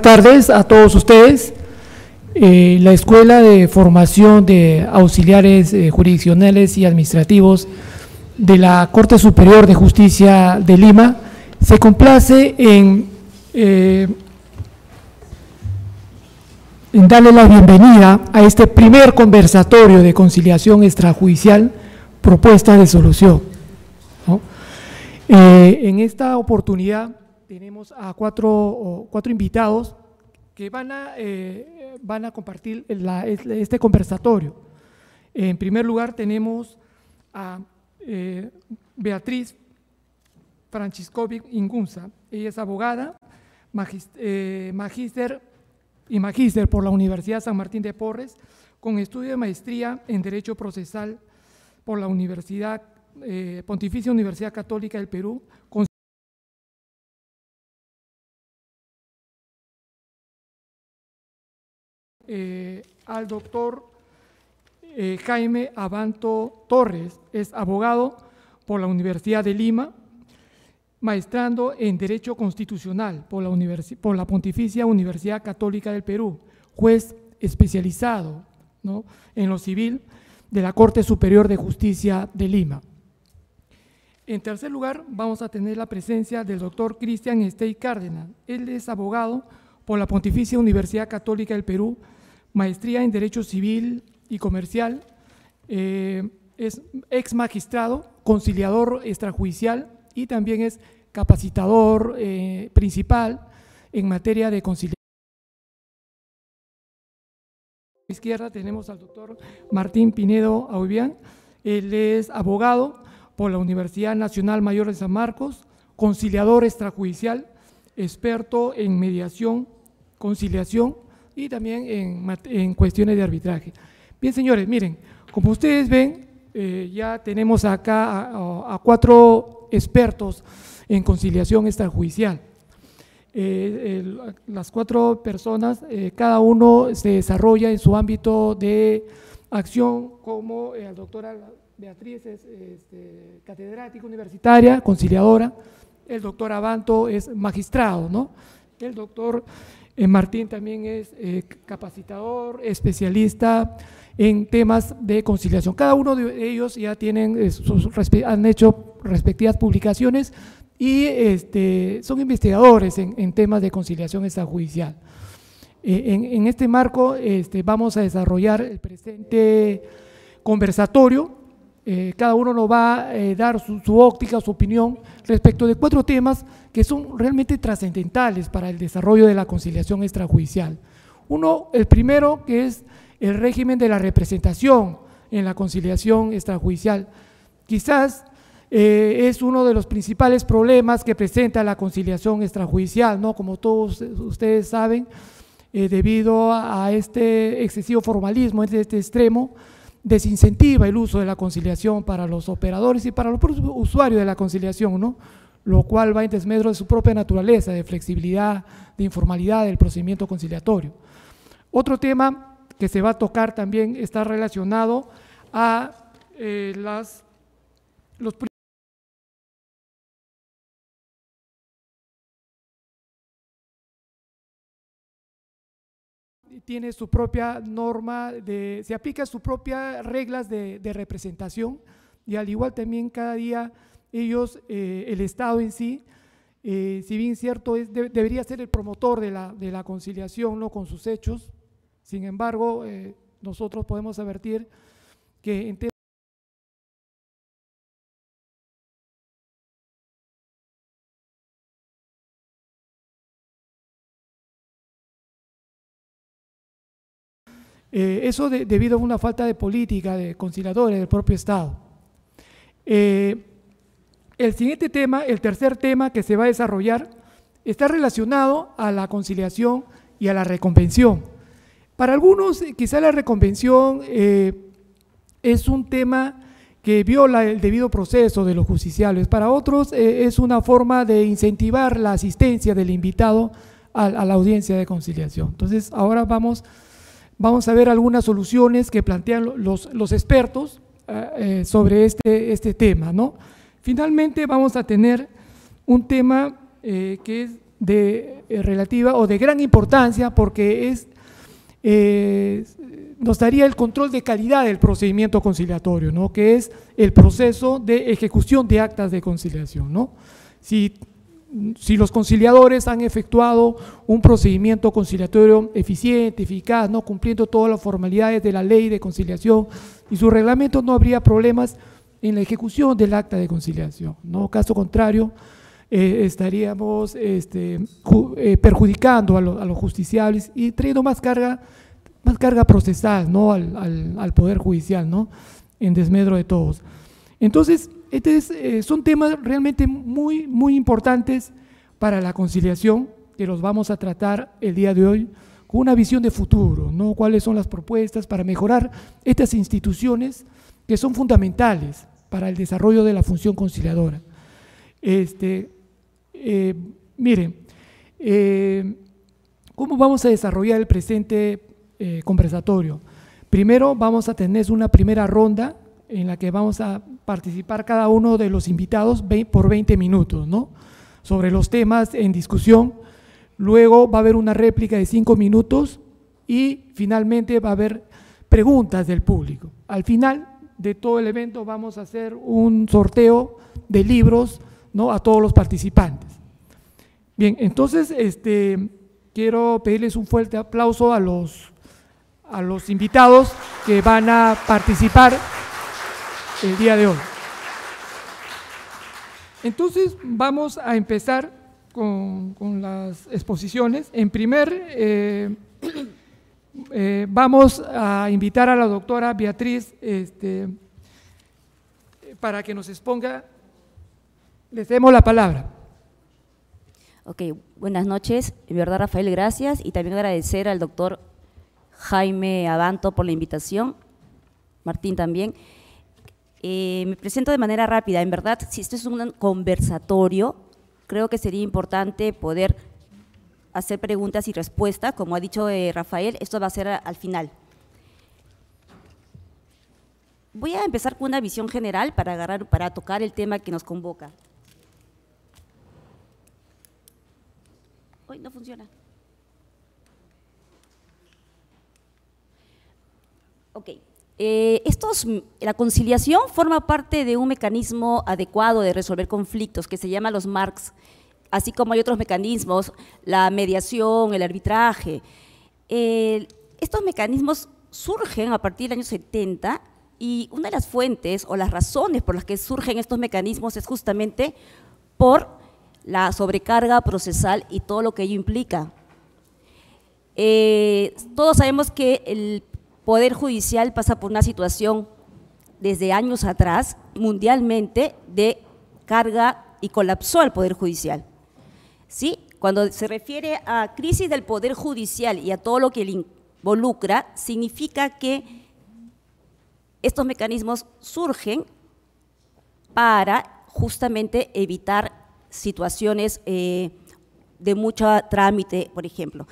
tardes a todos ustedes. Eh, la Escuela de Formación de Auxiliares eh, Jurisdiccionales y Administrativos de la Corte Superior de Justicia de Lima se complace en, eh, darle la bienvenida a este primer conversatorio de conciliación extrajudicial, propuesta de solución. en esta oportunidad tenemos a cuatro, cuatro invitados que van a, eh, van a compartir este conversatorio. En primer lugar tenemos a eh, Beatriz Franciscovic Ingunza. Ella es abogada, eh, magíster y magíster por la Universidad San Martín de Porres, con estudio de maestría en Derecho Procesal por la Universidad Pontificia Universidad Católica del Perú, Eh, al doctor eh, Jaime Abanto Torres. Es abogado por la Universidad de Lima, maestrando en Derecho Constitucional por la, Pontificia Universidad Católica del Perú, juez especializado en lo civil de la Corte Superior de Justicia de Lima. En tercer lugar, vamos a tener la presencia del doctor Cristian Estey Cárdenas. Él es abogado por la Pontificia Universidad Católica del Perú, maestría en Derecho Civil y Comercial, eh, es ex magistrado, conciliador extrajudicial y también es capacitador eh, principal en materia de conciliación. A la izquierda tenemos al doctor Martín Pinedo Aubián, él es abogado por la Universidad Nacional Mayor de San Marcos, conciliador extrajudicial, experto en mediación, conciliación, y también en, cuestiones de arbitraje. Bien, señores, miren, como ustedes ven, eh, ya tenemos acá a, cuatro expertos en conciliación extrajudicial. Eh, las cuatro personas, eh, cada uno se desarrolla en su ámbito de acción como la doctora Beatriz es este, catedrática universitaria, conciliadora, el doctor Abanto es magistrado, ¿no? El doctor eh, Martín también es eh, capacitador, especialista en temas de conciliación. Cada uno de ellos ya tienen, eh, sus, han hecho respectivas publicaciones y este, son investigadores en, temas de conciliación extrajudicial. en, este marco este, vamos a desarrollar el presente conversatorio eh, cada uno nos va a eh, dar su, óptica, su opinión respecto de cuatro temas que son realmente trascendentales para el desarrollo de la conciliación extrajudicial. Uno, el primero, que es el régimen de la representación en la conciliación extrajudicial. Quizás eh, es uno de los principales problemas que presenta la conciliación extrajudicial, ¿no? Como todos ustedes saben, debido a, este excesivo formalismo, este, este extremo, desincentiva el uso de la conciliación para los operadores y para los usuarios de la conciliación, ¿no? lo cual va en desmedro de su propia naturaleza, de flexibilidad, de informalidad del procedimiento conciliatorio. Otro tema que se va a tocar también está relacionado a eh, las, los tiene su propia norma, de, se aplica sus propias reglas de, representación y al igual también cada día ellos, eh, el Estado en sí, eh, si bien cierto es, debería ser el promotor de la, de la conciliación ¿no? con sus hechos, sin embargo, eh, nosotros podemos advertir que en Eh, eso debido a una falta de política, de conciliadores del propio Estado. Eh, el siguiente tema, el tercer tema que se va a desarrollar, está relacionado a la conciliación y a la reconvención. Para algunos, eh, quizá la reconvención es un tema que viola el debido proceso de los justiciales. Para otros, es una forma de incentivar la asistencia del invitado a, la audiencia de conciliación. Entonces, ahora vamos Vamos a ver algunas soluciones que plantean los, los expertos eh, eh, sobre este, este tema. ¿no? Finalmente vamos a tener un tema eh, que es de relativa o de gran importancia porque es, nos daría el control de calidad del procedimiento conciliatorio, ¿no? que es el proceso de ejecución de actas de conciliación. ¿no? Si si los conciliadores han efectuado un procedimiento conciliatorio eficiente, eficaz, no cumpliendo todas las formalidades de la ley de conciliación y su reglamento, no habría problemas en la ejecución del acta de conciliación. ¿no? Caso contrario, eh, estaríamos este, eh, perjudicando a, los justiciables y trayendo más carga, más carga procesal ¿no? al, Poder Judicial, ¿no? en desmedro de todos. Entonces, estos eh, son temas realmente muy, muy importantes para la conciliación que los vamos a tratar el día de hoy con una visión de futuro, ¿no? cuáles son las propuestas para mejorar estas instituciones que son fundamentales para el desarrollo de la función conciliadora. Este, eh, miren, eh, ¿cómo vamos a desarrollar el presente conversatorio? Primero vamos a tener una primera ronda en la que vamos a participar cada uno de los invitados por 20 minutos, ¿no? Sobre los temas en discusión. Luego va a haber una réplica de 5 minutos y finalmente va a haber preguntas del público. Al final de todo el evento vamos a hacer un sorteo de libros ¿no? a todos los participantes. Bien, entonces este, quiero pedirles un fuerte aplauso a los, a los invitados que van a participar el día de hoy. Entonces vamos a empezar con, las exposiciones. En primer, eh, eh, vamos a invitar a la doctora Beatriz este, para que nos exponga. Le demos la palabra. Ok, buenas noches. En verdad, Rafael, gracias. Y también agradecer al doctor Jaime Abanto por la invitación, Martín también. Eh, me presento de manera rápida. En verdad, si esto es un conversatorio, creo que sería importante poder hacer preguntas y respuestas. Como ha dicho eh, Rafael, esto va a ser al final. Voy a empezar con una visión general para, agarrar, para tocar el tema que nos convoca. Hoy no funciona. Ok. Eh, estos, la conciliación forma parte de un mecanismo adecuado de resolver conflictos que se llama los Marx, así como hay otros mecanismos, la mediación, el arbitraje. estos mecanismos surgen a partir del año 70 y una de las fuentes o las razones por las que surgen estos mecanismos es justamente por la sobrecarga procesal y todo lo que ello implica. Eh, todos sabemos que el Poder Judicial pasa por una situación desde años atrás, mundialmente, de carga y colapsó al Poder Judicial. ¿Sí? Cuando se refiere a crisis del Poder Judicial y a todo lo que le involucra, significa que estos mecanismos surgen para justamente evitar situaciones eh, de mucho trámite, por ejemplo.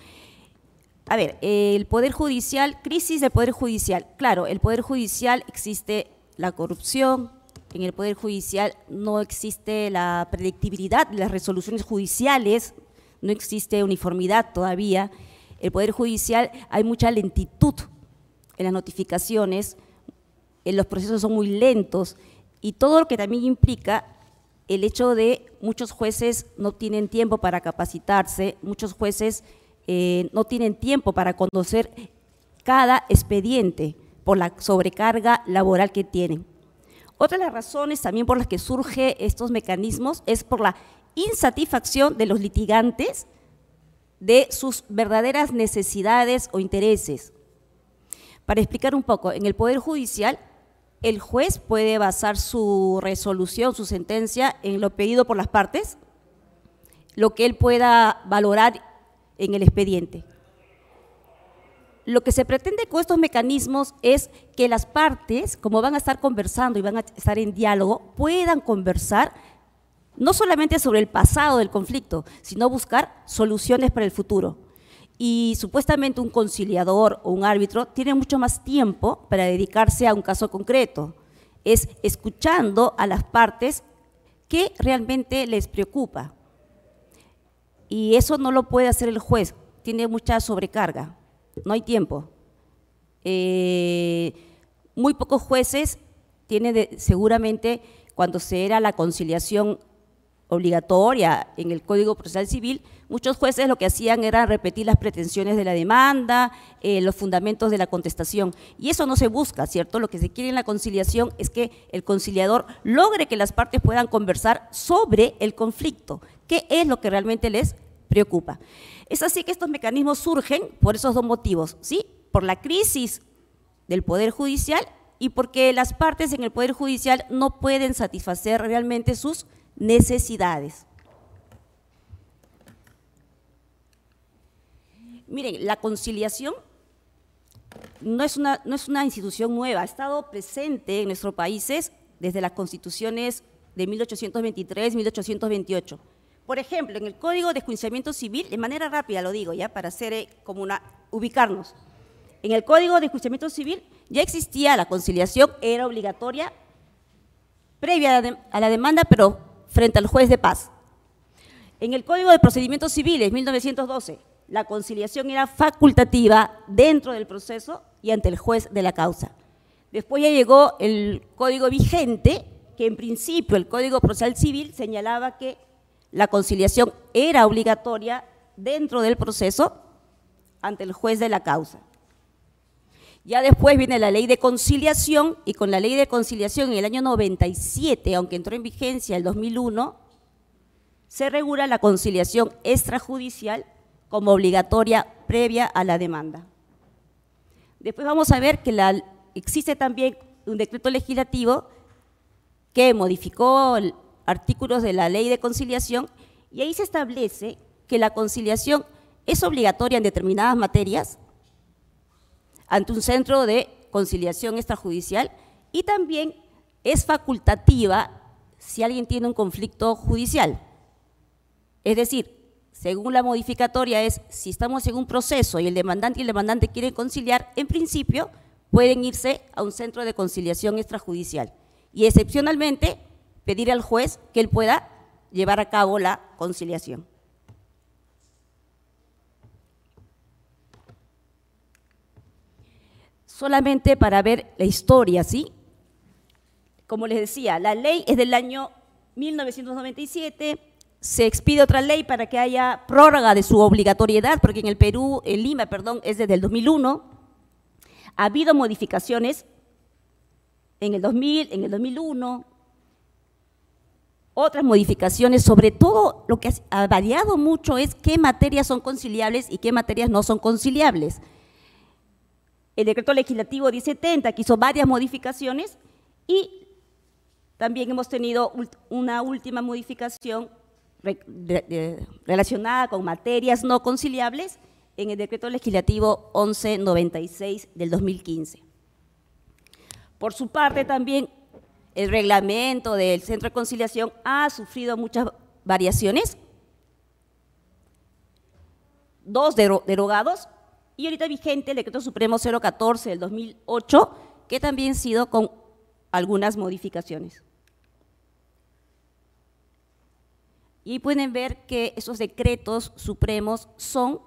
A ver, el Poder Judicial, crisis del Poder Judicial. Claro, el Poder Judicial existe la corrupción, en el Poder Judicial no existe la predictibilidad de las resoluciones judiciales, no existe uniformidad todavía. El Poder Judicial hay mucha lentitud en las notificaciones, los procesos son muy lentos y todo lo que también implica el hecho de muchos jueces no tienen tiempo para capacitarse, muchos jueces eh, no tienen tiempo para conocer cada expediente por la sobrecarga laboral que tienen. Otra de las razones también por las que surgen estos mecanismos es por la insatisfacción de los litigantes de sus verdaderas necesidades o intereses. Para explicar un poco, en el Poder Judicial el juez puede basar su resolución, su sentencia, en lo pedido por las partes, lo que él pueda valorar en el expediente. Lo que se pretende con estos mecanismos es que las partes, como van a estar conversando y van a estar en diálogo, puedan conversar no solamente sobre el pasado del conflicto, sino buscar soluciones para el futuro. Y supuestamente un conciliador o un árbitro tiene mucho más tiempo para dedicarse a un caso concreto. Es escuchando a las partes que realmente les preocupa. Y eso no lo puede hacer el juez, tiene mucha sobrecarga, no hay tiempo. Eh, muy pocos jueces tienen de, seguramente cuando se era la conciliación obligatoria en el Código Procesal Civil, muchos jueces lo que hacían era repetir las pretensiones de la demanda, eh, los fundamentos de la contestación. Y eso no se busca, ¿cierto? Lo que se quiere en la conciliación es que el conciliador logre que las partes puedan conversar sobre el conflicto, qué es lo que realmente les preocupa. Es así que estos mecanismos surgen por esos dos motivos, ¿sí? Por la crisis del Poder Judicial y porque las partes en el Poder Judicial no pueden satisfacer realmente sus necesidades. Miren, la conciliación no es, una, no es una institución nueva, ha estado presente en nuestros países desde las constituciones de 1823, 1828 por ejemplo, en el Código de Enjuiciamiento Civil, de manera rápida lo digo ya, para hacer eh, como una, ubicarnos. En el Código de Enjuiciamiento Civil ya existía la conciliación, era obligatoria previa a la, demanda, pero frente al juez de paz. En el Código de Procedimientos Civiles, 1912, la conciliación era facultativa dentro del proceso y ante el juez de la causa. Después ya llegó el código vigente, que en principio el Código Procesal Civil señalaba que la conciliación era obligatoria dentro del proceso ante el juez de la causa. Ya después viene la ley de conciliación y con la ley de conciliación en el año 97, aunque entró en vigencia el 2001, se regula la conciliación extrajudicial como obligatoria previa a la demanda. Después vamos a ver que existe también un decreto legislativo que modificó artículos de la Ley de Conciliación y ahí se establece que la conciliación es obligatoria en determinadas materias ante un centro de conciliación extrajudicial y también es facultativa si alguien tiene un conflicto judicial. Es decir, según la modificatoria es, si estamos en un proceso y el demandante y el demandante quieren conciliar, en principio pueden irse a un centro de conciliación extrajudicial. Y excepcionalmente pedir al juez que él pueda llevar a cabo la conciliación. Solamente para ver la historia, ¿sí? Como les decía, la ley es del año 1997, se expide otra ley para que haya prórroga de su obligatoriedad, porque en el Perú, en Lima, perdón, es desde el 2001. Ha habido modificaciones en el 2000, en el 2001, otras modificaciones, sobre todo lo que ha variado mucho es qué materias son conciliables y qué materias no son conciliables. El decreto legislativo 1070 que hizo varias modificaciones y también hemos tenido una última modificación eh, relacionada con materias no conciliables en el decreto legislativo 1196 del 2015. Por su parte también el reglamento del Centro de Conciliación ha sufrido muchas variaciones. Dos derogados y ahorita vigente el Decreto Supremo 014 del 2008, que también ha sido con algunas modificaciones. Y pueden ver que esos decretos supremos son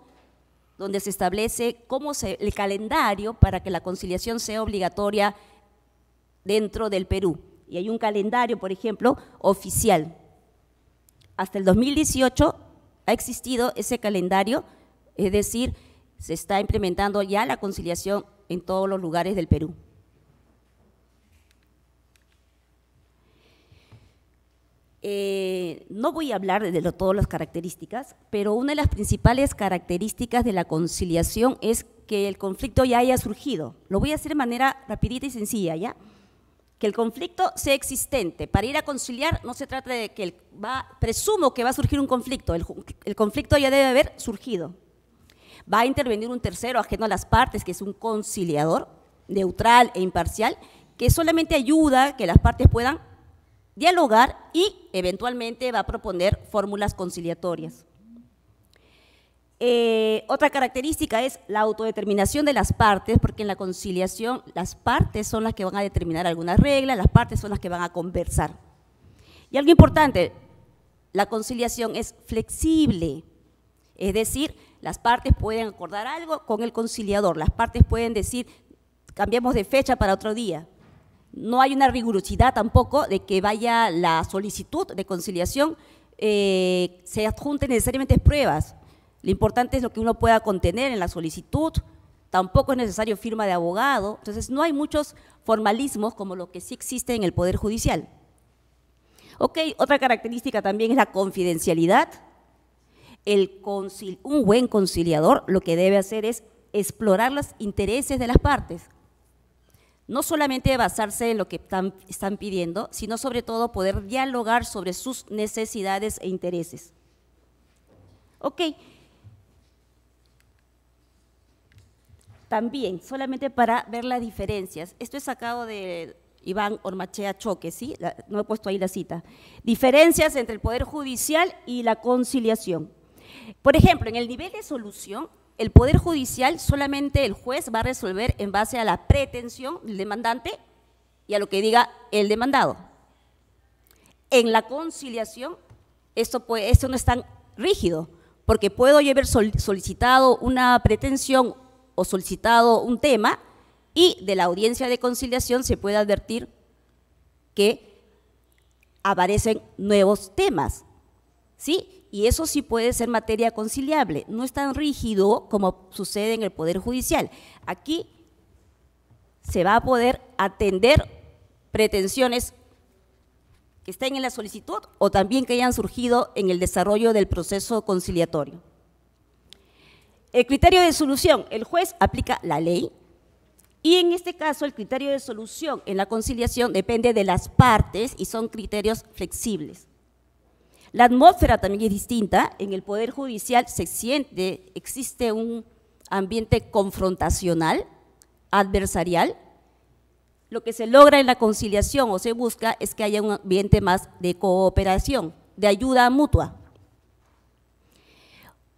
donde se establece cómo se, el calendario para que la conciliación sea obligatoria dentro del Perú y hay un calendario, por ejemplo, oficial. Hasta el 2018 ha existido ese calendario, es decir, se está implementando ya la conciliación en todos los lugares del Perú. Eh, no voy a hablar de todas las características, pero una de las principales características de la conciliación es que el conflicto ya haya surgido. Lo voy a hacer de manera rapidita y sencilla, ¿ya? que el conflicto sea existente. Para ir a conciliar no se trata de que va, presumo que va a surgir un conflicto, el, el, conflicto ya debe haber surgido. Va a intervenir un tercero ajeno a las partes, que es un conciliador neutral e imparcial, que solamente ayuda a que las partes puedan dialogar y eventualmente va a proponer fórmulas conciliatorias. Eh, otra característica es la autodeterminación de las partes, porque en la conciliación las partes son las que van a determinar algunas reglas, las partes son las que van a conversar. Y algo importante, la conciliación es flexible, es decir, las partes pueden acordar algo con el conciliador, las partes pueden decir, cambiamos de fecha para otro día. No hay una rigurosidad tampoco de que vaya la solicitud de conciliación, eh, se adjunten necesariamente pruebas lo importante es lo que uno pueda contener en la solicitud, tampoco es necesario firma de abogado, entonces no hay muchos formalismos como lo que sí existe en el Poder Judicial. Ok, otra característica también es la confidencialidad. un buen conciliador lo que debe hacer es explorar los intereses de las partes, no solamente basarse en lo que están, pidiendo, sino sobre todo poder dialogar sobre sus necesidades e intereses. Ok, también, solamente para ver las diferencias. Esto es sacado de Iván Ormachea Choque, ¿sí? no he puesto ahí la cita. Diferencias entre el Poder Judicial y la conciliación. Por ejemplo, en el nivel de solución, el Poder Judicial solamente el juez va a resolver en base a la pretensión del demandante y a lo que diga el demandado. En la conciliación, esto, esto no es tan rígido, porque puedo yo haber solicitado una pretensión o solicitado un tema y de la audiencia de conciliación se puede advertir que aparecen nuevos temas, ¿sí? Y eso sí puede ser materia conciliable, no es tan rígido como sucede en el Poder Judicial. Aquí se va a poder atender pretensiones que estén en la solicitud o también que hayan surgido en el desarrollo del proceso conciliatorio. El criterio de solución, el juez aplica la ley y en este caso el criterio de solución en la conciliación depende de las partes y son criterios flexibles. La atmósfera también es distinta, en el Poder Judicial se siente, existe un ambiente confrontacional, adversarial. Lo que se logra en la conciliación o se busca es que haya un ambiente más de cooperación, de ayuda mutua.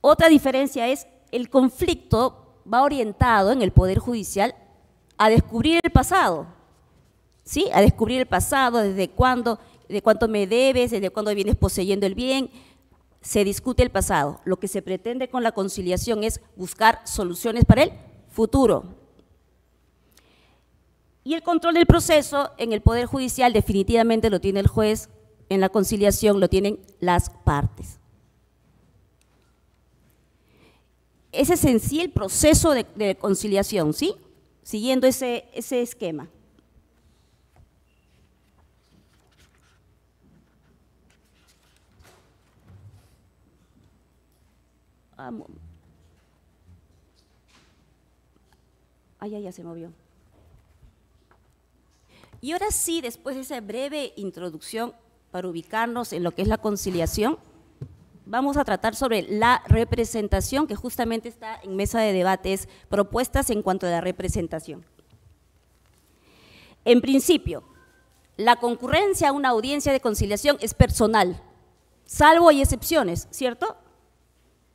Otra diferencia es el conflicto va orientado en el Poder Judicial a descubrir el pasado, ¿sí? A descubrir el pasado, desde cuándo, de cuánto me debes, desde cuándo vienes poseyendo el bien, se discute el pasado. Lo que se pretende con la conciliación es buscar soluciones para el futuro. Y el control del proceso en el Poder Judicial definitivamente lo tiene el juez, en la conciliación lo tienen las partes. Ese es en el proceso de, conciliación, ¿sí? Siguiendo ese, ese esquema. Ay, ay, ya se movió. Y ahora sí, después de esa breve introducción para ubicarnos en lo que es la conciliación, vamos a tratar sobre la representación, que justamente está en mesa de debates, propuestas en cuanto a la representación. En principio, la concurrencia a una audiencia de conciliación es personal, salvo hay excepciones, ¿cierto?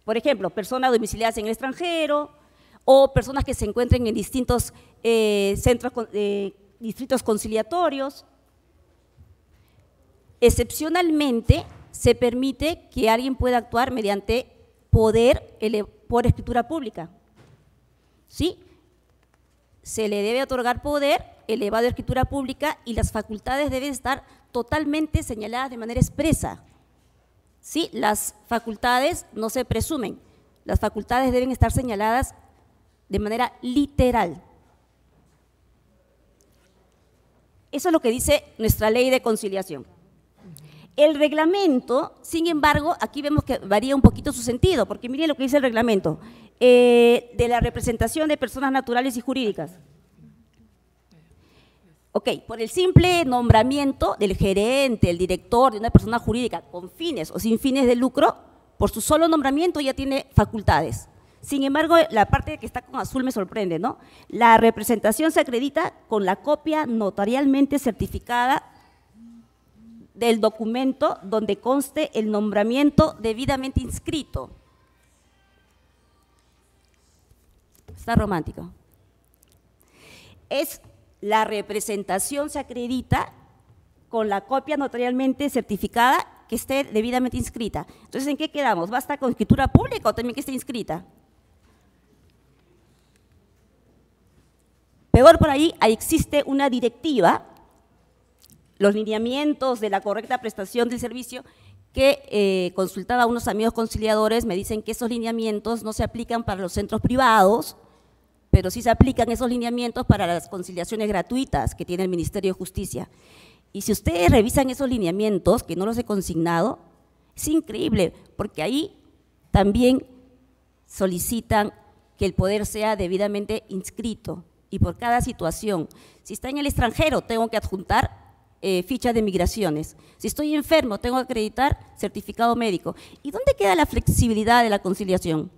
Por ejemplo, personas domiciliadas en el extranjero o personas que se encuentren en distintos eh, centros, eh, distritos conciliatorios. Excepcionalmente, se permite que alguien pueda actuar mediante poder por escritura pública. ¿Sí? Se le debe otorgar poder elevado a escritura pública y las facultades deben estar totalmente señaladas de manera expresa. ¿Sí? Las facultades no se presumen, las facultades deben estar señaladas de manera literal. Eso es lo que dice nuestra ley de conciliación. El reglamento, sin embargo, aquí vemos que varía un poquito su sentido, porque miren lo que dice el reglamento, eh, de la representación de personas naturales y jurídicas. Ok, por el simple nombramiento del gerente, el director de una persona jurídica, con fines o sin fines de lucro, por su solo nombramiento ya tiene facultades. Sin embargo, la parte que está con azul me sorprende, ¿no? La representación se acredita con la copia notarialmente certificada del documento donde conste el nombramiento debidamente inscrito. Está romántico. Es la representación se acredita con la copia notarialmente certificada que esté debidamente inscrita. Entonces, ¿en qué quedamos? ¿Basta con escritura pública o también que esté inscrita? Peor por ahí, ahí existe una directiva los lineamientos de la correcta prestación del servicio que eh, consultaba a unos amigos conciliadores, me dicen que esos lineamientos no se aplican para los centros privados, pero sí se aplican esos lineamientos para las conciliaciones gratuitas que tiene el Ministerio de Justicia. Y si ustedes revisan esos lineamientos, que no los he consignado, es increíble, porque ahí también solicitan que el poder sea debidamente inscrito y por cada situación. Si está en el extranjero, tengo que adjuntar Fichas eh, ficha de migraciones. Si estoy enfermo, tengo que acreditar certificado médico. ¿Y dónde queda la flexibilidad de la conciliación?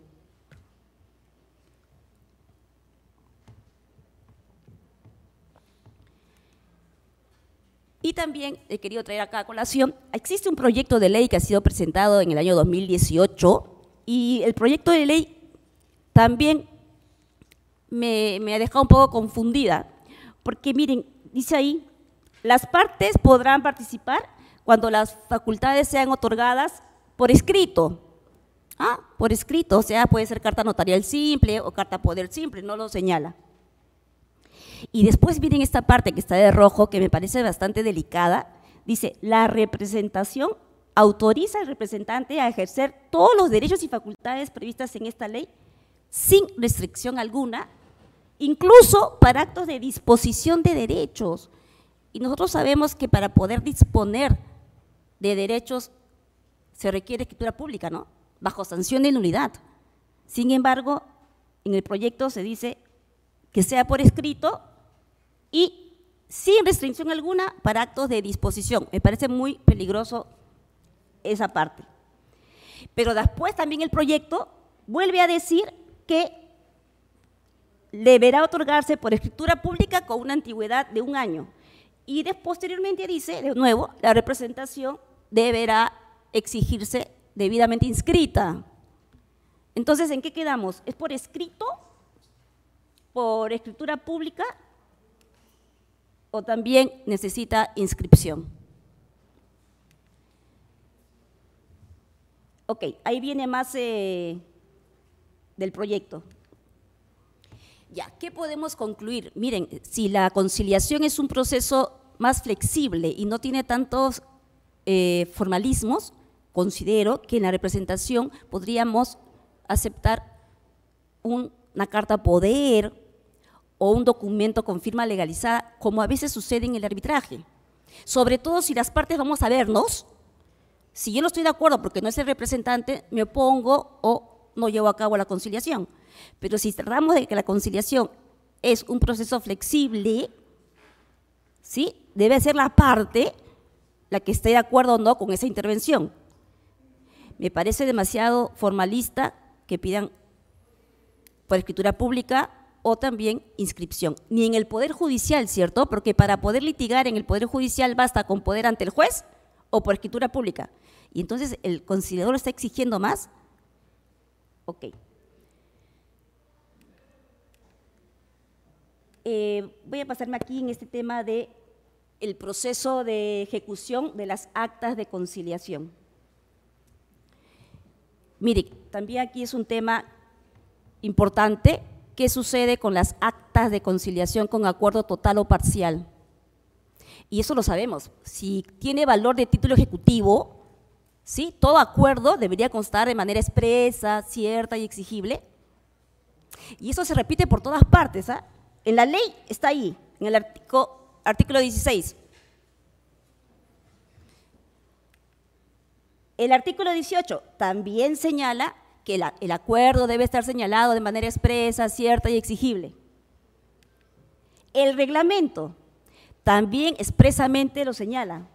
Y también he eh, querido traer acá a colación, existe un proyecto de ley que ha sido presentado en el año 2018 y el proyecto de ley también me ha dejado un poco confundida, porque miren, dice ahí las partes podrán participar cuando las facultades sean otorgadas por escrito. Ah, por escrito, o sea, puede ser carta notarial simple o carta poder simple, no lo señala. Y después viene esta parte que está de rojo, que me parece bastante delicada. Dice, la representación autoriza al representante a ejercer todos los derechos y facultades previstas en esta ley sin restricción alguna, incluso para actos de disposición de derechos. Y nosotros sabemos que para poder disponer de derechos se requiere escritura pública, ¿no? Bajo sanción de nulidad. Sin embargo, en el proyecto se dice que sea por escrito y sin restricción alguna para actos de disposición. Me parece muy peligroso esa parte. Pero después también el proyecto vuelve a decir que deberá otorgarse por escritura pública con una antigüedad de un año. Y posteriormente dice, de nuevo, la representación deberá exigirse debidamente inscrita. Entonces, ¿en qué quedamos? ¿Es por escrito? ¿Por escritura pública? ¿O también necesita inscripción? Ok, ahí viene más eh, del proyecto. Ya, ¿qué podemos concluir? Miren, si la conciliación es un proceso más flexible y no tiene tantos eh, formalismos, considero que en la representación podríamos aceptar una carta poder o un documento con firma legalizada, como a veces sucede en el arbitraje. Sobre todo si las partes vamos a vernos, si yo no estoy de acuerdo porque no es el representante, me opongo o no llevo a cabo la conciliación. Pero si tratamos de que la conciliación es un proceso flexible, ¿sí? debe ser la parte la que esté de acuerdo o no con esa intervención. Me parece demasiado formalista que pidan por escritura pública o también inscripción. Ni en el Poder Judicial, ¿cierto? Porque para poder litigar en el Poder Judicial basta con poder ante el juez o por escritura pública. Y entonces el considerador está exigiendo más. Ok. Eh, voy a pasarme aquí en este tema de el proceso de ejecución de las actas de conciliación. Mire, también aquí es un tema importante, ¿qué sucede con las actas de conciliación con acuerdo total o parcial? Y eso lo sabemos, si tiene valor de título ejecutivo, ¿sí? todo acuerdo debería constar de manera expresa, cierta y exigible. Y eso se repite por todas partes. ¿ah? En la ley está ahí, en el artículo Artículo 16. El artículo 18 también señala que el, acuerdo debe estar señalado de manera expresa, cierta y exigible. El reglamento también expresamente lo señala.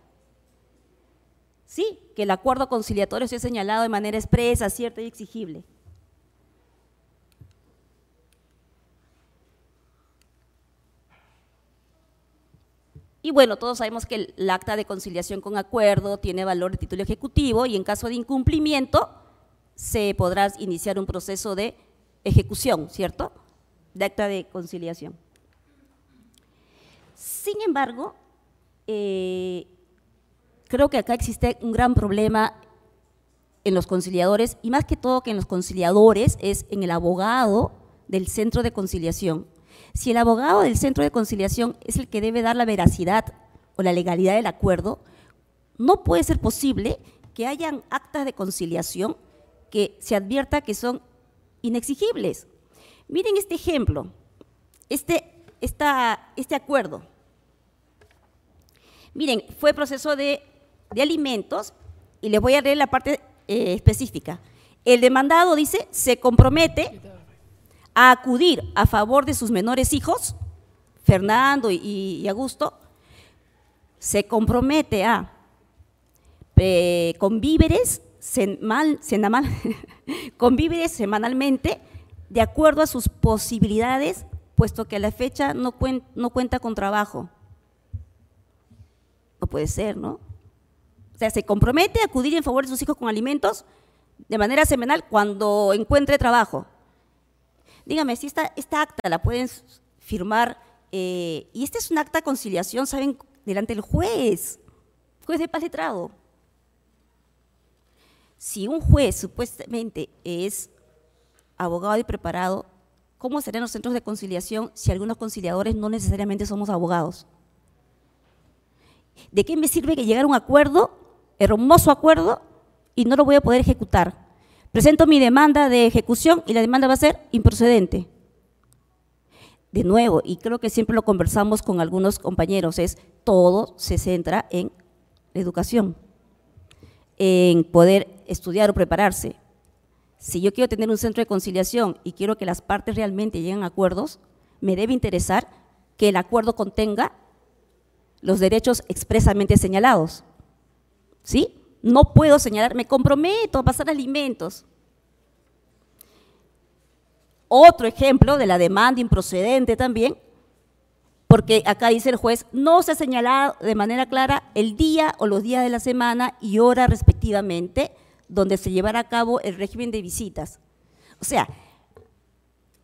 Sí, que el acuerdo conciliatorio sea señalado de manera expresa, cierta y exigible. Y bueno, todos sabemos que el acta de conciliación con acuerdo tiene valor de título ejecutivo y en caso de incumplimiento se podrá iniciar un proceso de ejecución, ¿cierto? De acta de conciliación. Sin embargo, eh, creo que acá existe un gran problema en los conciliadores y más que todo que en los conciliadores es en el abogado del centro de conciliación si el abogado del centro de conciliación es el que debe dar la veracidad o la legalidad del acuerdo, no puede ser posible que hayan actas de conciliación que se advierta que son inexigibles. Miren este ejemplo, este, esta, este acuerdo. Miren, fue proceso de, alimentos y les voy a leer la parte eh, específica. El demandado dice, se compromete a acudir a favor de sus menores hijos, Fernando y, Augusto, se compromete a, convivir semanalmente, de acuerdo a sus posibilidades, puesto que a la fecha no, no cuenta con trabajo. No puede ser, ¿no? O sea, se compromete a acudir en favor de sus hijos con alimentos de manera semanal cuando encuentre trabajo dígame, si esta, acta la pueden firmar, eh, y este es un acta de conciliación, ¿saben? Delante del juez, juez de paz letrado. Si un juez supuestamente es abogado y preparado, ¿cómo serán los centros de conciliación si algunos conciliadores no necesariamente somos abogados? ¿De qué me sirve que llegar a un acuerdo, hermoso acuerdo, y no lo voy a poder ejecutar? Presento mi demanda de ejecución y la demanda va a ser improcedente. De nuevo, y creo que siempre lo conversamos con algunos compañeros, es todo se centra en la educación, en poder estudiar o prepararse. Si yo quiero tener un centro de conciliación y quiero que las partes realmente lleguen a acuerdos, me debe interesar que el acuerdo contenga los derechos expresamente señalados. ¿Sí? No puedo señalar, me comprometo a pasar alimentos. Otro ejemplo de la demanda improcedente también, porque acá dice el juez, no se ha señalado de manera clara el día o los días de la semana y hora respectivamente donde se llevará a cabo el régimen de visitas. O sea,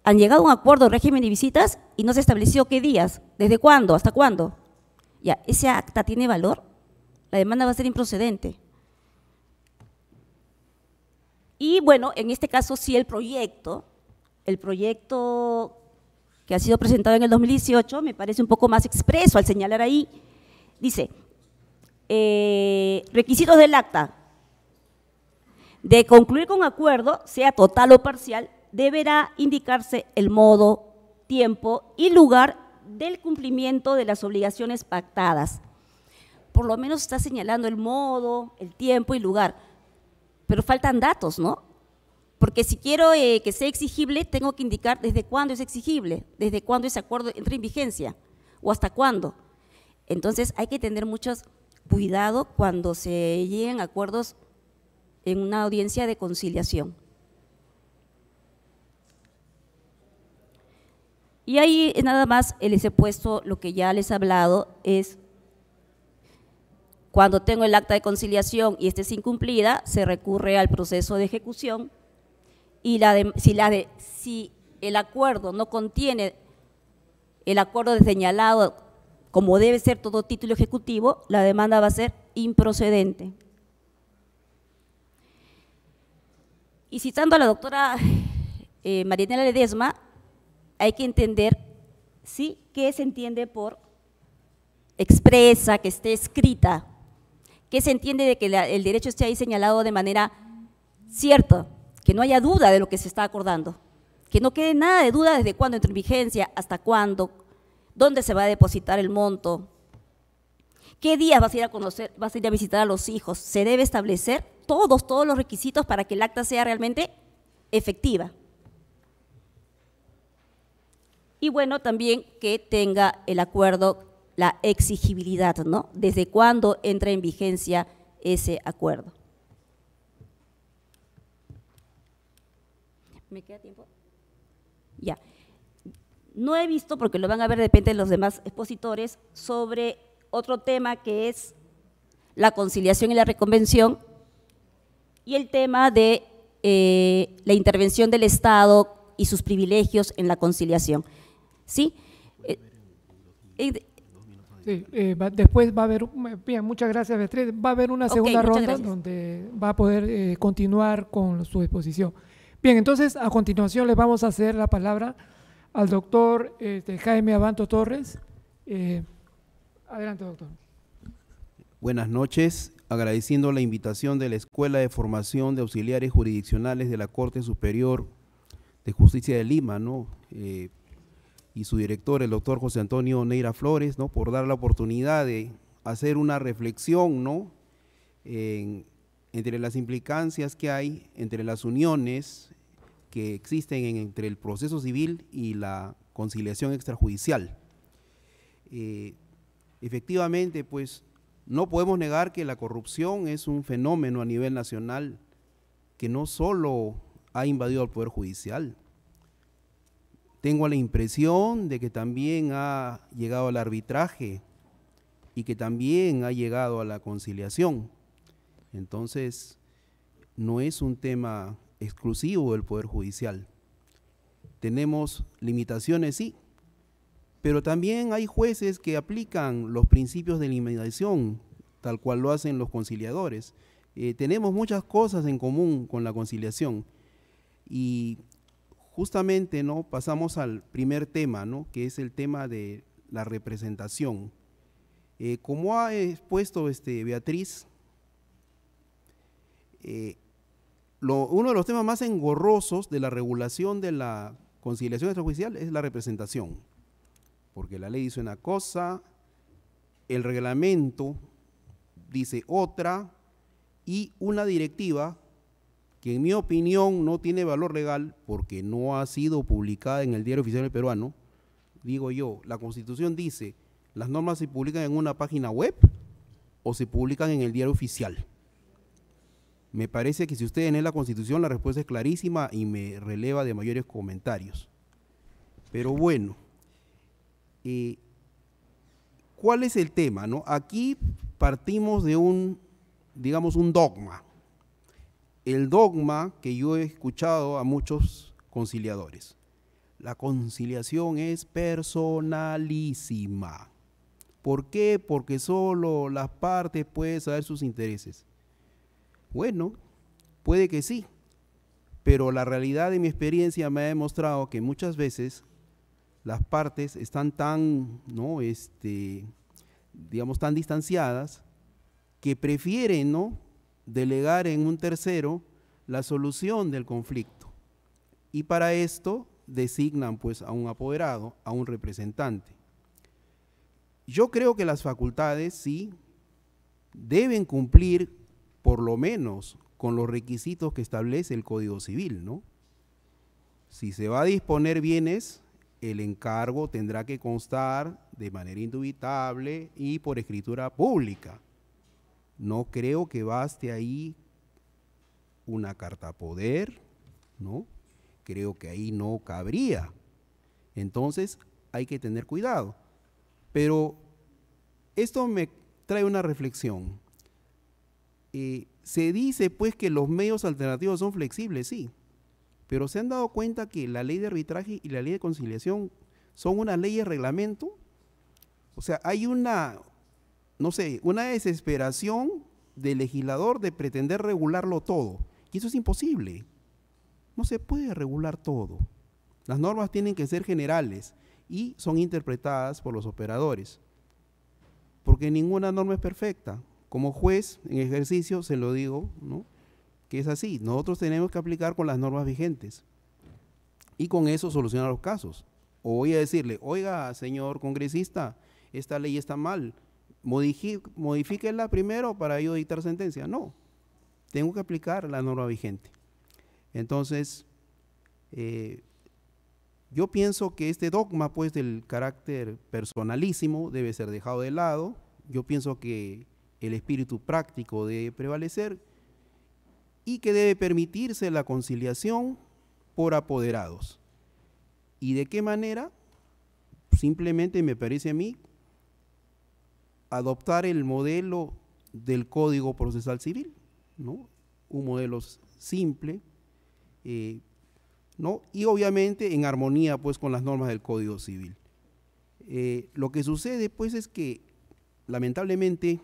han llegado a un acuerdo de régimen de visitas y no se estableció qué días, desde cuándo, hasta cuándo. Ya, ese acta tiene valor, la demanda va a ser improcedente. Y bueno, en este caso sí el proyecto, el proyecto que ha sido presentado en el 2018 me parece un poco más expreso al señalar ahí, dice, eh, requisitos del acta, de concluir con acuerdo, sea total o parcial, deberá indicarse el modo, tiempo y lugar del cumplimiento de las obligaciones pactadas. Por lo menos está señalando el modo, el tiempo y lugar pero faltan datos, ¿no? Porque si quiero eh, que sea exigible, tengo que indicar desde cuándo es exigible, desde cuándo ese acuerdo entra en vigencia o hasta cuándo. Entonces hay que tener mucho cuidado cuando se lleguen acuerdos en una audiencia de conciliación. Y ahí eh, nada más les he puesto lo que ya les he hablado, es cuando tengo el acta de conciliación y este es incumplida, se recurre al proceso de ejecución y si, el acuerdo no contiene el acuerdo de señalado como debe ser todo título ejecutivo, la demanda va a ser improcedente. Y citando a la doctora eh, Ledesma, hay que entender, ¿sí?, qué se entiende por expresa, que esté escrita que se entiende de que el derecho esté ahí señalado de manera cierta, que no haya duda de lo que se está acordando, que no quede nada de duda desde cuándo entra en vigencia, hasta cuándo, dónde se va a depositar el monto, qué días vas a ir a conocer, vas a ir a visitar a los hijos. Se debe establecer todos, todos los requisitos para que el acta sea realmente efectiva. Y bueno, también que tenga el acuerdo la exigibilidad, ¿no? ¿Desde cuándo entra en vigencia ese acuerdo? ¿Me queda tiempo? Ya. No he visto, porque lo van a ver depende de los demás expositores, sobre otro tema que es la conciliación y la reconvención y el tema de eh, la intervención del Estado y sus privilegios en la conciliación. ¿Sí? Eh, eh, Sí, eh, después va a haber, bien, muchas gracias Beatriz, va a haber una segunda ronda donde va a poder eh, continuar con su exposición. Bien, entonces a continuación le vamos a hacer la palabra al doctor este, Jaime Abanto Torres. Eh, adelante, doctor. Buenas noches, agradeciendo la invitación de la Escuela de Formación de Auxiliares Jurisdiccionales de la Corte Superior de Justicia de Lima, ¿no? y su director, el doctor José Antonio Neira Flores, ¿no? por dar la oportunidad de hacer una reflexión ¿no? entre las implicancias que hay, entre las uniones que existen entre el proceso civil y la conciliación extrajudicial. Eh, efectivamente, pues no podemos negar que la corrupción es un fenómeno a nivel nacional que no solo ha invadido al Poder Judicial, tengo la impresión de que también ha llegado al arbitraje y que también ha llegado a la conciliación. Entonces, no es un tema exclusivo del Poder Judicial. Tenemos limitaciones, sí, pero también hay jueces que aplican los principios de limitación, tal cual lo hacen los conciliadores. Eh, tenemos muchas cosas en común con la conciliación y justamente ¿no? pasamos al primer tema, ¿no? que es el tema de la representación. Eh, como ha expuesto este, Beatriz, eh, uno de los temas más engorrosos de la regulación de la conciliación extrajudicial es la representación, porque la ley dice una cosa, el reglamento dice otra y una directiva que en mi opinión no tiene valor legal porque no ha sido publicada en el Diario Oficial del Peruano, digo yo, la Constitución dice, las normas se publican en una página web o se publican en el Diario Oficial. Me parece que si ustedes en la Constitución, la respuesta es clarísima y me releva de mayores comentarios. Pero bueno, eh, ¿cuál es el tema? No? Aquí partimos de un, digamos, un dogma, el dogma que yo he escuchado a muchos conciliadores. La conciliación es personalísima. ¿Por qué? Porque solo las partes pueden saber sus intereses. Bueno, puede que sí, pero la realidad de mi experiencia me ha demostrado que muchas veces las partes están tan, ¿no? Este, digamos, tan distanciadas que prefieren, ¿no? delegar en un tercero la solución del conflicto. Y para esto designan pues a un apoderado, a un representante. Yo creo que las facultades sí deben cumplir por lo menos con los requisitos que establece el Código Civil, ¿no? Si se va a disponer bienes, el encargo tendrá que constar de manera indubitable y por escritura pública. No creo que baste ahí una carta poder, ¿no? Creo que ahí no cabría. Entonces hay que tener cuidado. Pero esto me trae una reflexión. Eh, se dice pues que los medios alternativos son flexibles, sí, pero se han dado cuenta que la ley de arbitraje y la ley de conciliación son una ley de reglamento. O sea, hay una, no sé, una desesperación del legislador de pretender regularlo todo. Y eso es imposible. No se puede regular todo. Las normas tienen que ser generales y son interpretadas por los operadores. Porque ninguna norma es perfecta. Como juez en ejercicio, se lo digo, ¿no? que es así. Nosotros tenemos que aplicar con las normas vigentes y con eso solucionar los casos. O voy a decirle, oiga, señor congresista, esta ley está mal, la primero para yo dictar sentencia. No, tengo que aplicar la norma vigente. Entonces, eh, yo pienso que este dogma, pues, del carácter personalísimo debe ser dejado de lado. Yo pienso que el espíritu práctico debe prevalecer y que debe permitirse la conciliación por apoderados. ¿Y de qué manera? Simplemente me parece a mí adoptar el modelo del Código Procesal Civil, ¿no? un modelo simple, eh, ¿no? y obviamente en armonía pues, con las normas del Código Civil. Eh, lo que sucede pues es que lamentablemente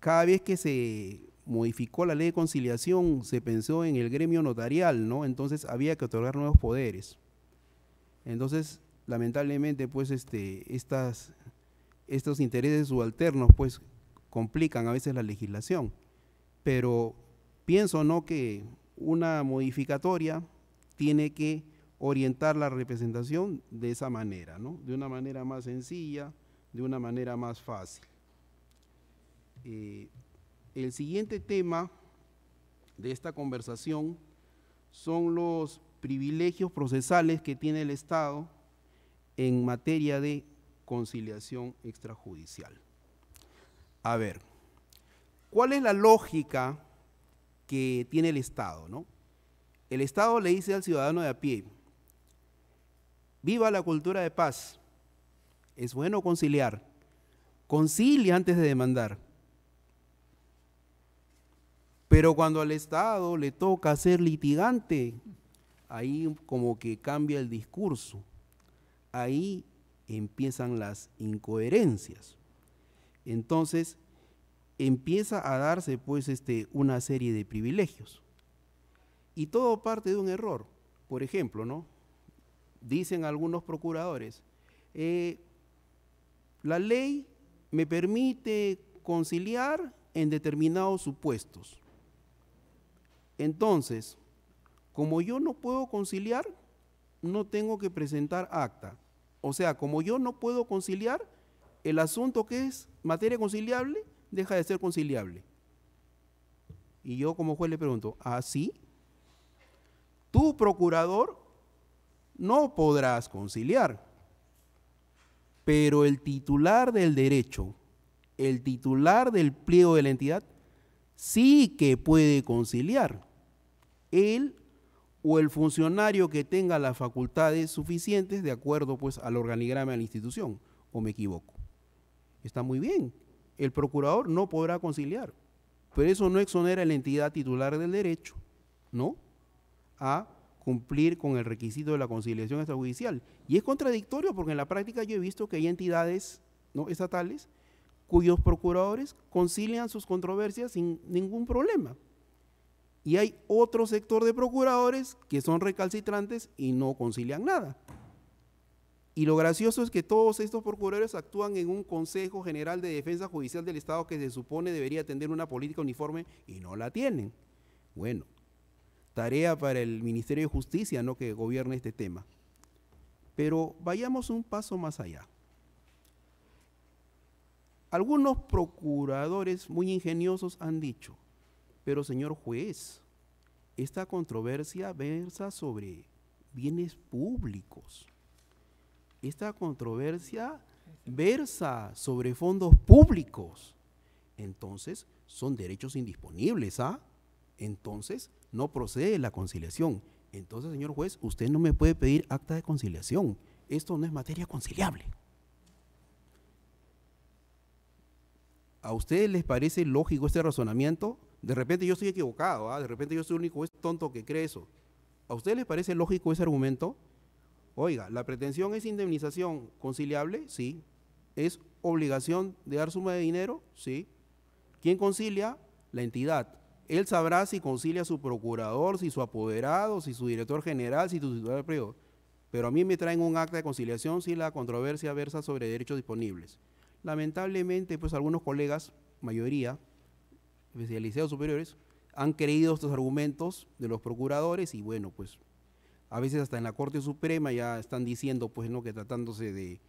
cada vez que se modificó la ley de conciliación se pensó en el gremio notarial, ¿no? Entonces había que otorgar nuevos poderes. Entonces, lamentablemente, pues este, estas estos intereses subalternos pues complican a veces la legislación. Pero pienso no que una modificatoria tiene que orientar la representación de esa manera, ¿no? de una manera más sencilla, de una manera más fácil. Eh, el siguiente tema de esta conversación son los privilegios procesales que tiene el Estado en materia de conciliación extrajudicial. A ver, ¿cuál es la lógica que tiene el Estado? ¿no? El Estado le dice al ciudadano de a pie, viva la cultura de paz, es bueno conciliar, concilia antes de demandar. Pero cuando al Estado le toca ser litigante, ahí como que cambia el discurso. Ahí empiezan las incoherencias. Entonces, empieza a darse pues este, una serie de privilegios. Y todo parte de un error. Por ejemplo, ¿no? Dicen algunos procuradores, eh, la ley me permite conciliar en determinados supuestos. Entonces, como yo no puedo conciliar, no tengo que presentar acta. O sea, como yo no puedo conciliar, el asunto que es materia conciliable deja de ser conciliable. Y yo como juez le pregunto, ¿así? tú tu procurador no podrás conciliar, pero el titular del derecho, el titular del pliego de la entidad, sí que puede conciliar. Él o el funcionario que tenga las facultades suficientes de acuerdo pues al organigrama de la institución, o me equivoco. Está muy bien, el procurador no podrá conciliar, pero eso no exonera a la entidad titular del derecho, ¿no? A cumplir con el requisito de la conciliación extrajudicial. Y es contradictorio porque en la práctica yo he visto que hay entidades ¿no? estatales cuyos procuradores concilian sus controversias sin ningún problema. Y hay otro sector de procuradores que son recalcitrantes y no concilian nada. Y lo gracioso es que todos estos procuradores actúan en un Consejo General de Defensa Judicial del Estado que se supone debería tener una política uniforme y no la tienen. Bueno, tarea para el Ministerio de Justicia, ¿no? Que gobierne este tema. Pero vayamos un paso más allá. Algunos procuradores muy ingeniosos han dicho, pero señor juez, esta controversia versa sobre bienes públicos. Esta controversia versa sobre fondos públicos. Entonces, son derechos indisponibles, ¿ah? Entonces, no procede la conciliación. Entonces, señor juez, usted no me puede pedir acta de conciliación. Esto no es materia conciliable. ¿A ustedes les parece lógico este razonamiento? De repente yo estoy equivocado, ¿ah? de repente yo soy el único tonto que cree eso. ¿A ustedes les parece lógico ese argumento? Oiga, ¿la pretensión es indemnización conciliable? Sí. ¿Es obligación de dar suma de dinero? Sí. ¿Quién concilia? La entidad. Él sabrá si concilia a su procurador, si su apoderado, si su director general, si su titular de Pero a mí me traen un acta de conciliación si la controversia versa sobre derechos disponibles. Lamentablemente, pues algunos colegas, mayoría, especializados superiores, han creído estos argumentos de los procuradores y bueno, pues a veces hasta en la Corte Suprema ya están diciendo pues no que tratándose de,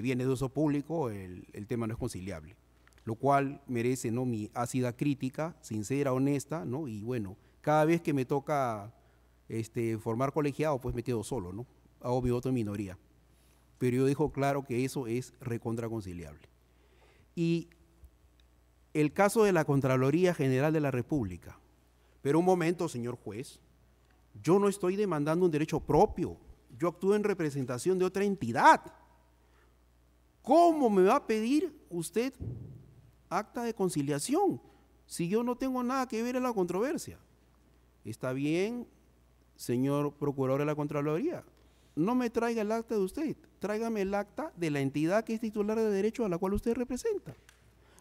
bienes de uso público el, tema no es conciliable, lo cual merece no mi ácida crítica, sincera, honesta, ¿no? Y bueno, cada vez que me toca este, formar colegiado, pues me quedo solo, ¿no? Hago mi voto en minoría. Pero yo dejo claro que eso es recontraconciliable. Y el caso de la Contraloría General de la República. Pero un momento, señor juez, yo no estoy demandando un derecho propio, yo actúo en representación de otra entidad. ¿Cómo me va a pedir usted acta de conciliación si yo no tengo nada que ver en la controversia? Está bien, señor procurador de la Contraloría, no me traiga el acta de usted, tráigame el acta de la entidad que es titular de derecho a la cual usted representa.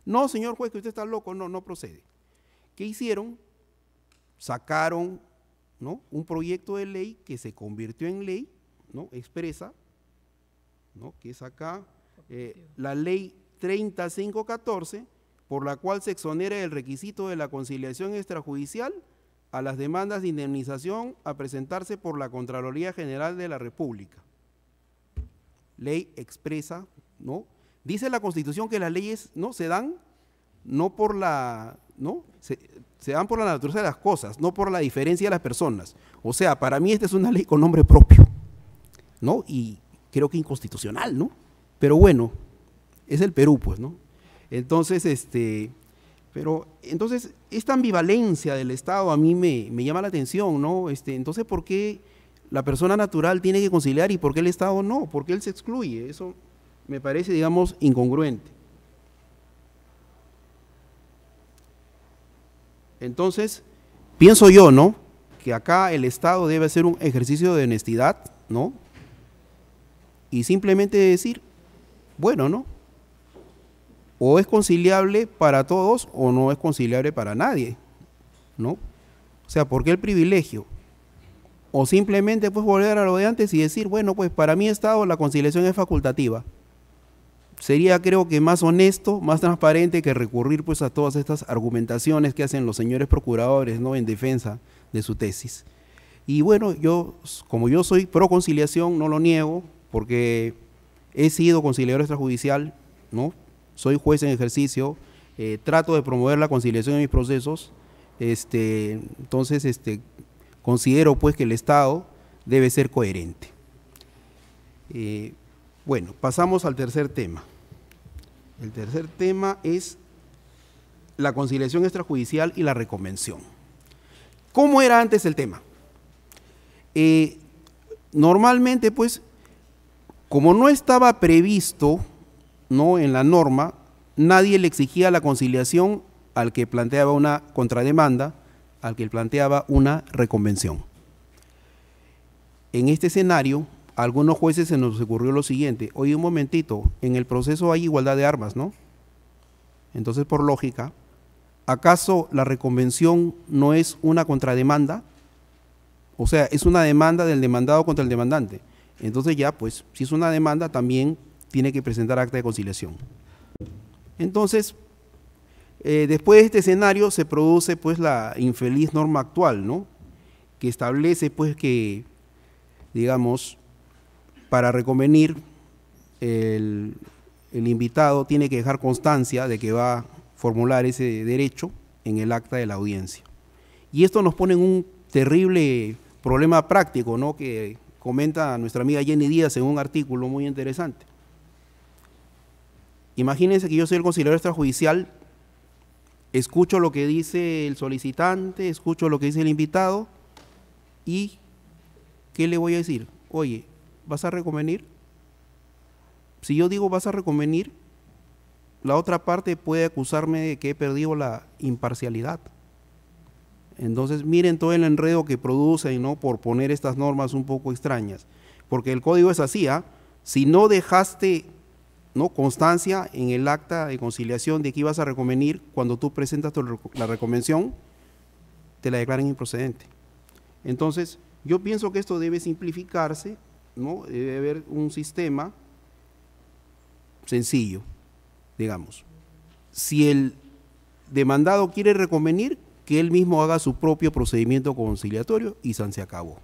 No, señor juez, que usted está loco, no, no procede. ¿Qué hicieron? Sacaron ¿no? un proyecto de ley que se convirtió en ley, ¿no? expresa, ¿no? que es acá eh, la ley 3514, por la cual se exonera el requisito de la conciliación extrajudicial a las demandas de indemnización a presentarse por la Contraloría General de la República. Ley expresa, ¿no? Dice la Constitución que las leyes no se dan no por la no se, dan por la naturaleza de las cosas, no por la diferencia de las personas. O sea, para mí esta es una ley con nombre propio, ¿no? Y creo que inconstitucional, ¿no? Pero bueno, es el Perú, pues, ¿no? Entonces, este, pero entonces esta ambivalencia del Estado a mí me, llama la atención, ¿no? Este, entonces, ¿por qué la persona natural tiene que conciliar y por qué el Estado no? ¿Por qué él se excluye? Eso me parece, digamos, incongruente. Entonces, pienso yo, ¿no? Que acá el Estado debe hacer un ejercicio de honestidad, ¿no? Y simplemente decir, bueno, ¿no? O es conciliable para todos o no es conciliable para nadie, ¿no? O sea, ¿por qué el privilegio? O simplemente pues volver a lo de antes y decir, bueno, pues para mi Estado la conciliación es facultativa sería creo que más honesto, más transparente que recurrir pues a todas estas argumentaciones que hacen los señores procuradores, ¿no? en defensa de su tesis. Y bueno, yo como yo soy pro conciliación, no lo niego, porque he sido conciliador extrajudicial, ¿no? Soy juez en ejercicio, eh, trato de promover la conciliación en mis procesos. Este, entonces, este, considero pues que el Estado debe ser coherente. Eh, bueno, pasamos al tercer tema. El tercer tema es la conciliación extrajudicial y la reconvención. ¿Cómo era antes el tema? Eh, normalmente, pues, como no estaba previsto ¿no? en la norma, nadie le exigía la conciliación al que planteaba una contrademanda, al que planteaba una reconvención. En este escenario, algunos jueces se nos ocurrió lo siguiente, oye un momentito, en el proceso hay igualdad de armas, ¿no? Entonces, por lógica, ¿acaso la reconvención no es una contrademanda? O sea, es una demanda del demandado contra el demandante. Entonces ya, pues, si es una demanda, también tiene que presentar acta de conciliación. Entonces, eh, después de este escenario se produce, pues, la infeliz norma actual, ¿no? Que establece, pues, que, digamos, para reconvenir, el, invitado tiene que dejar constancia de que va a formular ese derecho en el acta de la audiencia. Y esto nos pone en un terrible problema práctico, ¿no? Que comenta nuestra amiga Jenny Díaz en un artículo muy interesante. Imagínense que yo soy el conciliador extrajudicial, escucho lo que dice el solicitante, escucho lo que dice el invitado y ¿qué le voy a decir? Oye, ¿Vas a reconvenir? Si yo digo vas a reconvenir, la otra parte puede acusarme de que he perdido la imparcialidad. Entonces miren todo el enredo que producen ¿no? por poner estas normas un poco extrañas. Porque el código es así, ¿ah? si no dejaste ¿no? constancia en el acta de conciliación de que ibas a reconvenir, cuando tú presentas la reconvención, te la declaran improcedente. Entonces, yo pienso que esto debe simplificarse ¿no? Debe haber un sistema sencillo, digamos. Si el demandado quiere reconvenir, que él mismo haga su propio procedimiento conciliatorio y se acabó.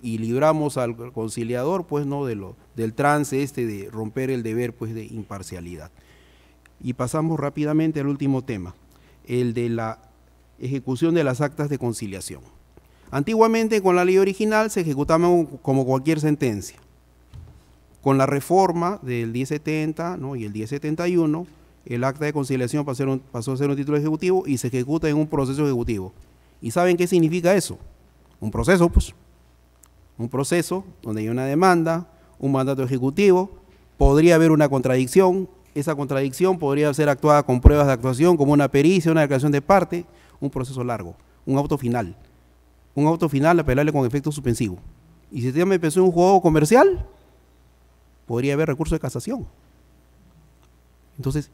Y libramos al conciliador, pues, no de lo, del trance este de romper el deber, pues, de imparcialidad. Y pasamos rápidamente al último tema, el de la ejecución de las actas de conciliación. Antiguamente con la ley original se ejecutaba como cualquier sentencia. Con la reforma del 1070 y el 1071, el acta de conciliación pasó a ser un título ejecutivo y se ejecuta en un proceso ejecutivo. ¿Y saben qué significa eso? Un proceso, pues. Un proceso donde hay una demanda, un mandato ejecutivo, podría haber una contradicción, esa contradicción podría ser actuada con pruebas de actuación, como una pericia, una declaración de parte, un proceso largo, un auto final un auto final apelable con efecto suspensivo. Y si usted me empezó en un juego comercial, podría haber recurso de casación. Entonces,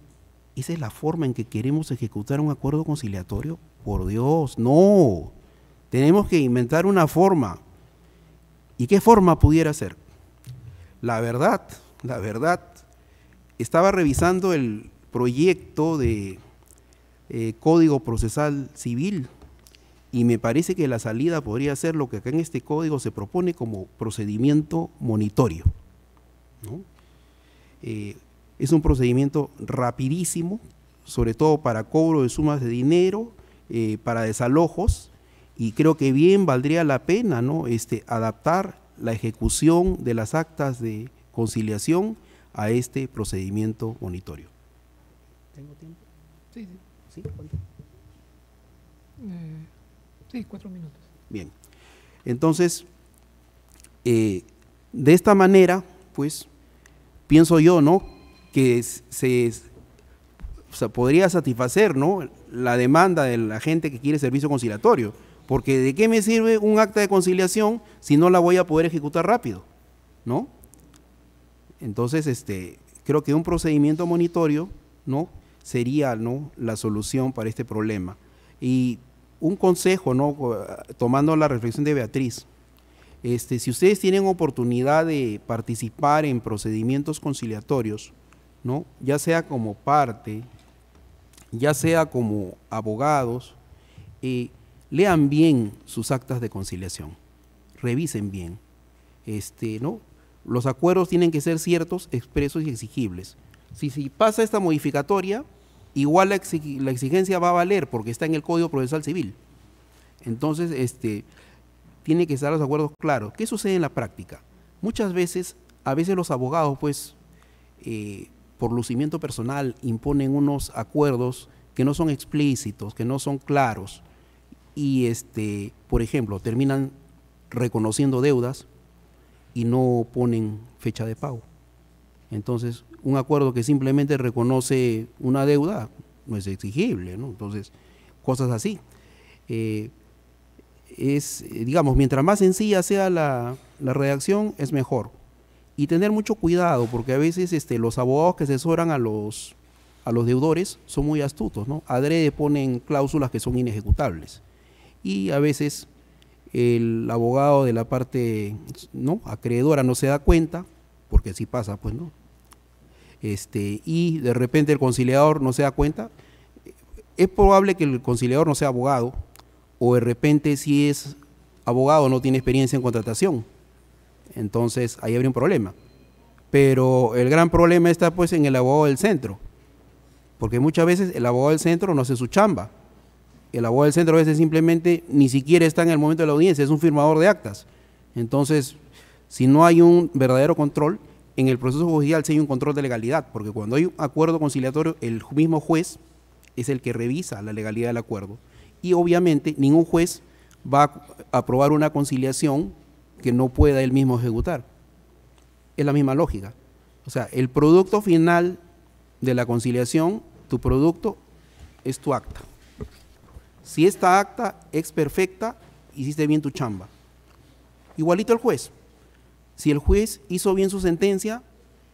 esa es la forma en que queremos ejecutar un acuerdo conciliatorio. Por Dios, no. Tenemos que inventar una forma. ¿Y qué forma pudiera ser? La verdad, la verdad. Estaba revisando el proyecto de eh, Código Procesal Civil y me parece que la salida podría ser lo que acá en este código se propone como procedimiento monitorio. Eh, es un procedimiento rapidísimo, sobre todo para cobro de sumas de dinero, eh, para desalojos, y creo que bien valdría la pena ¿no? este, adaptar la ejecución de las actas de conciliación a este procedimiento monitorio. ¿Tengo tiempo? Sí, sí. ¿Sí? Sí, cuatro minutos. Bien. Entonces, eh, de esta manera, pues, pienso yo, ¿no? Que se, se podría satisfacer, ¿no? La demanda de la gente que quiere servicio conciliatorio. Porque ¿de qué me sirve un acta de conciliación si no la voy a poder ejecutar rápido? ¿No? Entonces, este, creo que un procedimiento monitorio, ¿no? Sería, ¿no? La solución para este problema. Y un consejo, ¿no? tomando la reflexión de Beatriz, este, si ustedes tienen oportunidad de participar en procedimientos conciliatorios, ¿no? ya sea como parte, ya sea como abogados, eh, lean bien sus actas de conciliación, revisen bien. Este, ¿no? Los acuerdos tienen que ser ciertos, expresos y exigibles. Si, si pasa esta modificatoria, igual la, exigencia va a valer porque está en el Código Procesal Civil. Entonces, este, tiene que estar los acuerdos claros. ¿Qué sucede en la práctica? Muchas veces, a veces los abogados, pues, eh, por lucimiento personal, imponen unos acuerdos que no son explícitos, que no son claros. Y, este, por ejemplo, terminan reconociendo deudas y no ponen fecha de pago. Entonces, un acuerdo que simplemente reconoce una deuda no es exigible, ¿no? Entonces, cosas así. Eh, es, digamos, mientras más sencilla sea la, la, redacción, es mejor. Y tener mucho cuidado, porque a veces este, los abogados que asesoran a los, a los deudores son muy astutos, ¿no? Adrede ponen cláusulas que son inejecutables. Y a veces el abogado de la parte ¿no? acreedora no se da cuenta, porque si pasa, pues, ¿no? este, y de repente el conciliador no se da cuenta, es probable que el conciliador no sea abogado, o de repente si es abogado no tiene experiencia en contratación. Entonces ahí habría un problema. Pero el gran problema está pues en el abogado del centro, porque muchas veces el abogado del centro no hace su chamba. El abogado del centro a veces simplemente ni siquiera está en el momento de la audiencia, es un firmador de actas. Entonces, si no hay un verdadero control, en el proceso judicial se hay un control de legalidad, porque cuando hay un acuerdo conciliatorio, el mismo juez es el que revisa la legalidad del acuerdo. Y obviamente ningún juez va a aprobar una conciliación que no pueda él mismo ejecutar. Es la misma lógica. O sea, el producto final de la conciliación, tu producto, es tu acta. Si esta acta es perfecta, hiciste bien tu chamba. Igualito el juez si el juez hizo bien su sentencia,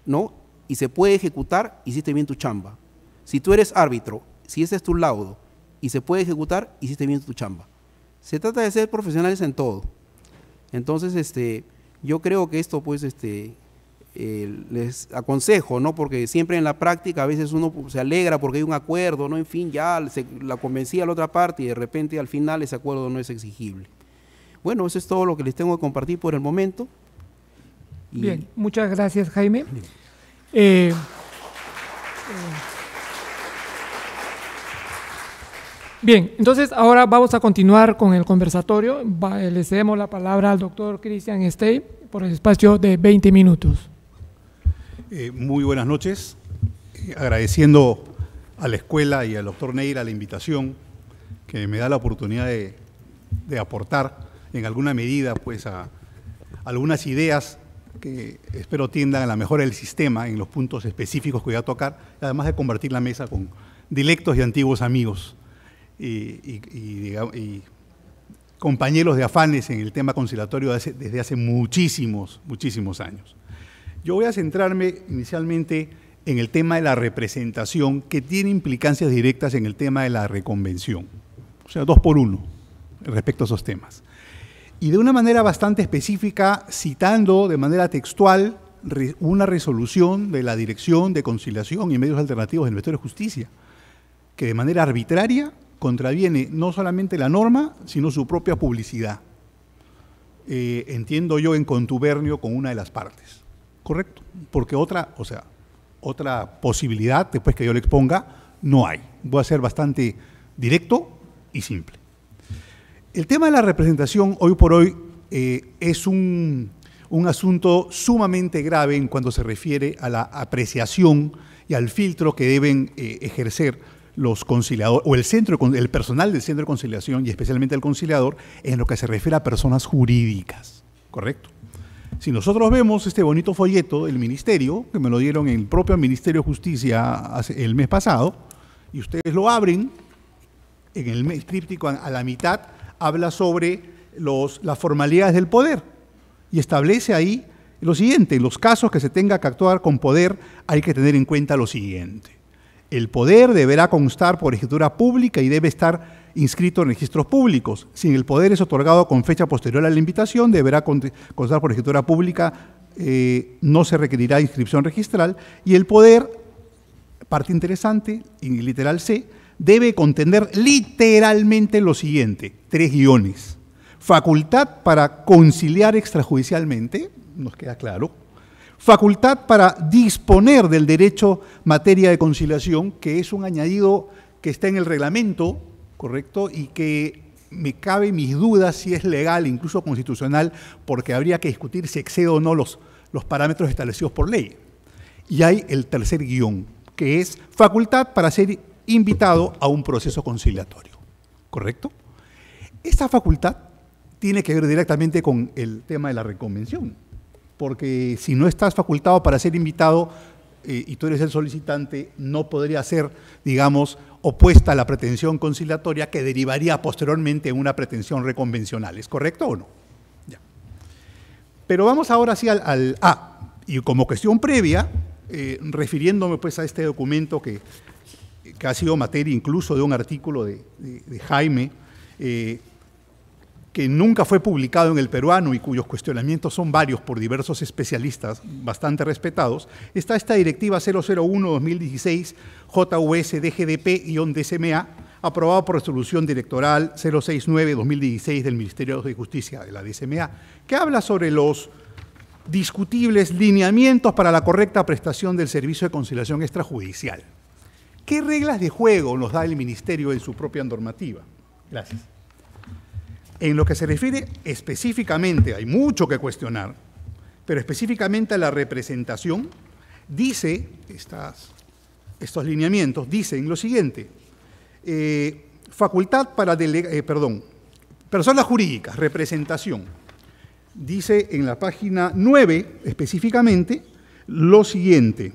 ¿no? Y se puede ejecutar, hiciste bien tu chamba. Si tú eres árbitro, si ese es tu laudo y se puede ejecutar, hiciste bien tu chamba. Se trata de ser profesionales en todo. Entonces, este, yo creo que esto, pues, este, eh, les aconsejo, ¿no? Porque siempre en la práctica a veces uno se alegra porque hay un acuerdo, ¿no? En fin, ya se, la convencía la otra parte y de repente al final ese acuerdo no es exigible. Bueno, eso es todo lo que les tengo que compartir por el momento. Bien, muchas gracias Jaime. Eh, eh. bien, entonces ahora vamos a continuar con el conversatorio. Eh, le cedemos la palabra al doctor Cristian Stey por el espacio de 20 minutos. muy buenas noches. agradeciendo a la escuela y al doctor Neira la invitación que me da la oportunidad de, aportar en alguna medida pues a algunas ideas que espero tiendan a la mejora del sistema en los puntos específicos que voy a tocar, además de convertir la mesa con directos y antiguos amigos y, compañeros de afanes en el tema conciliatorio desde hace muchísimos, muchísimos años. Yo voy a centrarme inicialmente en el tema de la representación que tiene implicancias directas en el tema de la reconvención. O sea, dos por uno respecto a esos temas y de una manera bastante específica, citando de manera textual una resolución de la Dirección de Conciliación y Medios Alternativos del Ministerio de Justicia, que de manera arbitraria contraviene no solamente la norma, sino su propia publicidad. Eh, entiendo yo en contubernio con una de las partes, ¿correcto? Porque otra, o sea, otra posibilidad, después que yo le exponga, no hay. Voy a ser bastante directo y simple. El tema de la representación hoy por hoy eh, es un, asunto sumamente grave en cuanto se refiere a la apreciación y al filtro que deben eh, ejercer los conciliadores o el centro el personal del centro de conciliación y especialmente el conciliador en lo que se refiere a personas jurídicas, ¿correcto? Si nosotros vemos este bonito folleto del ministerio, que me lo dieron el propio Ministerio de Justicia el mes pasado, y ustedes lo abren en el mes tríptico a la mitad habla sobre las formalidades del poder y establece ahí lo siguiente, en los casos que se tenga que actuar con poder hay que tener en cuenta lo siguiente. El poder deberá constar por escritura pública y debe estar inscrito en registros públicos. Si el poder es otorgado con fecha posterior a la invitación, deberá constar por escritura pública, eh, no se requerirá inscripción registral. Y el poder, parte interesante, en literal C, debe contender literalmente lo siguiente, tres guiones. Facultad para conciliar extrajudicialmente, nos queda claro. Facultad para disponer del derecho materia de conciliación, que es un añadido que está en el reglamento, ¿correcto? Y que me cabe mis dudas si es legal, incluso constitucional, porque habría que discutir si excede o no los, los parámetros establecidos por ley. Y hay el tercer guión, que es facultad para hacer invitado a un proceso conciliatorio. ¿Correcto? Esta facultad tiene que ver directamente con el tema de la reconvención, porque si no estás facultado para ser invitado eh, y tú eres el solicitante, no podría ser, digamos, opuesta a la pretensión conciliatoria que derivaría posteriormente en una pretensión reconvencional. ¿Es correcto o no? Pero vamos ahora sí al, A. y como cuestión previa, eh, refiriéndome pues a este documento que que ha sido materia incluso de un artículo de, Jaime, eh, que nunca fue publicado en el peruano y cuyos cuestionamientos son varios por diversos especialistas bastante respetados, está esta Directiva 001-2016 JUS-DGDP-DCMA, aprobada por resolución directoral 069-2016 del Ministerio de Justicia de la DSMA, que habla sobre los discutibles lineamientos para la correcta prestación del servicio de conciliación extrajudicial. ¿Qué reglas de juego nos da el Ministerio en su propia normativa? Gracias. En lo que se refiere específicamente, hay mucho que cuestionar, pero específicamente a la representación, dice, estas, estos lineamientos dicen lo siguiente, eh, facultad para delegar, eh, perdón, personas jurídicas, representación. Dice en la página 9 específicamente lo siguiente.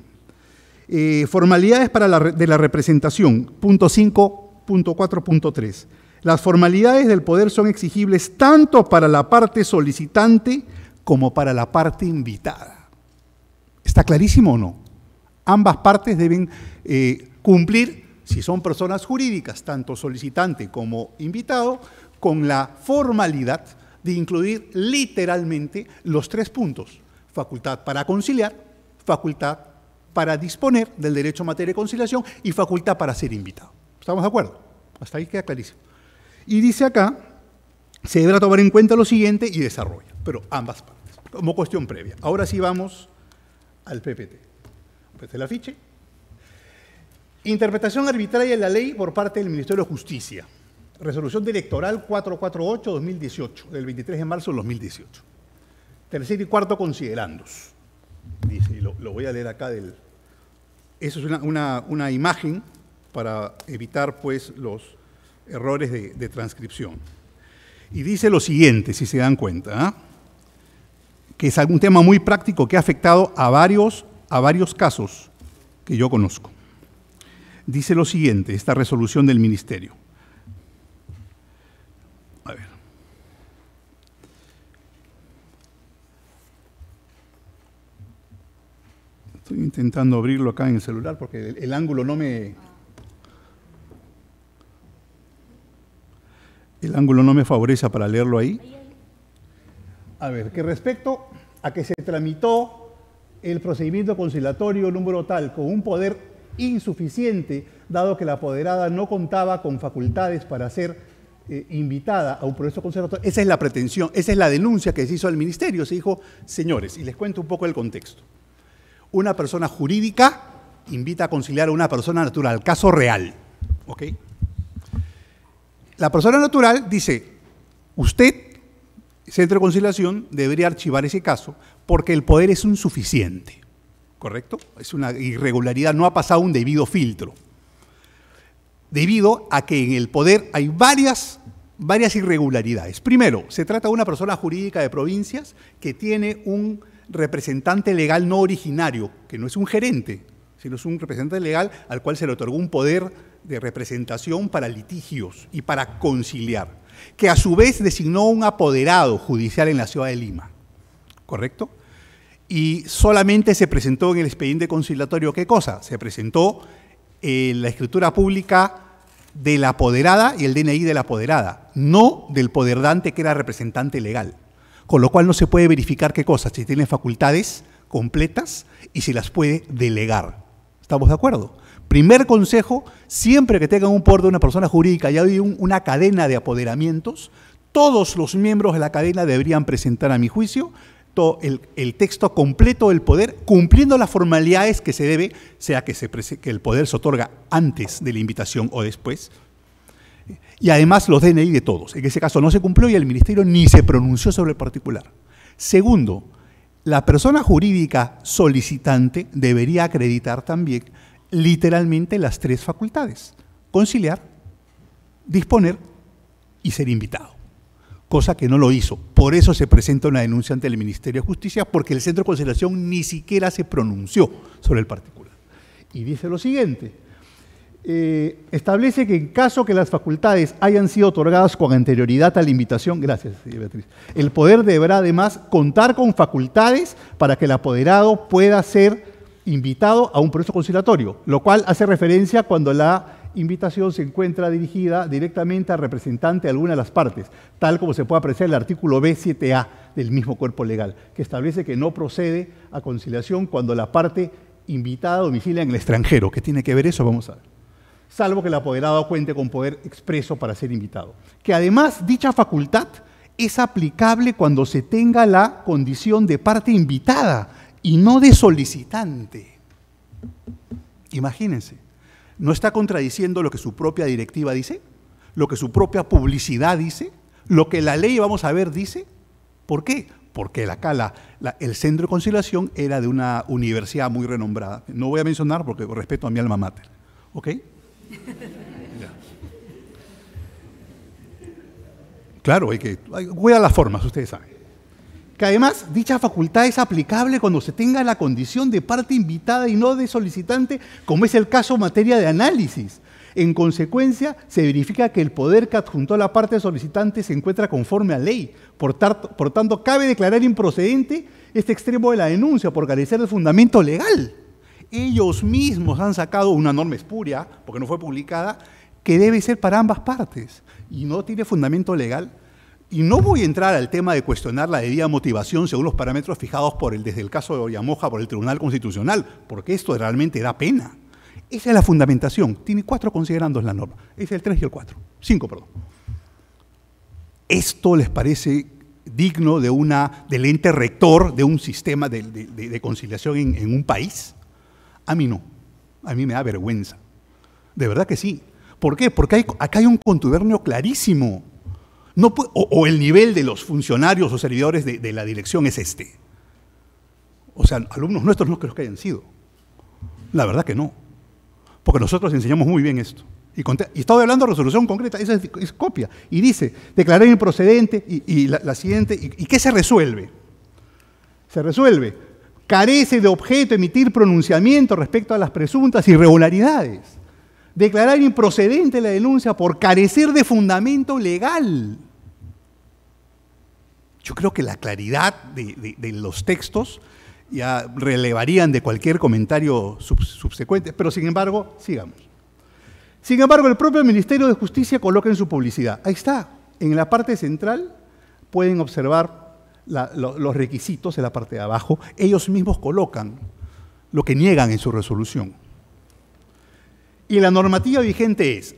Eh, formalidades para la, de la representación, punto 5.4.3. Las formalidades del poder son exigibles tanto para la parte solicitante como para la parte invitada. ¿Está clarísimo o no? Ambas partes deben eh, cumplir, si son personas jurídicas, tanto solicitante como invitado, con la formalidad de incluir literalmente los tres puntos. Facultad para conciliar, facultad para disponer del derecho a materia de conciliación y facultad para ser invitado. ¿Estamos de acuerdo? Hasta ahí queda clarísimo. Y dice acá, se deberá tomar en cuenta lo siguiente y desarrolla, pero ambas partes, como cuestión previa. Ahora sí vamos al PPT. Pues el afiche. Interpretación arbitraria de la ley por parte del Ministerio de Justicia. Resolución electoral 448-2018, del 23 de marzo de 2018. Tercer y cuarto considerandos. Dice, lo voy a leer acá del, eso es una, imagen para evitar pues, los errores de, transcripción. Y dice lo siguiente, si se dan cuenta, ¿ah? que es algún tema muy práctico que ha afectado a varios, a varios casos que yo conozco. Dice lo siguiente, esta resolución del ministerio. intentando abrirlo acá en el celular porque el, ángulo no me... El ángulo no me favorece para leerlo ahí. A ver, que respecto a que se tramitó el procedimiento conciliatorio número tal con un poder insuficiente, dado que la apoderada no contaba con facultades para ser eh, invitada a un proceso conciliatorio, Esa es la pretensión, esa es la denuncia que se hizo al ministerio. Se dijo, señores, y les cuento un poco el contexto una persona jurídica invita a conciliar a una persona natural, caso real. ¿ok? La persona natural dice, usted, centro de conciliación, debería archivar ese caso porque el poder es insuficiente, ¿correcto? Es una irregularidad, no ha pasado un debido filtro. Debido a que en el poder hay varias, varias irregularidades. Primero, se trata de una persona jurídica de provincias que tiene un representante legal no originario, que no es un gerente, sino es un representante legal al cual se le otorgó un poder de representación para litigios y para conciliar, que a su vez designó un apoderado judicial en la ciudad de Lima, ¿correcto? Y solamente se presentó en el expediente conciliatorio, ¿qué cosa? Se presentó en la escritura pública de la apoderada y el DNI de la apoderada, no del poderdante que era representante legal. Con lo cual no se puede verificar qué cosas, si tiene facultades completas y si las puede delegar. ¿Estamos de acuerdo? Primer consejo, siempre que tengan un poder de una persona jurídica y haya una cadena de apoderamientos, todos los miembros de la cadena deberían presentar, a mi juicio, todo el, texto completo del poder, cumpliendo las formalidades que se debe, sea que, que el poder se otorga antes de la invitación o después, y además los DNI de todos. En ese caso no se cumplió y el ministerio ni se pronunció sobre el particular. Segundo, la persona jurídica solicitante debería acreditar también literalmente las tres facultades, conciliar, disponer y ser invitado, cosa que no lo hizo. Por eso se presenta una denuncia ante el Ministerio de Justicia, porque el Centro de Conciliación ni siquiera se pronunció sobre el particular. Y dice lo siguiente, eh, establece que en caso que las facultades hayan sido otorgadas con anterioridad a la invitación, gracias Beatriz, el poder deberá además contar con facultades para que el apoderado pueda ser invitado a un proceso conciliatorio, lo cual hace referencia cuando la invitación se encuentra dirigida directamente al representante de alguna de las partes, tal como se puede apreciar el artículo B7A del mismo cuerpo legal, que establece que no procede a conciliación cuando la parte invitada domicilia en el extranjero. ¿Qué tiene que ver eso? Vamos a ver salvo que el apoderado cuente con poder expreso para ser invitado. Que además dicha facultad es aplicable cuando se tenga la condición de parte invitada y no de solicitante. Imagínense, ¿no está contradiciendo lo que su propia directiva dice? ¿Lo que su propia publicidad dice? ¿Lo que la ley, vamos a ver, dice? ¿Por qué? Porque acá el centro de conciliación era de una universidad muy renombrada. No voy a mencionar porque respeto a mi alma mater. ¿Ok? Claro, hay que cuidar las formas, ustedes saben. Que además dicha facultad es aplicable cuando se tenga la condición de parte invitada y no de solicitante, como es el caso en materia de análisis. En consecuencia, se verifica que el poder que adjuntó la parte solicitante se encuentra conforme a ley. por tanto, cabe declarar improcedente este extremo de la denuncia por carecer de fundamento legal ellos mismos han sacado una norma espuria, porque no fue publicada, que debe ser para ambas partes y no tiene fundamento legal. Y no voy a entrar al tema de cuestionar la debida motivación según los parámetros fijados por el, desde el caso de Ollamoja por el Tribunal Constitucional, porque esto realmente da pena. Esa es la fundamentación. Tiene cuatro considerandos la norma. Es el 3 y el 4. cinco, perdón. Esto les parece digno de una, del ente rector de un sistema de, conciliación en un país. A mí no. A mí me da vergüenza. De verdad que sí. ¿Por qué? Porque acá hay un contubernio clarísimo. o, el nivel de los funcionarios o servidores de, la dirección es este. O sea, alumnos nuestros no creo que hayan sido. La verdad que no. Porque nosotros enseñamos muy bien esto. Y, estaba hablando de resolución concreta, esa es, copia. Y dice, declaré improcedente y, y la, siguiente. ¿Y qué se resuelve? Se resuelve carece de objeto emitir pronunciamiento respecto a las presuntas irregularidades. Declarar improcedente la denuncia por carecer de fundamento legal. Yo creo que la claridad de, los textos ya relevarían de cualquier comentario subsecuente, pero sin embargo, sigamos. Sin embargo, el propio Ministerio de Justicia coloca en su publicidad, ahí está, en la parte central pueden observar los requisitos en la parte de abajo, ellos mismos colocan lo que niegan en su resolución. Y la normativa vigente es,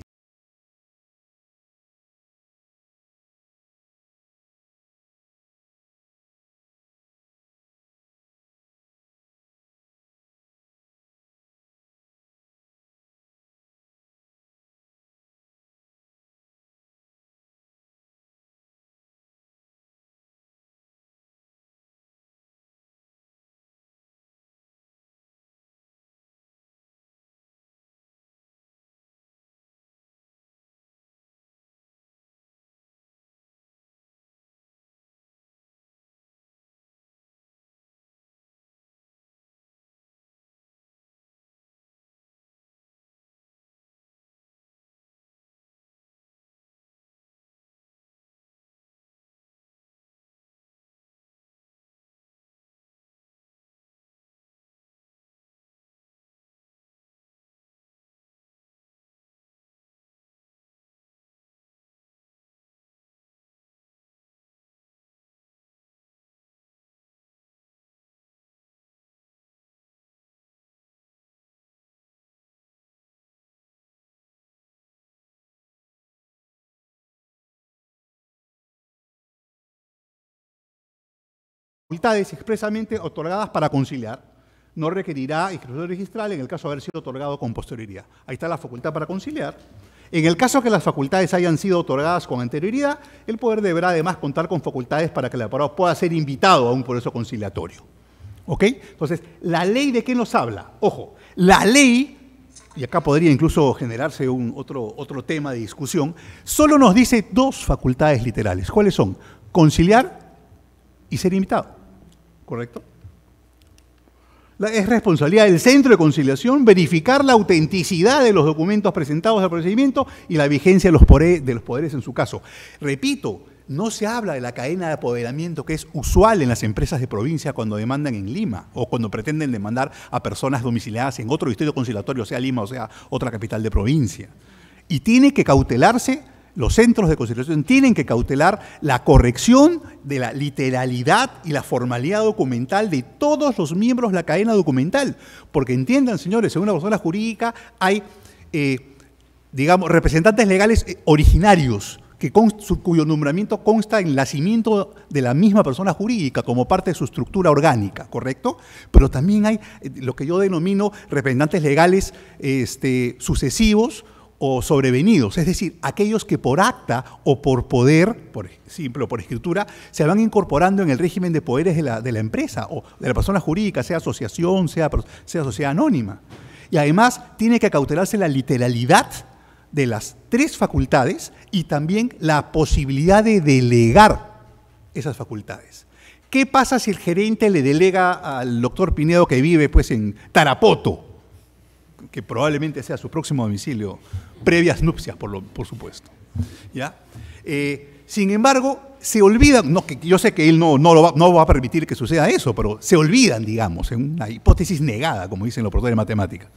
facultades expresamente otorgadas para conciliar no requerirá inscripción registral en el caso de haber sido otorgado con posterioridad. Ahí está la facultad para conciliar. En el caso que las facultades hayan sido otorgadas con anterioridad, el poder deberá además contar con facultades para que el aporado pueda ser invitado a un proceso conciliatorio. ¿Ok? Entonces, ¿la ley de qué nos habla? Ojo, la ley, y acá podría incluso generarse un otro, otro tema de discusión, solo nos dice dos facultades literales. ¿Cuáles son? Conciliar y ser invitado. ¿Correcto? es responsabilidad del Centro de Conciliación verificar la autenticidad de los documentos presentados al procedimiento y la vigencia de los, poderes, de los poderes en su caso. Repito, no se habla de la cadena de apoderamiento que es usual en las empresas de provincia cuando demandan en Lima o cuando pretenden demandar a personas domiciliadas en otro distrito conciliatorio, sea Lima o sea otra capital de provincia. Y tiene que cautelarse los centros de conciliación tienen que cautelar la corrección de la literalidad y la formalidad documental de todos los miembros de la cadena documental. Porque entiendan, señores, según la persona jurídica hay, eh, digamos, representantes legales eh, originarios, que cuyo nombramiento consta en el nacimiento de la misma persona jurídica como parte de su estructura orgánica, ¿correcto? Pero también hay eh, lo que yo denomino representantes legales este, sucesivos, o sobrevenidos, es decir, aquellos que por acta o por poder, por simple por escritura, se van incorporando en el régimen de poderes de la, empresa o de la persona jurídica, sea asociación, sea, sea sociedad anónima. Y además tiene que cautelarse la literalidad de las tres facultades y también la posibilidad de delegar esas facultades. ¿Qué pasa si el gerente le delega al doctor Pinedo que vive pues en Tarapoto? que probablemente sea su próximo domicilio, previas nupcias, por, por supuesto. ¿Ya? Eh, sin embargo, se olvidan, que yo sé que él no, no, va, no va a permitir que suceda eso, pero se olvidan, digamos, en una hipótesis negada, como dicen los profesores de matemáticas,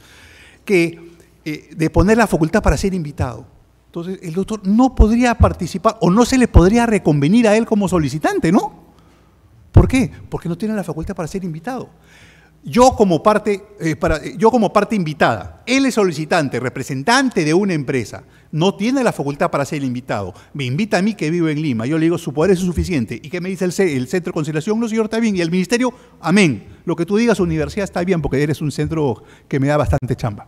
que eh, de poner la facultad para ser invitado. Entonces, el doctor no podría participar o no se le podría reconvenir a él como solicitante, ¿no? ¿Por qué? Porque no tiene la facultad para ser invitado. Yo como, parte, eh, eh, yo como parte invitada, él es solicitante, representante de una empresa, no tiene la facultad para ser el invitado, me invita a mí que vivo en Lima, yo le digo, su poder es suficiente, y qué me dice el, Centro de Conciliación, no señor, está bien, y el Ministerio, amén, lo que tú digas, universidad, está bien, porque eres un centro que me da bastante chamba,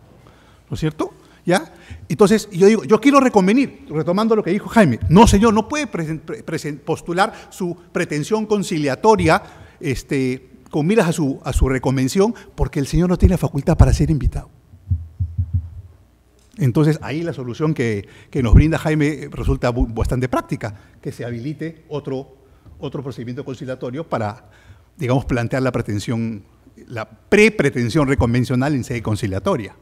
¿no es cierto? ¿Ya? Entonces, yo digo, yo quiero reconvenir, retomando lo que dijo Jaime, no señor, no puede postular su pretensión conciliatoria, este, con miras a su, a su reconvención, porque el Señor no tiene facultad para ser invitado. Entonces ahí la solución que, nos brinda Jaime resulta bastante práctica, que se habilite otro, otro procedimiento conciliatorio para, digamos, plantear la pretensión, la pre-pretensión reconvencional en sede conciliatoria.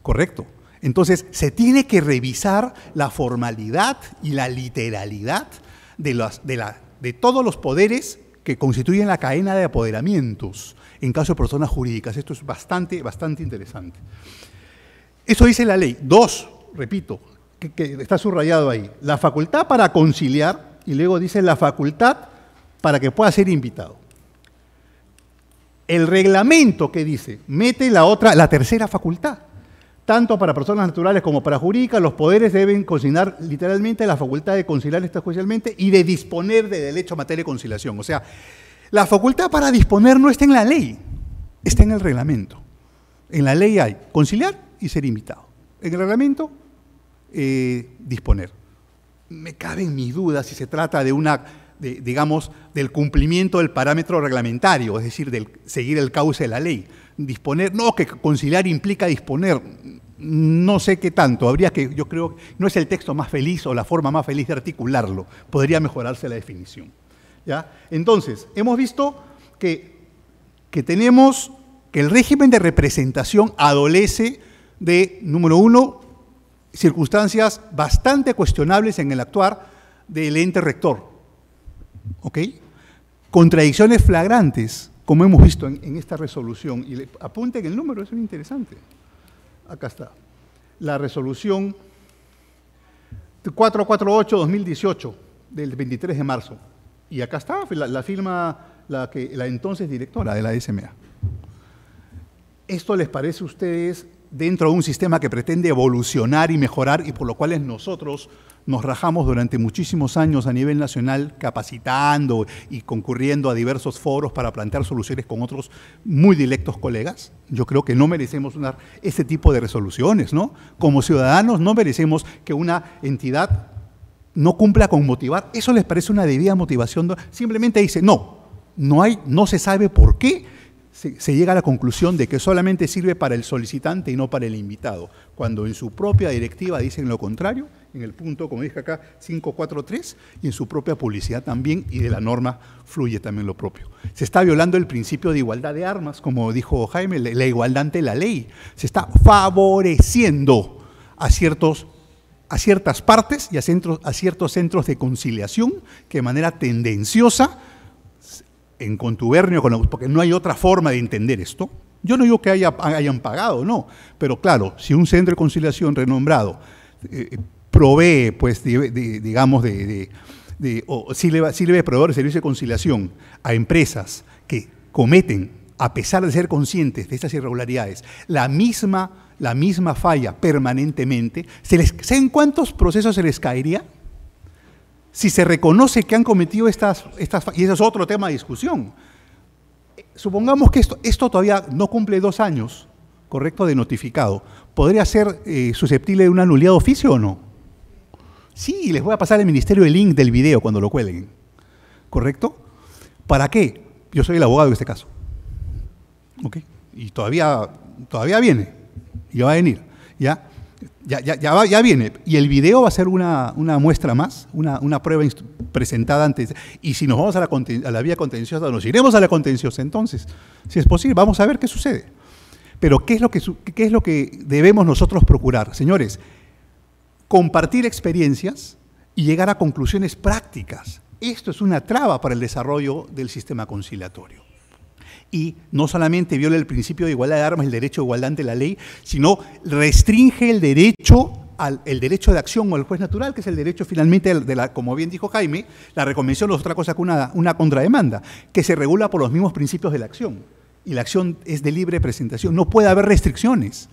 Correcto. Entonces se tiene que revisar la formalidad y la literalidad de, de, la, de todos los poderes que constituyen la cadena de apoderamientos en caso de personas jurídicas. Esto es bastante, bastante interesante. Eso dice la ley. Dos, repito, que, está subrayado ahí. La facultad para conciliar y luego dice la facultad para que pueda ser invitado. El reglamento que dice, mete la otra, la tercera facultad, tanto para personas naturales como para jurídicas, los poderes deben consignar literalmente la facultad de conciliar judicialmente y de disponer de derecho a materia de conciliación. O sea, la facultad para disponer no está en la ley, está en el reglamento. En la ley hay conciliar y ser invitado. En el reglamento, eh, disponer. Me caben mis dudas si se trata de una, digamos, del cumplimiento del parámetro reglamentario, es decir, del seguir el cauce de la ley disponer, no, que conciliar implica disponer, no sé qué tanto, habría que, yo creo, no es el texto más feliz o la forma más feliz de articularlo, podría mejorarse la definición. ¿ya? Entonces, hemos visto que, que tenemos que el régimen de representación adolece de, número uno, circunstancias bastante cuestionables en el actuar del ente rector. ¿Ok? Contradicciones flagrantes, como hemos visto en, esta resolución. Y le, que el número, es muy interesante. Acá está. La resolución 448-2018 del 23 de marzo. Y acá está la, firma la, que, la entonces directora de la SMA. ¿Esto les parece a ustedes dentro de un sistema que pretende evolucionar y mejorar y por lo cual nosotros nos rajamos durante muchísimos años a nivel nacional capacitando y concurriendo a diversos foros para plantear soluciones con otros muy directos colegas. Yo creo que no merecemos una, ese tipo de resoluciones, ¿no? Como ciudadanos no merecemos que una entidad no cumpla con motivar. Eso les parece una debida motivación. Simplemente dice, no, no, hay, no se sabe por qué se, llega a la conclusión de que solamente sirve para el solicitante y no para el invitado. Cuando en su propia directiva dicen lo contrario, en el punto, como dije acá, 543, y en su propia publicidad también, y de la norma fluye también lo propio. Se está violando el principio de igualdad de armas, como dijo Jaime, la, igualdad ante la ley. Se está favoreciendo a ciertos a ciertas partes y a, a ciertos centros de conciliación que de manera tendenciosa en contubernio porque no hay otra forma de entender esto. Yo no digo que hayan pagado, no, pero claro, si un centro de conciliación renombrado eh, provee, pues, digamos, de, o sirve, sirve de proveedor de servicio de conciliación a empresas que cometen, a pesar de ser conscientes de estas irregularidades, la misma, la misma falla permanentemente, ¿se les, ¿en cuántos procesos se les caería? si se reconoce que han cometido estas, estas y eso es otro tema de discusión. Supongamos que esto, todavía no cumple dos años, correcto, de notificado. ¿Podría ser eh, susceptible de una nulidad de oficio o no? Sí, les voy a pasar al ministerio el link del video cuando lo cuelguen, ¿correcto? ¿Para qué? Yo soy el abogado de este caso. ¿Ok? Y todavía, todavía viene, y va a venir, ¿ya? Ya, ya, viene. Y el video va a ser una, muestra más, una, prueba presentada antes. Y si nos vamos a la, vía contenciosa, nos iremos a la contenciosa entonces. Si es posible, vamos a ver qué sucede. Pero qué es lo que debemos nosotros procurar? Señores, compartir experiencias y llegar a conclusiones prácticas. Esto es una traba para el desarrollo del sistema conciliatorio y no solamente viola el principio de igualdad de armas, el derecho de igualdad ante la ley, sino restringe el derecho el derecho de acción o al juez natural, que es el derecho finalmente de la, como bien dijo Jaime, la reconvención no es otra cosa que una, una contrademanda, que se regula por los mismos principios de la acción. Y la acción es de libre presentación, no puede haber restricciones.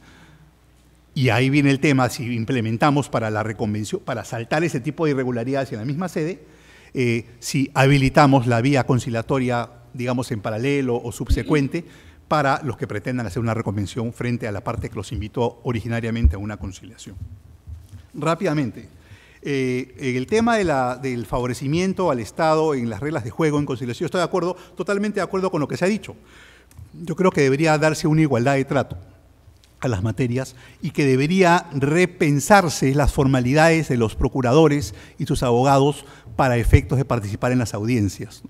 Y ahí viene el tema, si implementamos para la reconvención, para saltar ese tipo de irregularidades en la misma sede, eh, si habilitamos la vía conciliatoria digamos, en paralelo o subsecuente para los que pretendan hacer una reconvención frente a la parte que los invitó originariamente a una conciliación. Rápidamente, eh, el tema del favorecimiento al Estado en las reglas de juego en conciliación, estoy de acuerdo, totalmente de acuerdo con lo que se ha dicho. Yo creo que debería darse una igualdad de trato a las materias y que debería repensarse las formalidades de los procuradores y sus abogados para efectos de participar en las audiencias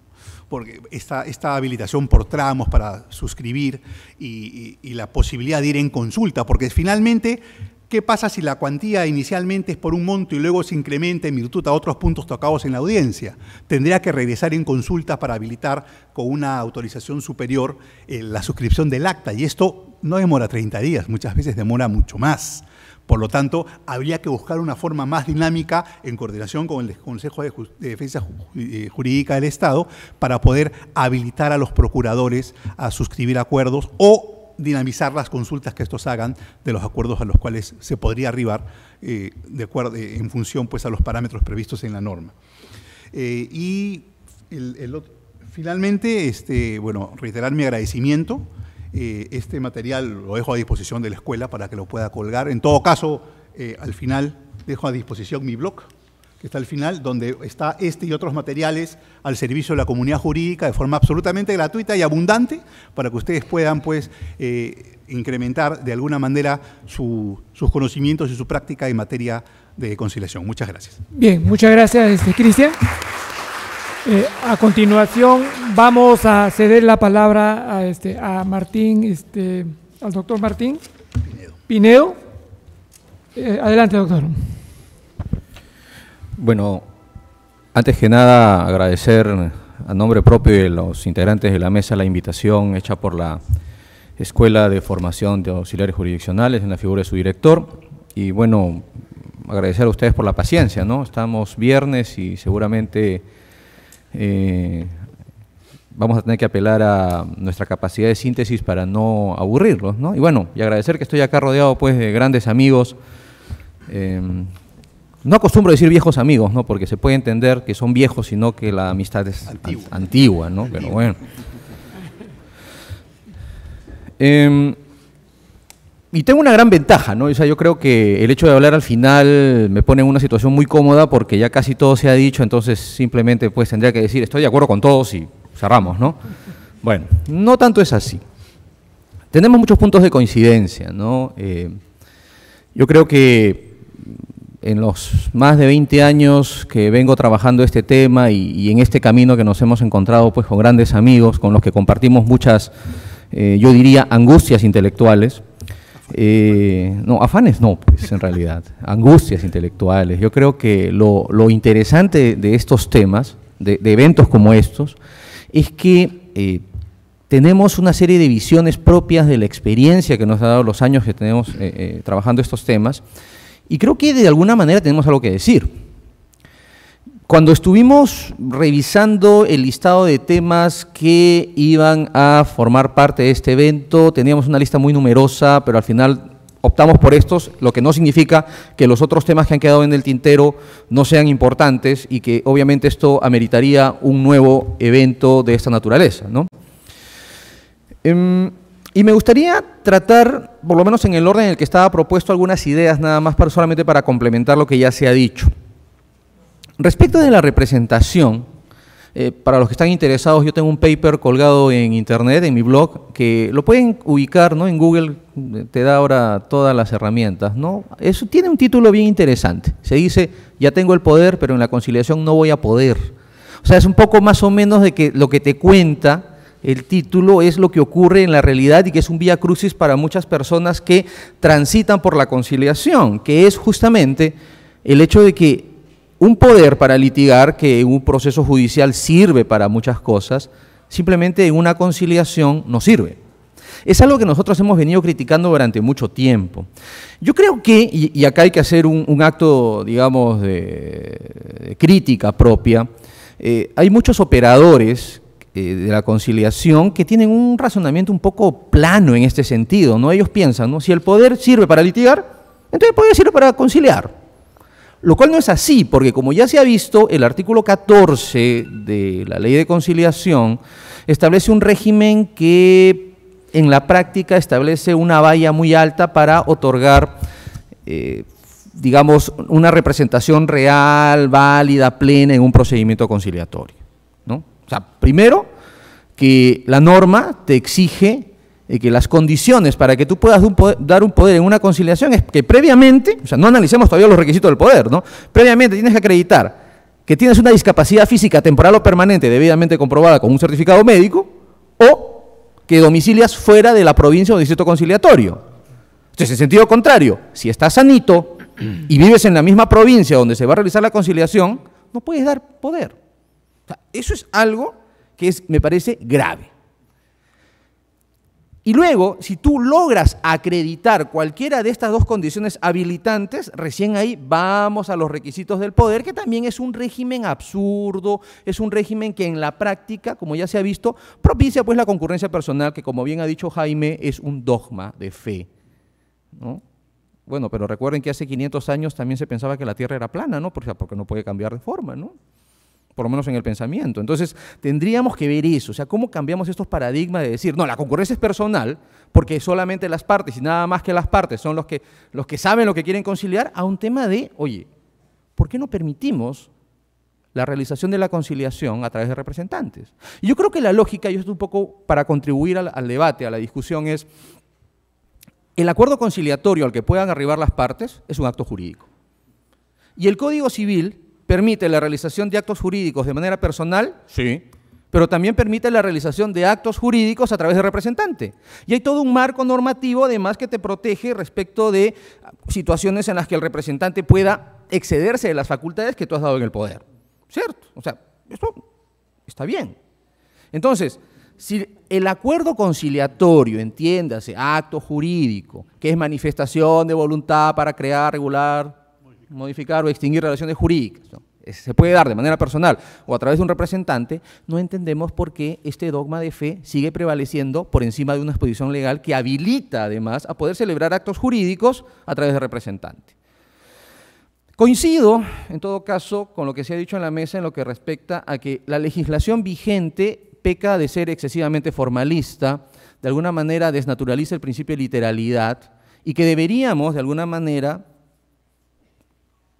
porque esta, habilitación por tramos para suscribir y, la posibilidad de ir en consulta, porque finalmente ¿Qué pasa si la cuantía inicialmente es por un monto y luego se incrementa en virtud a otros puntos tocados en la audiencia? Tendría que regresar en consulta para habilitar con una autorización superior eh, la suscripción del acta y esto no demora 30 días, muchas veces demora mucho más. Por lo tanto, habría que buscar una forma más dinámica en coordinación con el Consejo de, Defensa eh, Jurídica del Estado para poder habilitar a los procuradores a suscribir acuerdos o dinamizar las consultas que estos hagan de los acuerdos a los cuales se podría arribar eh, de acuerdo, eh, en función pues, a los parámetros previstos en la norma. y finalmente, este, bueno, reiterar mi agradecimiento eh, este material lo dejo a disposición de la escuela para que lo pueda colgar. En todo caso, eh, al final dejo a disposición mi blog, que está al final, donde está este y otros materiales al servicio de la comunidad jurídica de forma absolutamente gratuita y abundante para que ustedes puedan pues, eh, incrementar de alguna manera sus conocimientos y su práctica en materia de conciliación. Muchas gracias. Bien, muchas gracias, este, Cristian. Eh, a continuación vamos a ceder la palabra a, este, a Martín, este, al doctor Martín Pineo. Eh, adelante, doctor. Bueno, antes que nada agradecer a nombre propio de los integrantes de la mesa la invitación hecha por la Escuela de Formación de Auxiliares Jurisdiccionales en la figura de su director. Y bueno, agradecer a ustedes por la paciencia, ¿no? Estamos viernes y seguramente eh, vamos a tener que apelar a nuestra capacidad de síntesis para no aburrirlos, ¿no? Y bueno, y agradecer que estoy acá rodeado pues de grandes amigos. Em, no acostumbro decir viejos amigos, ¿no? Porque se puede entender que son viejos, sino que la amistad es antigua, ¿no? Pero bueno. Em, y tengo una gran ventaja, ¿no? O sea, yo creo que el hecho de hablar al final me pone en una situación muy cómoda porque ya casi todo se ha dicho, entonces simplemente pues tendría que decir, estoy de acuerdo con todos y cerramos, ¿no? Bueno, no tanto es así. Tenemos muchos puntos de coincidencia, ¿no? Eh, yo creo que en los más de 20 años que vengo trabajando este tema y, en este camino que nos hemos encontrado pues con grandes amigos, con los que compartimos muchas, eh, yo diría, angustias intelectuales, eh, no, afanes no, pues en realidad, angustias intelectuales. Yo creo que lo, interesante de estos temas, de, eventos como estos, es que eh, tenemos una serie de visiones propias de la experiencia que nos ha dado los años que tenemos eh, trabajando estos temas, y creo que de alguna manera tenemos algo que decir. Cuando estuvimos revisando el listado de temas que iban a formar parte de este evento, teníamos una lista muy numerosa, pero al final optamos por estos, lo que no significa que los otros temas que han quedado en el tintero no sean importantes y que obviamente esto ameritaría un nuevo evento de esta naturaleza. Em, y me gustaría tratar, por lo menos en el orden en el que estaba propuesto, algunas ideas nada más solamente para complementar lo que ya se ha dicho. Respecto de la representación, eh, para los que están interesados, yo tengo un paper colgado en internet, en mi blog, que lo pueden ubicar ¿no? en Google, eh, te da ahora todas las herramientas. ¿no? Eso tiene un título bien interesante. Se dice, ya tengo el poder, pero en la conciliación no voy a poder. O sea, es un poco más o menos de que lo que te cuenta el título es lo que ocurre en la realidad y que es un vía crucis para muchas personas que transitan por la conciliación, que es justamente el hecho de que un poder para litigar que un proceso judicial sirve para muchas cosas, simplemente en una conciliación no sirve. Es algo que nosotros hemos venido criticando durante mucho tiempo. Yo creo que, y, acá hay que hacer un, acto, digamos, de, crítica propia, eh, hay muchos operadores eh, de la conciliación que tienen un razonamiento un poco plano en este sentido, ¿no? Ellos piensan, ¿no? Si el poder sirve para litigar, entonces el poder sirve para conciliar. Lo cual no es así, porque como ya se ha visto, el artículo 14 de la ley de conciliación establece un régimen que en la práctica establece una valla muy alta para otorgar, eh, digamos, una representación real, válida, plena en un procedimiento conciliatorio. ¿no? O sea, primero, que la norma te exige y que las condiciones para que tú puedas dar un poder en una conciliación es que previamente, o sea, no analicemos todavía los requisitos del poder, ¿no? Previamente tienes que acreditar que tienes una discapacidad física temporal o permanente debidamente comprobada con un certificado médico o que domicilias fuera de la provincia o distrito conciliatorio. Entonces, en sentido contrario, si estás sanito y vives en la misma provincia donde se va a realizar la conciliación, no puedes dar poder. O sea, eso es algo que me parece grave. Y luego, si tú logras acreditar cualquiera de estas dos condiciones habilitantes, recién ahí vamos a los requisitos del poder, que también es un régimen absurdo, es un régimen que en la práctica, como ya se ha visto, propicia pues la concurrencia personal, que como bien ha dicho Jaime, es un dogma de fe. Bueno, pero recuerden que hace 500 años también se pensaba que la Tierra era plana, ¿no? Porque no puede cambiar de forma, ¿no? por lo menos en el pensamiento. Entonces, tendríamos que ver eso, o sea, cómo cambiamos estos paradigmas de decir, no, la concurrencia es personal, porque solamente las partes y nada más que las partes son los que, los que saben lo que quieren conciliar, a un tema de, oye, ¿por qué no permitimos la realización de la conciliación a través de representantes? yo creo que la lógica, y esto un poco para contribuir al, al debate, a la discusión, es el acuerdo conciliatorio al que puedan arribar las partes es un acto jurídico. Y el Código Civil permite la realización de actos jurídicos de manera personal, sí, pero también permite la realización de actos jurídicos a través de representante. Y hay todo un marco normativo además que te protege respecto de situaciones en las que el representante pueda excederse de las facultades que tú has dado en el poder. ¿Cierto? O sea, esto está bien. Entonces, si el acuerdo conciliatorio, entiéndase, acto jurídico, que es manifestación de voluntad para crear, regular, modificar o extinguir relaciones jurídicas. Se puede dar de manera personal o a través de un representante, no entendemos por qué este dogma de fe sigue prevaleciendo por encima de una exposición legal que habilita además a poder celebrar actos jurídicos a través de representante. Coincido, en todo caso, con lo que se ha dicho en la mesa en lo que respecta a que la legislación vigente peca de ser excesivamente formalista, de alguna manera desnaturaliza el principio de literalidad y que deberíamos, de alguna manera,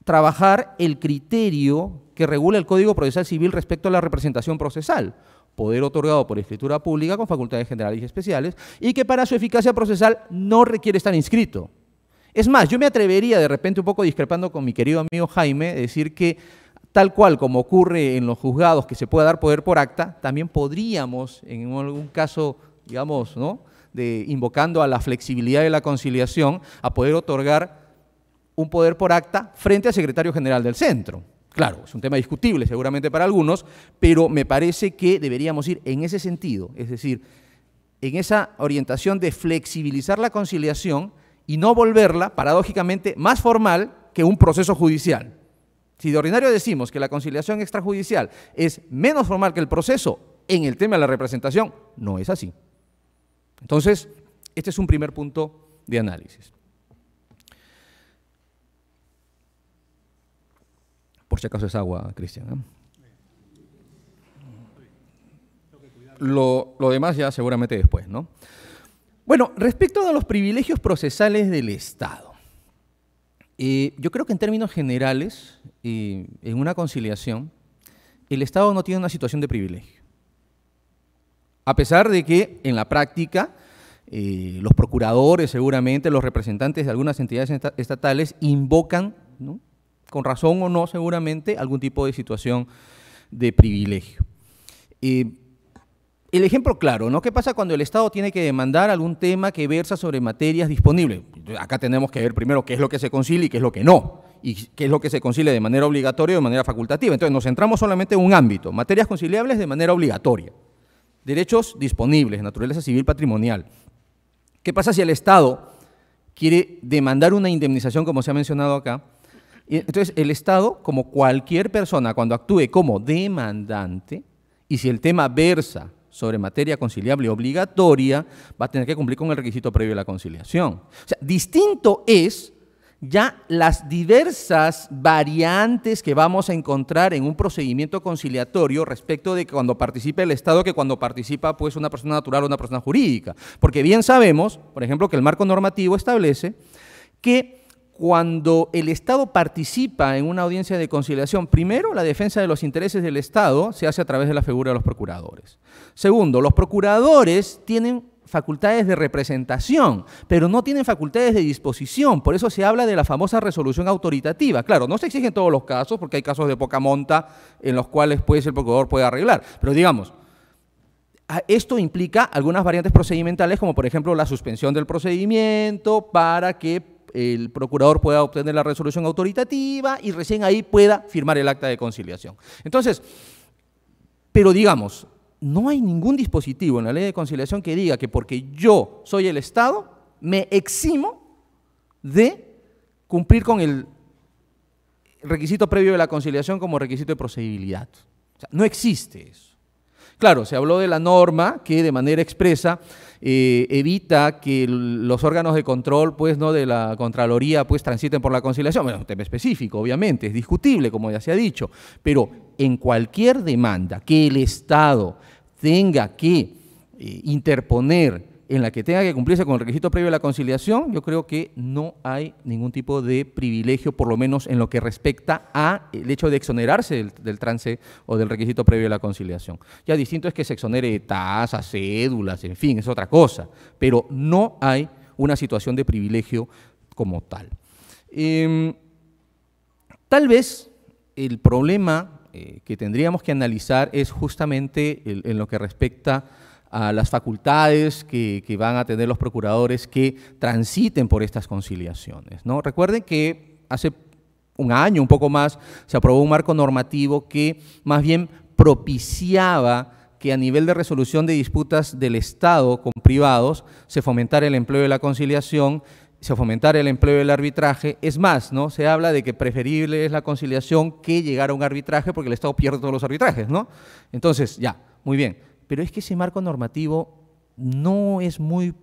trabajar el criterio que regula el Código Procesal Civil respecto a la representación procesal, poder otorgado por escritura pública con facultades generales y especiales, y que para su eficacia procesal no requiere estar inscrito. Es más, yo me atrevería de repente un poco discrepando con mi querido amigo Jaime, decir que tal cual como ocurre en los juzgados que se pueda dar poder por acta, también podríamos en algún caso, digamos, ¿no? de invocando a la flexibilidad de la conciliación, a poder otorgar un poder por acta frente al secretario general del centro. Claro, es un tema discutible seguramente para algunos, pero me parece que deberíamos ir en ese sentido, es decir, en esa orientación de flexibilizar la conciliación y no volverla, paradójicamente, más formal que un proceso judicial. Si de ordinario decimos que la conciliación extrajudicial es menos formal que el proceso en el tema de la representación, no es así. Entonces, este es un primer punto de análisis. si acaso es agua, Cristian. ¿eh? Lo, demás ya seguramente después, ¿no? Bueno, respecto a los privilegios procesales del Estado, eh, yo creo que en términos generales, eh, en una conciliación, el Estado no tiene una situación de privilegio. A pesar de que en la práctica los procuradores, seguramente los representantes de algunas entidades estatales, invocan ¿no? con razón o no seguramente, algún tipo de situación de privilegio. Eh, el ejemplo claro, ¿no? ¿Qué pasa cuando el Estado tiene que demandar algún tema que versa sobre materias disponibles? Acá tenemos que ver primero qué es lo que se concilia y qué es lo que no, y qué es lo que se concilia de manera obligatoria o de manera facultativa. Entonces nos centramos solamente en un ámbito, materias conciliables de manera obligatoria, derechos disponibles, naturaleza civil patrimonial. ¿Qué pasa si el Estado quiere demandar una indemnización, como se ha mencionado acá, entonces, el Estado, como cualquier persona, cuando actúe como demandante, y si el tema versa sobre materia conciliable obligatoria, va a tener que cumplir con el requisito previo de la conciliación. O sea, distinto es ya las diversas variantes que vamos a encontrar en un procedimiento conciliatorio respecto de cuando participe el Estado que cuando participa pues una persona natural o una persona jurídica. Porque bien sabemos, por ejemplo, que el marco normativo establece que cuando el Estado participa en una audiencia de conciliación, primero, la defensa de los intereses del Estado se hace a través de la figura de los procuradores. Segundo, los procuradores tienen facultades de representación, pero no tienen facultades de disposición. Por eso se habla de la famosa resolución autoritativa. Claro, no se exigen todos los casos, porque hay casos de poca monta en los cuales pues, el procurador puede arreglar. Pero digamos, esto implica algunas variantes procedimentales, como por ejemplo la suspensión del procedimiento para que el procurador pueda obtener la resolución autoritativa y recién ahí pueda firmar el acta de conciliación. Entonces, pero digamos, no hay ningún dispositivo en la ley de conciliación que diga que porque yo soy el Estado, me eximo de cumplir con el requisito previo de la conciliación como requisito de procedibilidad. O sea, no existe eso. Claro, se habló de la norma que de manera expresa eh, evita que los órganos de control pues, ¿no? de la Contraloría pues, transiten por la conciliación. Bueno, es un tema específico, obviamente, es discutible, como ya se ha dicho, pero en cualquier demanda que el Estado tenga que eh, interponer en la que tenga que cumplirse con el requisito previo de la conciliación, yo creo que no hay ningún tipo de privilegio, por lo menos en lo que respecta a el hecho de exonerarse del, trance o del requisito previo de la conciliación. Ya distinto es que se exonere tasas, cédulas, en fin, es otra cosa, pero no hay una situación de privilegio como tal. Em, tal vez el problema eh, que tendríamos que analizar es justamente en lo que respecta a las facultades que, van a tener los procuradores que transiten por estas conciliaciones. ¿no? Recuerden que hace un año, un poco más, se aprobó un marco normativo que más bien propiciaba que a nivel de resolución de disputas del Estado con privados se fomentara el empleo de la conciliación, se fomentara el empleo del arbitraje. Es más, ¿no? se habla de que preferible es la conciliación que llegar a un arbitraje porque el Estado pierde todos los arbitrajes. ¿no? Entonces, ya, muy bien pero es que ese marco normativo no es muy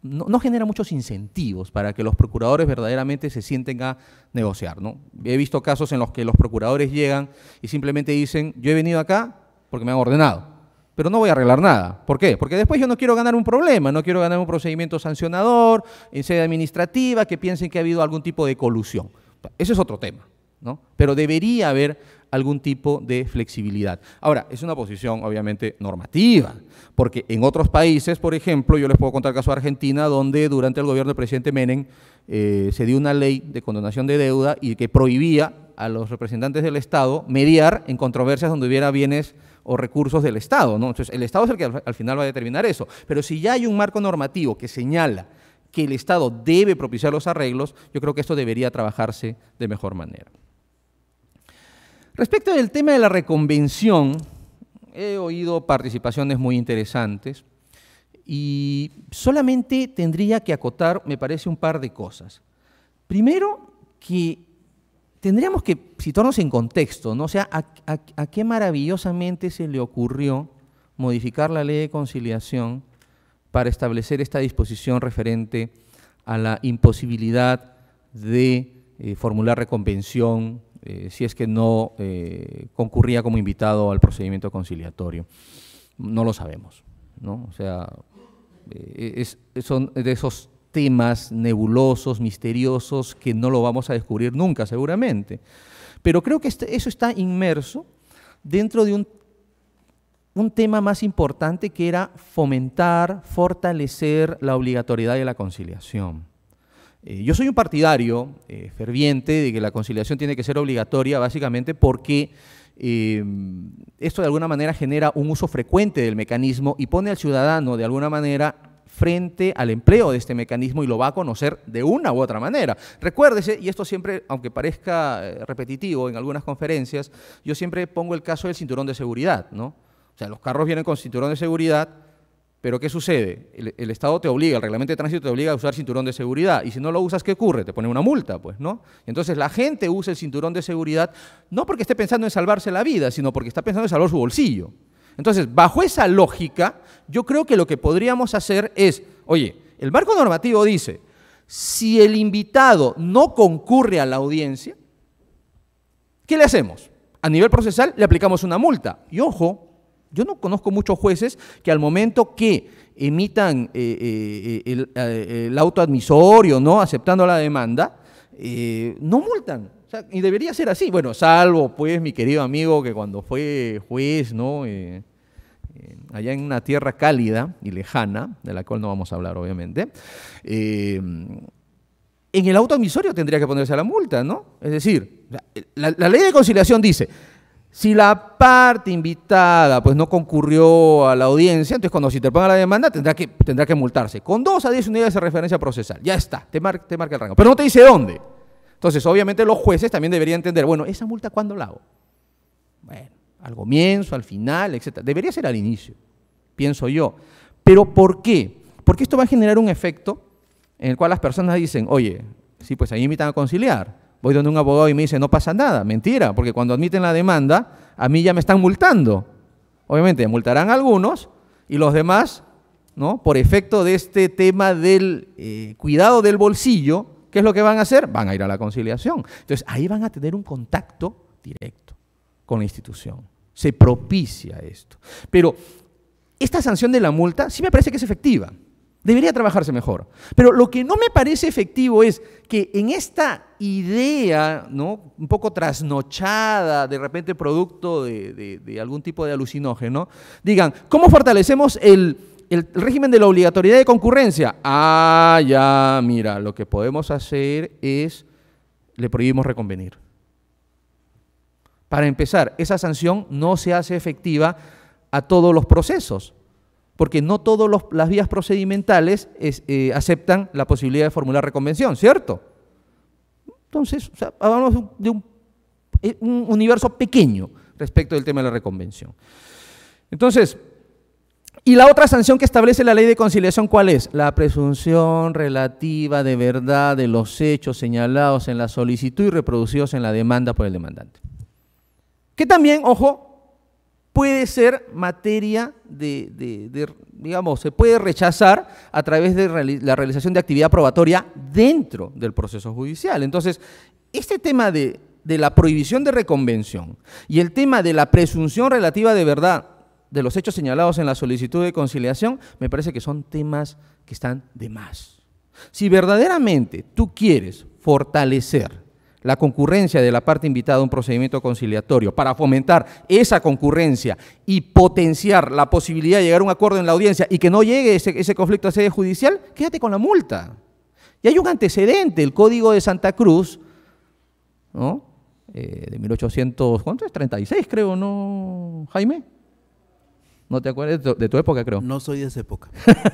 no, genera muchos incentivos para que los procuradores verdaderamente se sienten a negociar. ¿no? He visto casos en los que los procuradores llegan y simplemente dicen, yo he venido acá porque me han ordenado, pero no voy a arreglar nada. ¿Por qué? Porque después yo no quiero ganar un problema, no quiero ganar un procedimiento sancionador, en sede administrativa, que piensen que ha habido algún tipo de colusión. Ese es otro tema. ¿no? Pero debería haber algún tipo de flexibilidad. Ahora, es una posición obviamente normativa, porque en otros países, por ejemplo, yo les puedo contar el caso de Argentina, donde durante el gobierno del presidente Menem eh, se dio una ley de condonación de deuda y que prohibía a los representantes del Estado mediar en controversias donde hubiera bienes o recursos del Estado. Entonces, el Estado es el que al final va a determinar eso. Pero si ya hay un marco normativo que señala que el Estado debe propiciar los arreglos, yo creo que esto debería trabajarse de mejor manera. Respecto del tema de la reconvención, he oído participaciones muy interesantes y solamente tendría que acotar, me parece, un par de cosas. Primero, que tendríamos que situarnos en contexto, ¿no? O sea, a, qué maravillosamente se le ocurrió modificar la ley de conciliación para establecer esta disposición referente a la imposibilidad de eh, formular reconvención eh, si es que no eh, concurría como invitado al procedimiento conciliatorio. No lo sabemos, sea, eh, e, son de esos temas nebulosos, misteriosos, que no lo vamos a descubrir nunca, seguramente. Pero creo que este, eso está inmerso dentro de un, un tema más importante que era fomentar, fortalecer la obligatoriedad de la conciliación. Eh, yo soy un partidario eh, ferviente de que la conciliación tiene que ser obligatoria, básicamente porque eh, esto de alguna manera genera un uso frecuente del mecanismo y pone al ciudadano de alguna manera frente al empleo de este mecanismo y lo va a conocer de una u otra manera. Recuérdese, y esto siempre, aunque parezca repetitivo en algunas conferencias, yo siempre pongo el caso del cinturón de seguridad, ¿no? O sea, los carros vienen con cinturón de seguridad, pero ¿qué sucede? El, Estado te obliga, el reglamento de tránsito te obliga a usar cinturón de seguridad. Y si no lo usas, ¿qué ocurre? Te pone una multa, pues, ¿no? Entonces la gente usa el cinturón de seguridad no porque esté pensando en salvarse la vida, sino porque está pensando en salvar su bolsillo. Entonces, bajo esa lógica, yo creo que lo que podríamos hacer es, oye, el marco normativo dice, si el invitado no concurre a la audiencia, ¿qué le hacemos? A nivel procesal le aplicamos una multa. Y ojo, yo no conozco muchos jueces que al momento que emitan eh, eh, eh, el, autoadmisorio, auto admisorio, ¿no? aceptando la demanda, no multan. y debería ser así. Bueno, salvo pues mi querido amigo que cuando fue juez, ¿no? allá en una tierra cálida y lejana, de la cual no vamos a hablar obviamente, en el auto admisorio tendría que ponerse la multa, ¿no? Es decir, la ley de conciliación dice, si la parte invitada pues no concurrió a la audiencia, entonces cuando se interponga la demanda tendrá que, tendrá que multarse con dos a diez unidades de referencia procesal. Ya está, te, te marca el rango. Pero no te dice dónde. Entonces, obviamente los jueces también deberían entender, bueno, ¿esa multa cuándo la hago? Bueno, al comienzo, al final, etc. Debería ser al inicio, pienso yo. Pero ¿por qué? Porque esto va a generar un efecto en el cual las personas dicen, oye, sí, pues ahí invitan a conciliar voy donde un abogado y me dice, no pasa nada. Mentira, porque cuando admiten la demanda, a mí ya me están multando. Obviamente, multarán algunos y los demás, ¿no? Por efecto de este tema del eh, cuidado del bolsillo, ¿qué es lo que van a hacer? Van a ir a la conciliación. Entonces, ahí van a tener un contacto directo con la institución. Se propicia esto. Pero esta sanción de la multa sí me parece que es efectiva. Debería trabajarse mejor. Pero lo que no me parece efectivo es que en esta idea, ¿no? un poco trasnochada, de repente producto de, algún tipo de alucinógeno, digan, ¿cómo fortalecemos el, régimen de la obligatoriedad de concurrencia? Ah, ya, mira, lo que podemos hacer es, le prohibimos reconvenir. Para empezar, esa sanción no se hace efectiva a todos los procesos porque no todas las vías procedimentales eh, aceptan la posibilidad de formular reconvención, ¿cierto? Entonces, hablamos de un, eh, un universo pequeño respecto del tema de la reconvención. Entonces, y la otra sanción que establece la ley de conciliación, ¿cuál es? La presunción relativa de verdad de los hechos señalados en la solicitud y reproducidos en la demanda por el demandante. Que también, ojo, puede ser materia de, digamos, se puede rechazar a través de la realización de actividad probatoria dentro del proceso judicial. Entonces, este tema de, de la prohibición de reconvención y el tema de la presunción relativa de verdad de los hechos señalados en la solicitud de conciliación, me parece que son temas que están de más. Si verdaderamente tú quieres fortalecer la concurrencia de la parte invitada a un procedimiento conciliatorio para fomentar esa concurrencia y potenciar la posibilidad de llegar a un acuerdo en la audiencia y que no llegue ese, conflicto a sede judicial, quédate con la multa. Y hay un antecedente, el Código de Santa Cruz, ¿no? Eh, de 1836, creo, ¿no, Jaime? No te acuerdas de tu, de tu época, creo. No soy de esa época.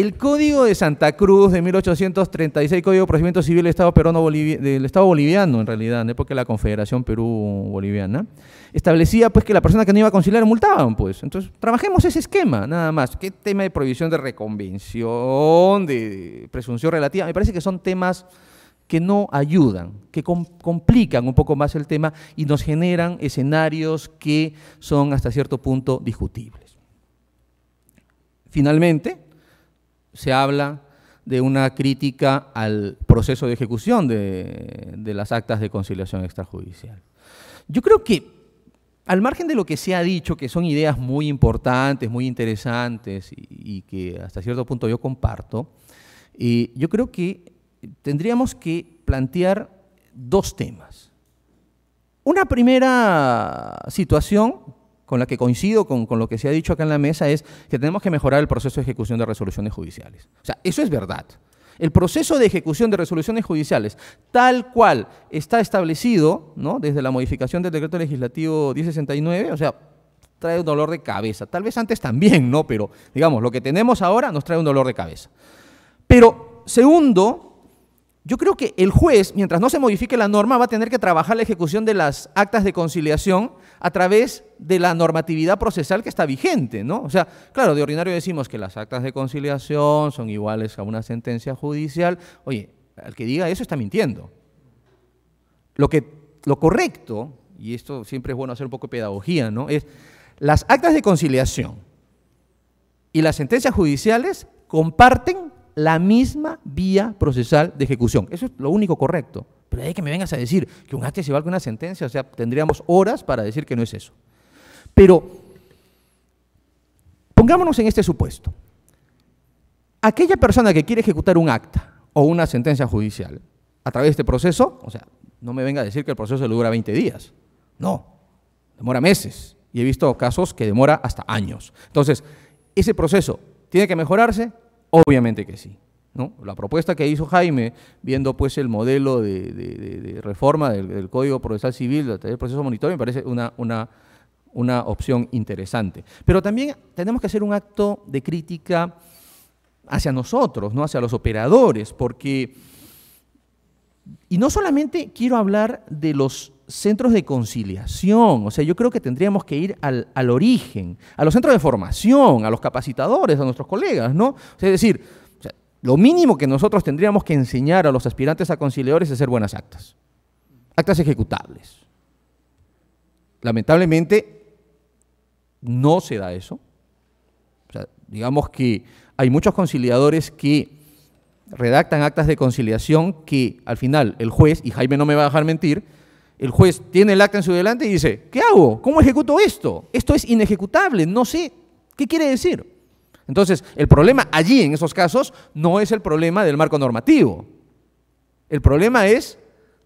el Código de Santa Cruz de 1836, Código de Procedimiento Civil del Estado, del Estado Boliviano, en realidad, en la época de la Confederación Perú-Boliviana, establecía pues que la persona que no iba a conciliar multaban, pues. Entonces, trabajemos ese esquema, nada más. ¿Qué tema de prohibición de reconvención, de presunción relativa? Me parece que son temas que no ayudan, que complican un poco más el tema y nos generan escenarios que son hasta cierto punto discutibles. Finalmente, se habla de una crítica al proceso de ejecución de, las actas de conciliación extrajudicial. Yo creo que, al margen de lo que se ha dicho, que son ideas muy importantes, muy interesantes y, que hasta cierto punto yo comparto, eh, yo creo que tendríamos que plantear dos temas. Una primera situación con la que coincido con, lo que se ha dicho acá en la mesa, es que tenemos que mejorar el proceso de ejecución de resoluciones judiciales. O sea, eso es verdad. El proceso de ejecución de resoluciones judiciales, tal cual está establecido ¿no? desde la modificación del decreto legislativo 1069, o sea, trae un dolor de cabeza. Tal vez antes también, ¿no? Pero, digamos, lo que tenemos ahora nos trae un dolor de cabeza. Pero, segundo, yo creo que el juez, mientras no se modifique la norma, va a tener que trabajar la ejecución de las actas de conciliación a través de la normatividad procesal que está vigente, ¿no? O sea, claro, de ordinario decimos que las actas de conciliación son iguales a una sentencia judicial. Oye, al que diga eso está mintiendo. Lo, que, lo correcto, y esto siempre es bueno hacer un poco de pedagogía, ¿no? Es las actas de conciliación y las sentencias judiciales comparten la misma vía procesal de ejecución. Eso es lo único correcto. Pero hay que me vengas a decir que un acta es igual que una sentencia, o sea, tendríamos horas para decir que no es eso. Pero pongámonos en este supuesto. Aquella persona que quiere ejecutar un acta o una sentencia judicial a través de este proceso, o sea, no me venga a decir que el proceso le dura 20 días. No, demora meses. Y he visto casos que demora hasta años. Entonces, ese proceso tiene que mejorarse, Obviamente que sí. La propuesta que hizo Jaime, viendo pues el modelo de, reforma del, Código Procesal Civil, del proceso monitoreo, me parece una, una, una opción interesante. Pero también tenemos que hacer un acto de crítica hacia nosotros, ¿no? hacia los operadores, porque... Y no solamente quiero hablar de los centros de conciliación. O sea, yo creo que tendríamos que ir al, origen, a los centros de formación, a los capacitadores, a nuestros colegas, ¿no? O sea, es decir, lo mínimo que nosotros tendríamos que enseñar a los aspirantes a conciliadores es hacer buenas actas, actas ejecutables. Lamentablemente, no se da eso. O sea, digamos que hay muchos conciliadores que redactan actas de conciliación que al final el juez, y Jaime no me va a dejar mentir, el juez tiene el acta en su delante y dice, ¿qué hago? ¿Cómo ejecuto esto? Esto es inejecutable, no sé. ¿Qué quiere decir? Entonces, el problema allí, en esos casos, no es el problema del marco normativo. El problema es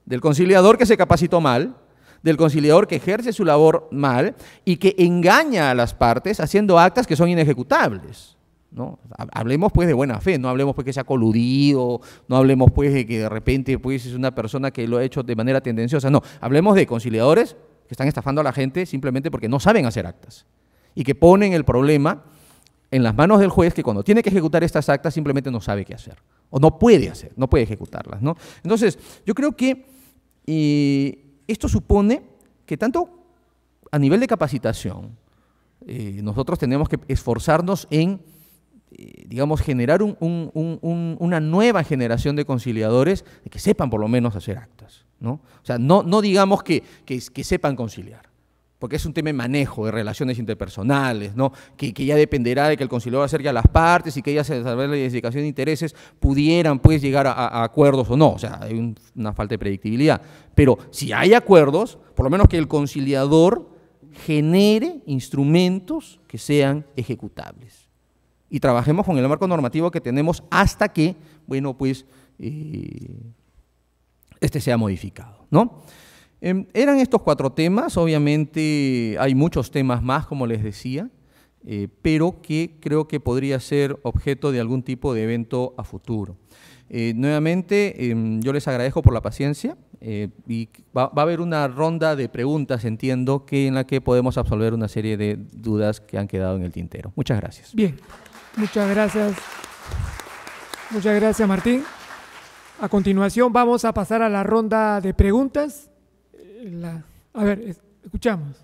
del conciliador que se capacitó mal, del conciliador que ejerce su labor mal y que engaña a las partes haciendo actas que son inejecutables. Hablemos pues de buena fe, no hablemos pues que ha coludido, no hablemos pues de que de repente pues es una persona que lo ha hecho de manera tendenciosa, no, hablemos de conciliadores que están estafando a la gente simplemente porque no saben hacer actas y que ponen el problema en las manos del juez que cuando tiene que ejecutar estas actas simplemente no sabe qué hacer o no puede hacer, no puede ejecutarlas, ¿no? Entonces, yo creo que eh, esto supone que tanto a nivel de capacitación eh, nosotros tenemos que esforzarnos en eh, digamos, generar una nueva generación de conciliadores que sepan por lo menos hacer actas. ¿no? O sea, no, no digamos que, que, sepan conciliar porque es un tema de manejo de relaciones interpersonales, ¿no? que, ya dependerá de que el conciliador acerque a las partes y que ya se través la identificación de intereses, pudieran pues, llegar a, acuerdos o no. O sea, hay una falta de predictibilidad. Pero si hay acuerdos, por lo menos que el conciliador genere instrumentos que sean ejecutables y trabajemos con el marco normativo que tenemos hasta que, bueno, pues eh, este sea modificado, ¿no? Em, eran estos cuatro temas, obviamente hay muchos temas más, como les decía, eh, pero que creo que podría ser objeto de algún tipo de evento a futuro. Eh, nuevamente, em, yo les agradezco por la paciencia y va, a haber una ronda de preguntas, entiendo, que en la que podemos absolver una serie de dudas que han quedado en el tintero. Muchas gracias. Bien. Muchas gracias. Muchas gracias, Martín. A continuación vamos a pasar a la ronda de preguntas. a ver, escuchamos.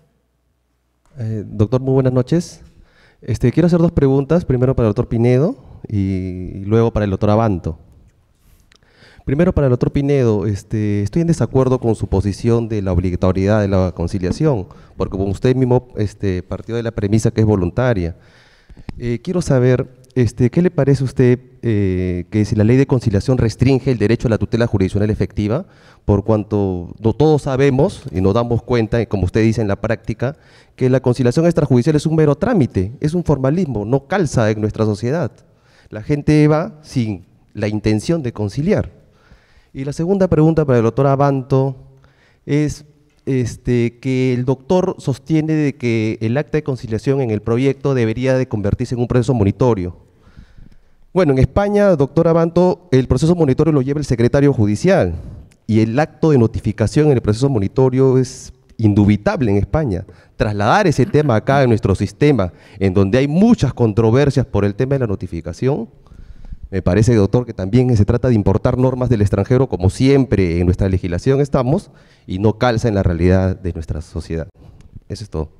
Eh, doctor, muy buenas noches. Este, quiero hacer dos preguntas, primero para el doctor Pinedo y luego para el doctor Abanto. Primero para el doctor Pinedo, este, estoy en desacuerdo con su posición de la obligatoriedad de la conciliación, porque como usted mismo este, partió de la premisa que es voluntaria. Eh, quiero saber, este, ¿qué le parece a usted eh, que si la ley de conciliación restringe el derecho a la tutela jurisdiccional efectiva? Por cuanto no todos sabemos y nos damos cuenta, como usted dice en la práctica, que la conciliación extrajudicial es un mero trámite, es un formalismo, no calza en nuestra sociedad. La gente va sin la intención de conciliar. Y la segunda pregunta para el doctor Abanto es, este, que el doctor sostiene de que el acta de conciliación en el proyecto debería de convertirse en un proceso monitorio. Bueno, en España, doctor Abanto, el proceso monitorio lo lleva el secretario judicial y el acto de notificación en el proceso monitorio es indubitable en España. Trasladar ese tema acá en nuestro sistema, en donde hay muchas controversias por el tema de la notificación, me parece, doctor, que también se trata de importar normas del extranjero, como siempre en nuestra legislación estamos, y no calza en la realidad de nuestra sociedad. Eso es todo.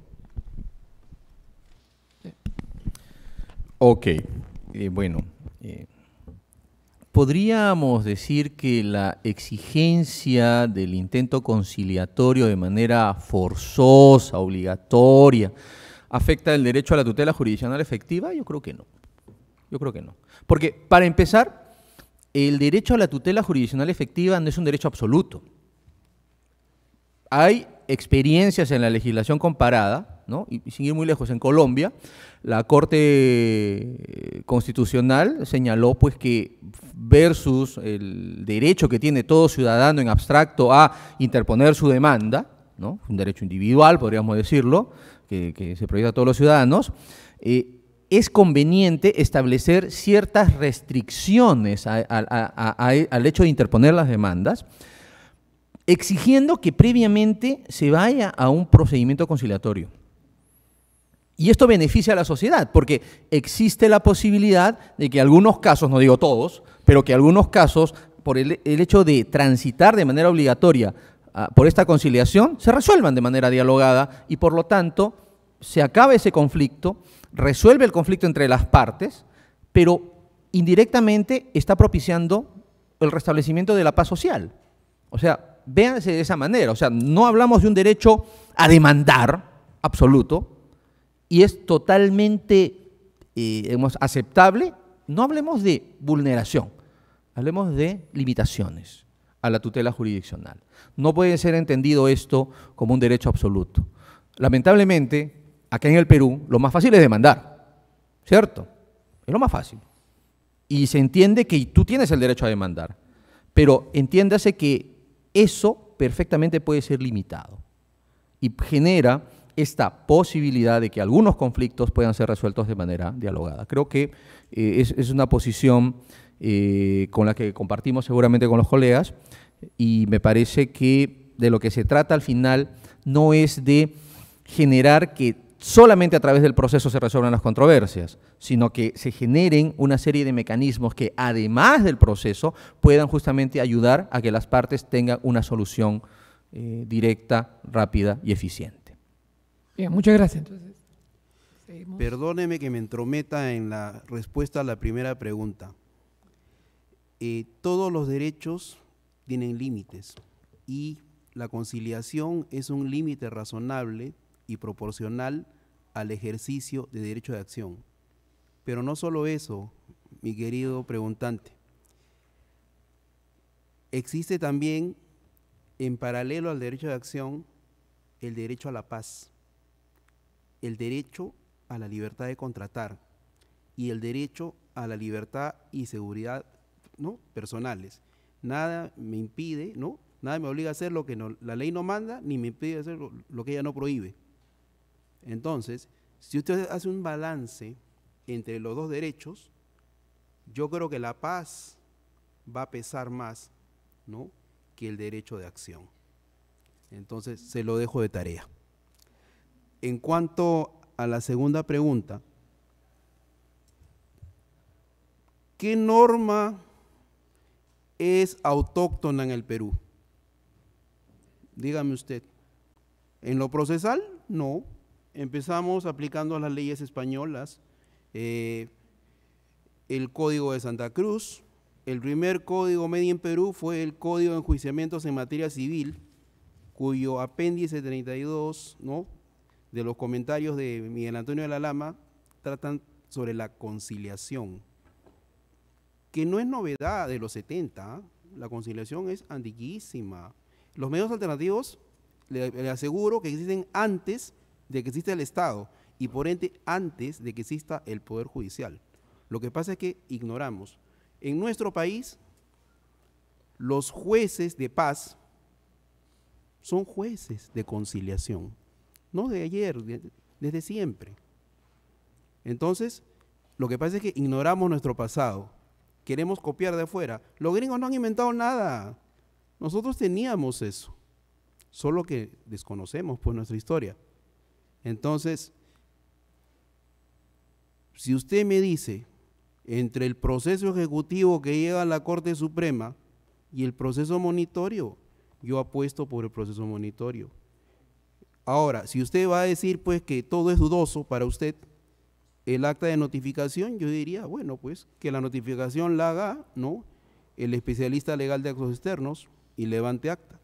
Ok, eh, bueno, eh, podríamos decir que la exigencia del intento conciliatorio de manera forzosa, obligatoria, afecta el derecho a la tutela jurisdiccional efectiva. Yo creo que no. Yo creo que no. Porque, para empezar, el derecho a la tutela jurisdiccional efectiva no es un derecho absoluto. Hay experiencias en la legislación comparada, ¿no? y, sin ir muy lejos, en Colombia, la Corte eh, Constitucional señaló pues, que versus el derecho que tiene todo ciudadano en abstracto a interponer su demanda, ¿no? un derecho individual, podríamos decirlo, que, se proyecta a todos los ciudadanos, eh, es conveniente establecer ciertas restricciones al hecho de interponer las demandas, exigiendo que previamente se vaya a un procedimiento conciliatorio. Y esto beneficia a la sociedad, porque existe la posibilidad de que algunos casos, no digo todos, pero que algunos casos, por el, hecho de transitar de manera obligatoria ah, por esta conciliación, se resuelvan de manera dialogada y por lo tanto se acaba ese conflicto resuelve el conflicto entre las partes, pero indirectamente está propiciando el restablecimiento de la paz social. O sea, véanse de esa manera. O sea, no hablamos de un derecho a demandar absoluto y es totalmente eh, aceptable. No hablemos de vulneración, hablemos de limitaciones a la tutela jurisdiccional. No puede ser entendido esto como un derecho absoluto. Lamentablemente, acá en el Perú, lo más fácil es demandar, ¿cierto? Es lo más fácil. Y se entiende que tú tienes el derecho a demandar, pero entiéndase que eso perfectamente puede ser limitado y genera esta posibilidad de que algunos conflictos puedan ser resueltos de manera dialogada. Creo que eh, es, una posición eh, con la que compartimos seguramente con los colegas y me parece que de lo que se trata al final no es de generar que solamente a través del proceso se resuelven las controversias, sino que se generen una serie de mecanismos que, además del proceso, puedan justamente ayudar a que las partes tengan una solución eh, directa, rápida y eficiente. Bien, muchas gracias. Perdóneme que me entrometa en la respuesta a la primera pregunta. Eh, todos los derechos tienen límites y la conciliación es un límite razonable y proporcional al ejercicio de derecho de acción. Pero no solo eso, mi querido preguntante. Existe también, en paralelo al derecho de acción, el derecho a la paz, el derecho a la libertad de contratar y el derecho a la libertad y seguridad ¿no? personales. Nada me impide, ¿no? Nada me obliga a hacer lo que no, la ley no manda, ni me impide hacer lo, lo que ella no prohíbe. Entonces, si usted hace un balance entre los dos derechos, yo creo que la paz va a pesar más ¿no? que el derecho de acción. Entonces, se lo dejo de tarea. En cuanto a la segunda pregunta, ¿qué norma es autóctona en el Perú? Dígame usted. ¿En lo procesal? No. Empezamos aplicando las leyes españolas, eh, el Código de Santa Cruz. El primer código medio en Perú fue el Código de Enjuiciamientos en Materia Civil, cuyo apéndice 32 ¿no? de los comentarios de Miguel Antonio de la Lama tratan sobre la conciliación, que no es novedad de los 70, ¿ah? la conciliación es antiquísima. Los medios alternativos, le, le aseguro que existen antes de que existe el Estado y por ende antes de que exista el Poder Judicial. Lo que pasa es que ignoramos. En nuestro país, los jueces de paz son jueces de conciliación, no de ayer, desde siempre. Entonces, lo que pasa es que ignoramos nuestro pasado, queremos copiar de afuera. Los gringos no han inventado nada. Nosotros teníamos eso, solo que desconocemos pues nuestra historia. Entonces, si usted me dice, entre el proceso ejecutivo que llega a la Corte Suprema y el proceso monitorio, yo apuesto por el proceso monitorio. Ahora, si usted va a decir pues que todo es dudoso para usted, el acta de notificación, yo diría, bueno, pues que la notificación la haga, ¿no? El especialista legal de actos externos y levante acta.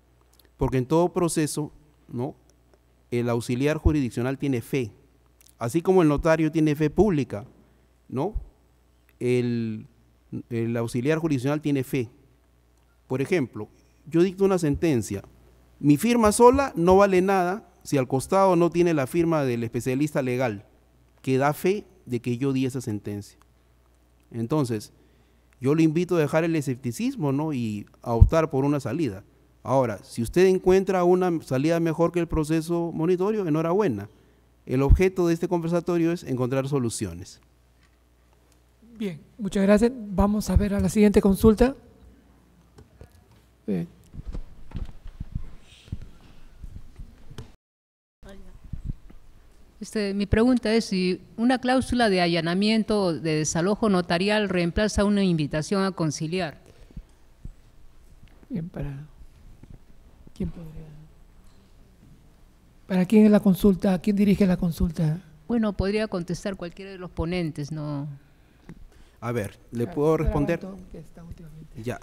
Porque en todo proceso, ¿no? el auxiliar jurisdiccional tiene fe, así como el notario tiene fe pública, ¿no? El, auxiliar jurisdiccional tiene fe. Por ejemplo, yo dicto una sentencia, mi firma sola no vale nada si al costado no tiene la firma del especialista legal que da fe de que yo di esa sentencia. Entonces, yo le invito a dejar el escepticismo ¿no? y a optar por una salida. Ahora, si usted encuentra una salida mejor que el proceso monitorio, enhorabuena. El objeto de este conversatorio es encontrar soluciones. Bien, muchas gracias. Vamos a ver a la siguiente consulta. Este, mi pregunta es si una cláusula de allanamiento de desalojo notarial reemplaza una invitación a conciliar. Bien, para ¿Quién podría? ¿Para quién es la consulta? ¿A quién dirige la consulta? Bueno, podría contestar cualquiera de los ponentes, ¿no? A ver, ¿le puedo responder? Ya,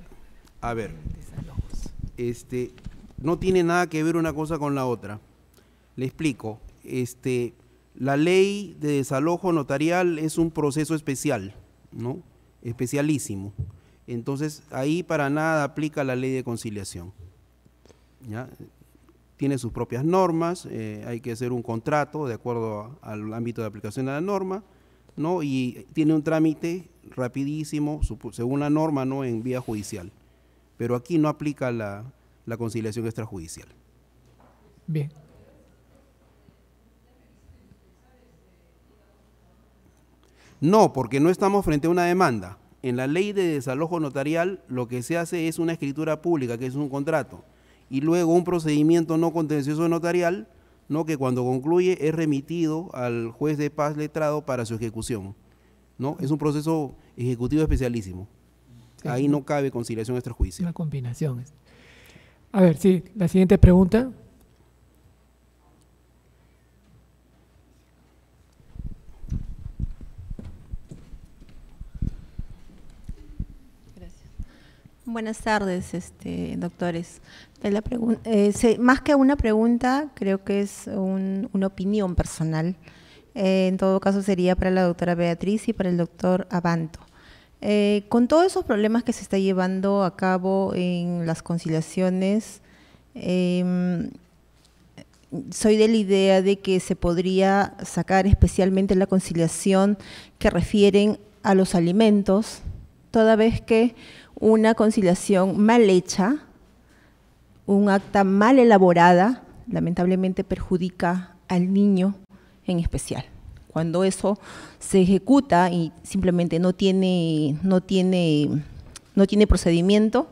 a ver. Este, no tiene nada que ver una cosa con la otra. Le explico. Este, la ley de desalojo notarial es un proceso especial, ¿no? Especialísimo. Entonces, ahí para nada aplica la ley de conciliación. ¿ya? Tiene sus propias normas, eh, hay que hacer un contrato de acuerdo al ámbito de aplicación de la norma, ¿no? Y tiene un trámite rapidísimo, según la norma, ¿no? En vía judicial. Pero aquí no aplica la, la conciliación extrajudicial. Bien. No, porque no estamos frente a una demanda. En la ley de desalojo notarial lo que se hace es una escritura pública, que es un contrato y luego un procedimiento no contencioso notarial, ¿no? que cuando concluye es remitido al juez de paz letrado para su ejecución. ¿no? Es un proceso ejecutivo especialísimo. Ahí no cabe conciliación juicio. Una combinación. A ver, sí, la siguiente pregunta. Buenas tardes, este, doctores. Eh, más que una pregunta, creo que es una opinión personal. Eh, en todo caso sería para la doctora Beatriz y para el doctor Abanto. Eh, con todos esos problemas que se está llevando a cabo en las conciliaciones, em, soy de la idea de que se podría sacar especialmente la conciliación que refieren a los alimentos, toda vez que una conciliación mal hecha, un acta mal elaborada lamentablemente perjudica al niño en especial. Cuando eso se ejecuta y simplemente no tiene, no tiene, no tiene procedimiento,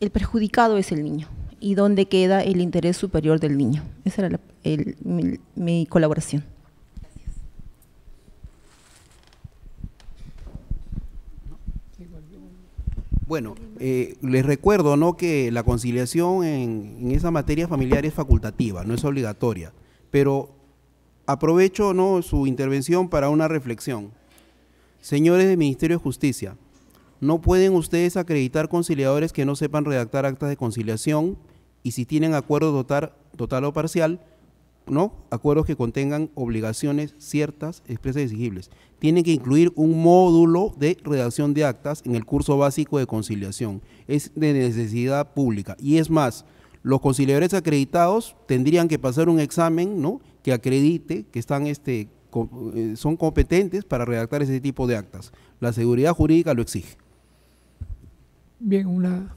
el perjudicado es el niño. ¿Y dónde queda el interés superior del niño? Esa era mi, mi colaboración. Bueno, eh, les recuerdo ¿no? que la conciliación en, esa materia familiar es facultativa, no es obligatoria, pero aprovecho ¿no? su intervención para una reflexión. Señores del Ministerio de Justicia, no pueden ustedes acreditar conciliadores que no sepan redactar actas de conciliación y si tienen acuerdo total, total o parcial, ¿no? acuerdos que contengan obligaciones ciertas, expresas y exigibles. Tienen que incluir un módulo de redacción de actas en el curso básico de conciliación. Es de necesidad pública. Y es más, los conciliadores acreditados tendrían que pasar un examen ¿no? que acredite que están este, eh, son competentes para redactar ese tipo de actas. La seguridad jurídica lo exige. Bien, una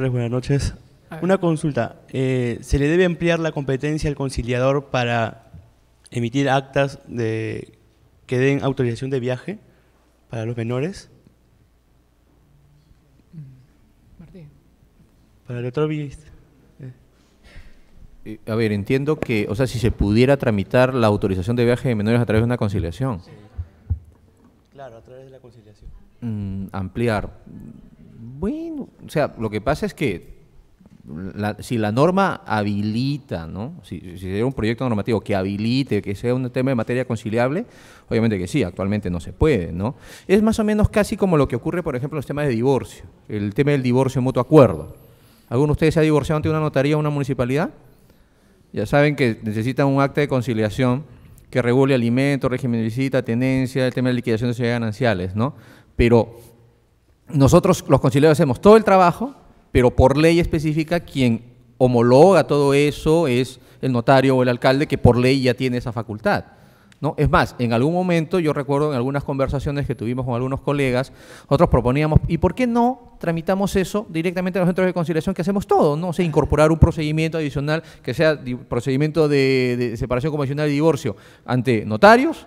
buenas noches. Una consulta. Eh, ¿Se le debe ampliar la competencia al conciliador para emitir actas de, que den autorización de viaje para los menores? Mm, Martín. Para el otro Villista. Eh, a ver, entiendo que, o sea, si se pudiera tramitar la autorización de viaje de menores a través de una conciliación. Sí. Claro, a través de la conciliación. Mm, ampliar. Bueno, o sea, lo que pasa es que si la norma habilita, ¿no? Si, si un proyecto normativo que habilite, que sea un tema de materia conciliable, obviamente que sí, actualmente no se puede, ¿no? Es más o menos casi como lo que ocurre, por ejemplo, en los temas de divorcio, el tema del divorcio mutuo acuerdo. ¿Alguno de ustedes se ha divorciado ante una notaría o una municipalidad? Ya saben que necesitan un acta de conciliación que regule alimentos, régimen de visita, tenencia, el tema de liquidación de sociedades gananciales, ¿no? Pero nosotros los conciliadores hacemos todo el trabajo, pero por ley específica quien homologa todo eso es el notario o el alcalde que por ley ya tiene esa facultad. ¿No? Es más, en algún momento, yo recuerdo en algunas conversaciones que tuvimos con algunos colegas, otros proponíamos, ¿y por qué no tramitamos eso directamente a los centros de conciliación que hacemos todo? ¿no? sé, incorporar un procedimiento adicional que sea procedimiento de, de separación convencional y divorcio ante notarios,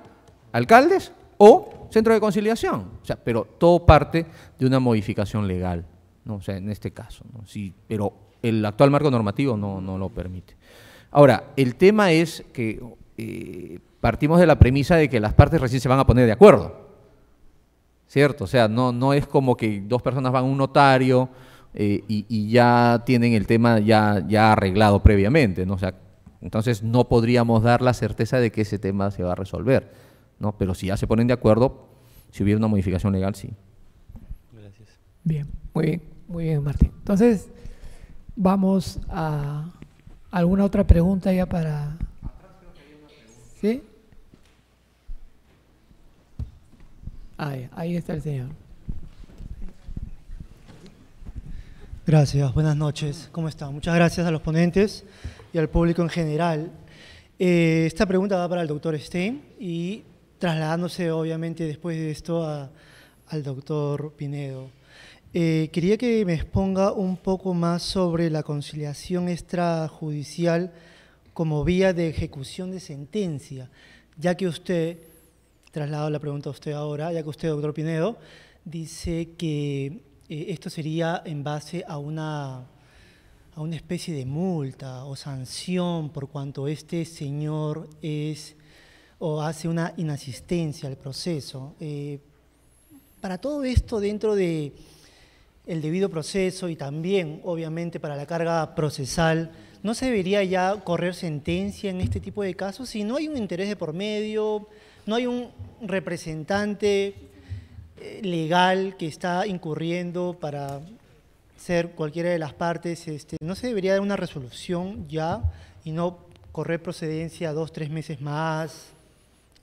alcaldes o centro de conciliación. O sea, pero todo parte de una modificación legal, ¿no? sea, en este caso. Sí, pero el actual marco normativo no, lo permite. Ahora, el tema es que eh, partimos de la premisa de que las partes recién se van a poner de acuerdo. ¿Cierto? O sea, no, no es como que dos personas van a un notario eh, y, ya tienen el tema ya, ya arreglado previamente. ¿no? O sea, entonces no podríamos dar la certeza de que ese tema se va a resolver. ¿no? Pero si ya se ponen de acuerdo, si hubiera una modificación legal, sí. Gracias. Bien, muy bien, muy bien, Martín. Entonces, vamos a alguna otra pregunta ya para... ¿Sí? Ahí, está el señor. Gracias, buenas noches. ¿Cómo están? Muchas gracias a los ponentes y al público en general. Eh, esta pregunta va para el doctor Stein y trasladándose obviamente después de esto al doctor Pinedo. Eh, quería que me exponga un poco más sobre la conciliación extrajudicial como vía de ejecución de sentencia, ya que usted, traslado la pregunta a usted ahora, ya que usted, doctor Pinedo, dice que eh, esto sería en base a una, a una especie de multa o sanción por cuanto este señor es o hace una inasistencia al proceso. Eh, para todo esto, dentro de debido proceso y también, obviamente, para la carga procesal, ¿no se debería ya correr sentencia en este tipo de casos? Si no hay un interés de por medio, no hay un representante eh, legal que está incurriendo para ser cualquiera de las partes, este, ¿no se debería dar una resolución ya y no correr procedencia dos, tres meses más?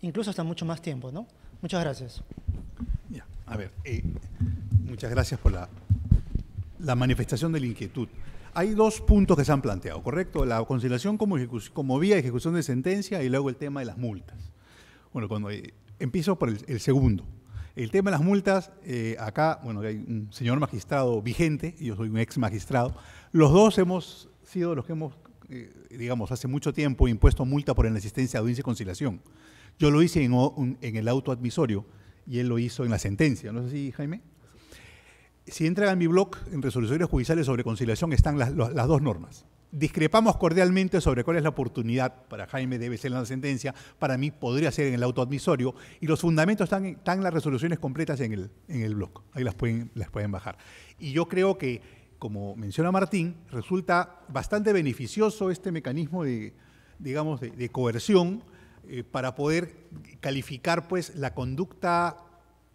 incluso hasta mucho más tiempo. ¿no? Muchas gracias. a ver, eh, muchas gracias por la, la manifestación de la inquietud. Hay dos puntos que se han planteado, ¿correcto? La conciliación como, vía de ejecución de sentencia y luego el tema de las multas. Bueno, cuando eh, empiezo por el, segundo. El tema de las multas, eh, acá, bueno, hay un señor magistrado vigente, yo soy un ex magistrado. Los dos hemos sido los que hemos, digamos, hace mucho tiempo impuesto multa por inexistencia de audiencia y conciliación. Yo lo hice en, el auto admisorio y él lo hizo en la sentencia. No sé si, Jaime. Si entra en mi blog, en resoluciones judiciales sobre conciliación están las, dos normas. Discrepamos cordialmente sobre cuál es la oportunidad, para Jaime debe ser en la sentencia, para mí podría ser en el autoadmisorio, y los fundamentos están, en las resoluciones completas en el, en blog, ahí las pueden, bajar. Y yo creo que, como menciona Martín, resulta bastante beneficioso este mecanismo de, digamos, de coerción, eh, para poder calificar pues la conducta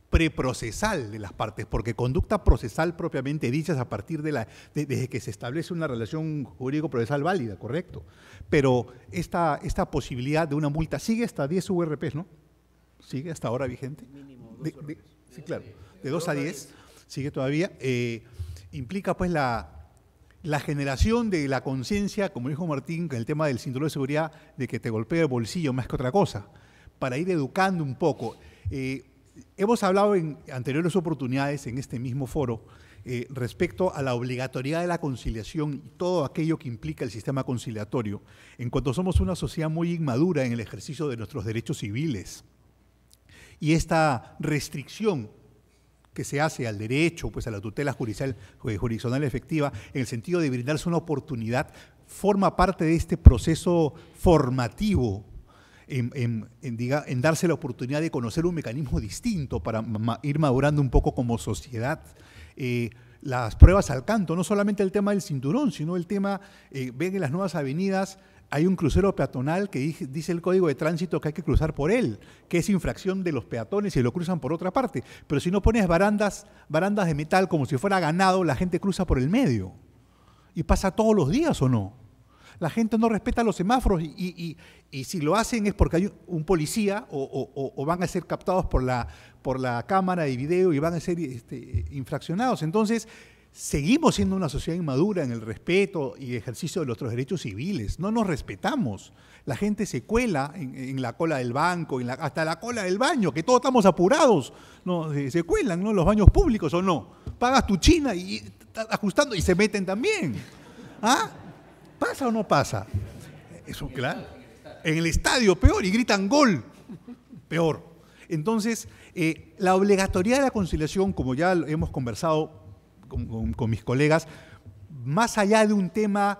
preprocesal de las partes, porque conducta procesal propiamente dicha es a partir de la, desde que se establece una relación jurídico-procesal válida, correcto. Pero esta, esta posibilidad de una multa sigue hasta 10 URPs, ¿no? Sigue hasta ahora vigente. Mínimo, sí, claro, de 2 a 10, sigue todavía. Eh, implica pues la, la generación de la conciencia, como dijo Martín, con el tema del síndrome de seguridad, de que te golpea el bolsillo más que otra cosa, para ir educando un poco. Eh, hemos hablado en anteriores oportunidades, en este mismo foro, eh, respecto a la obligatoriedad de la conciliación y todo aquello que implica el sistema conciliatorio, en cuanto somos una sociedad muy inmadura en el ejercicio de nuestros derechos civiles. Y esta restricción que se hace al derecho, pues a la tutela eh, jurisdiccional efectiva, en el sentido de brindarse una oportunidad, forma parte de este proceso formativo en, en, darse la oportunidad de conocer un mecanismo distinto para ir madurando un poco como sociedad. Eh, las pruebas al canto, no solamente el tema del cinturón, sino el tema, eh, ven en las nuevas avenidas hay un crucero peatonal que dice el código de tránsito que hay que cruzar por él, que es infracción de los peatones y lo cruzan por otra parte. Pero si no pones barandas, barandas de metal como si fuera ganado, la gente cruza por el medio. Y pasa todos los días o no. La gente no respeta los semáforos y, si lo hacen es porque hay un policía o, van a ser captados por la, por la cámara de video y van a ser este, infraccionados. Entonces, seguimos siendo una sociedad inmadura en el respeto y ejercicio de nuestros derechos civiles. No nos respetamos. La gente se cuela en, la cola del banco, hasta la cola del baño, que todos estamos apurados. se, cuelan, ¿no? Los baños públicos o no. Pagas tu china y ajustando y se meten también. ¿Ah? ¿Pasa o no pasa? Eso, claro. En el estadio, peor, y gritan gol. Peor. Entonces, eh, la obligatoriedad de la conciliación, como ya hemos conversado con, mis colegas, más allá de un tema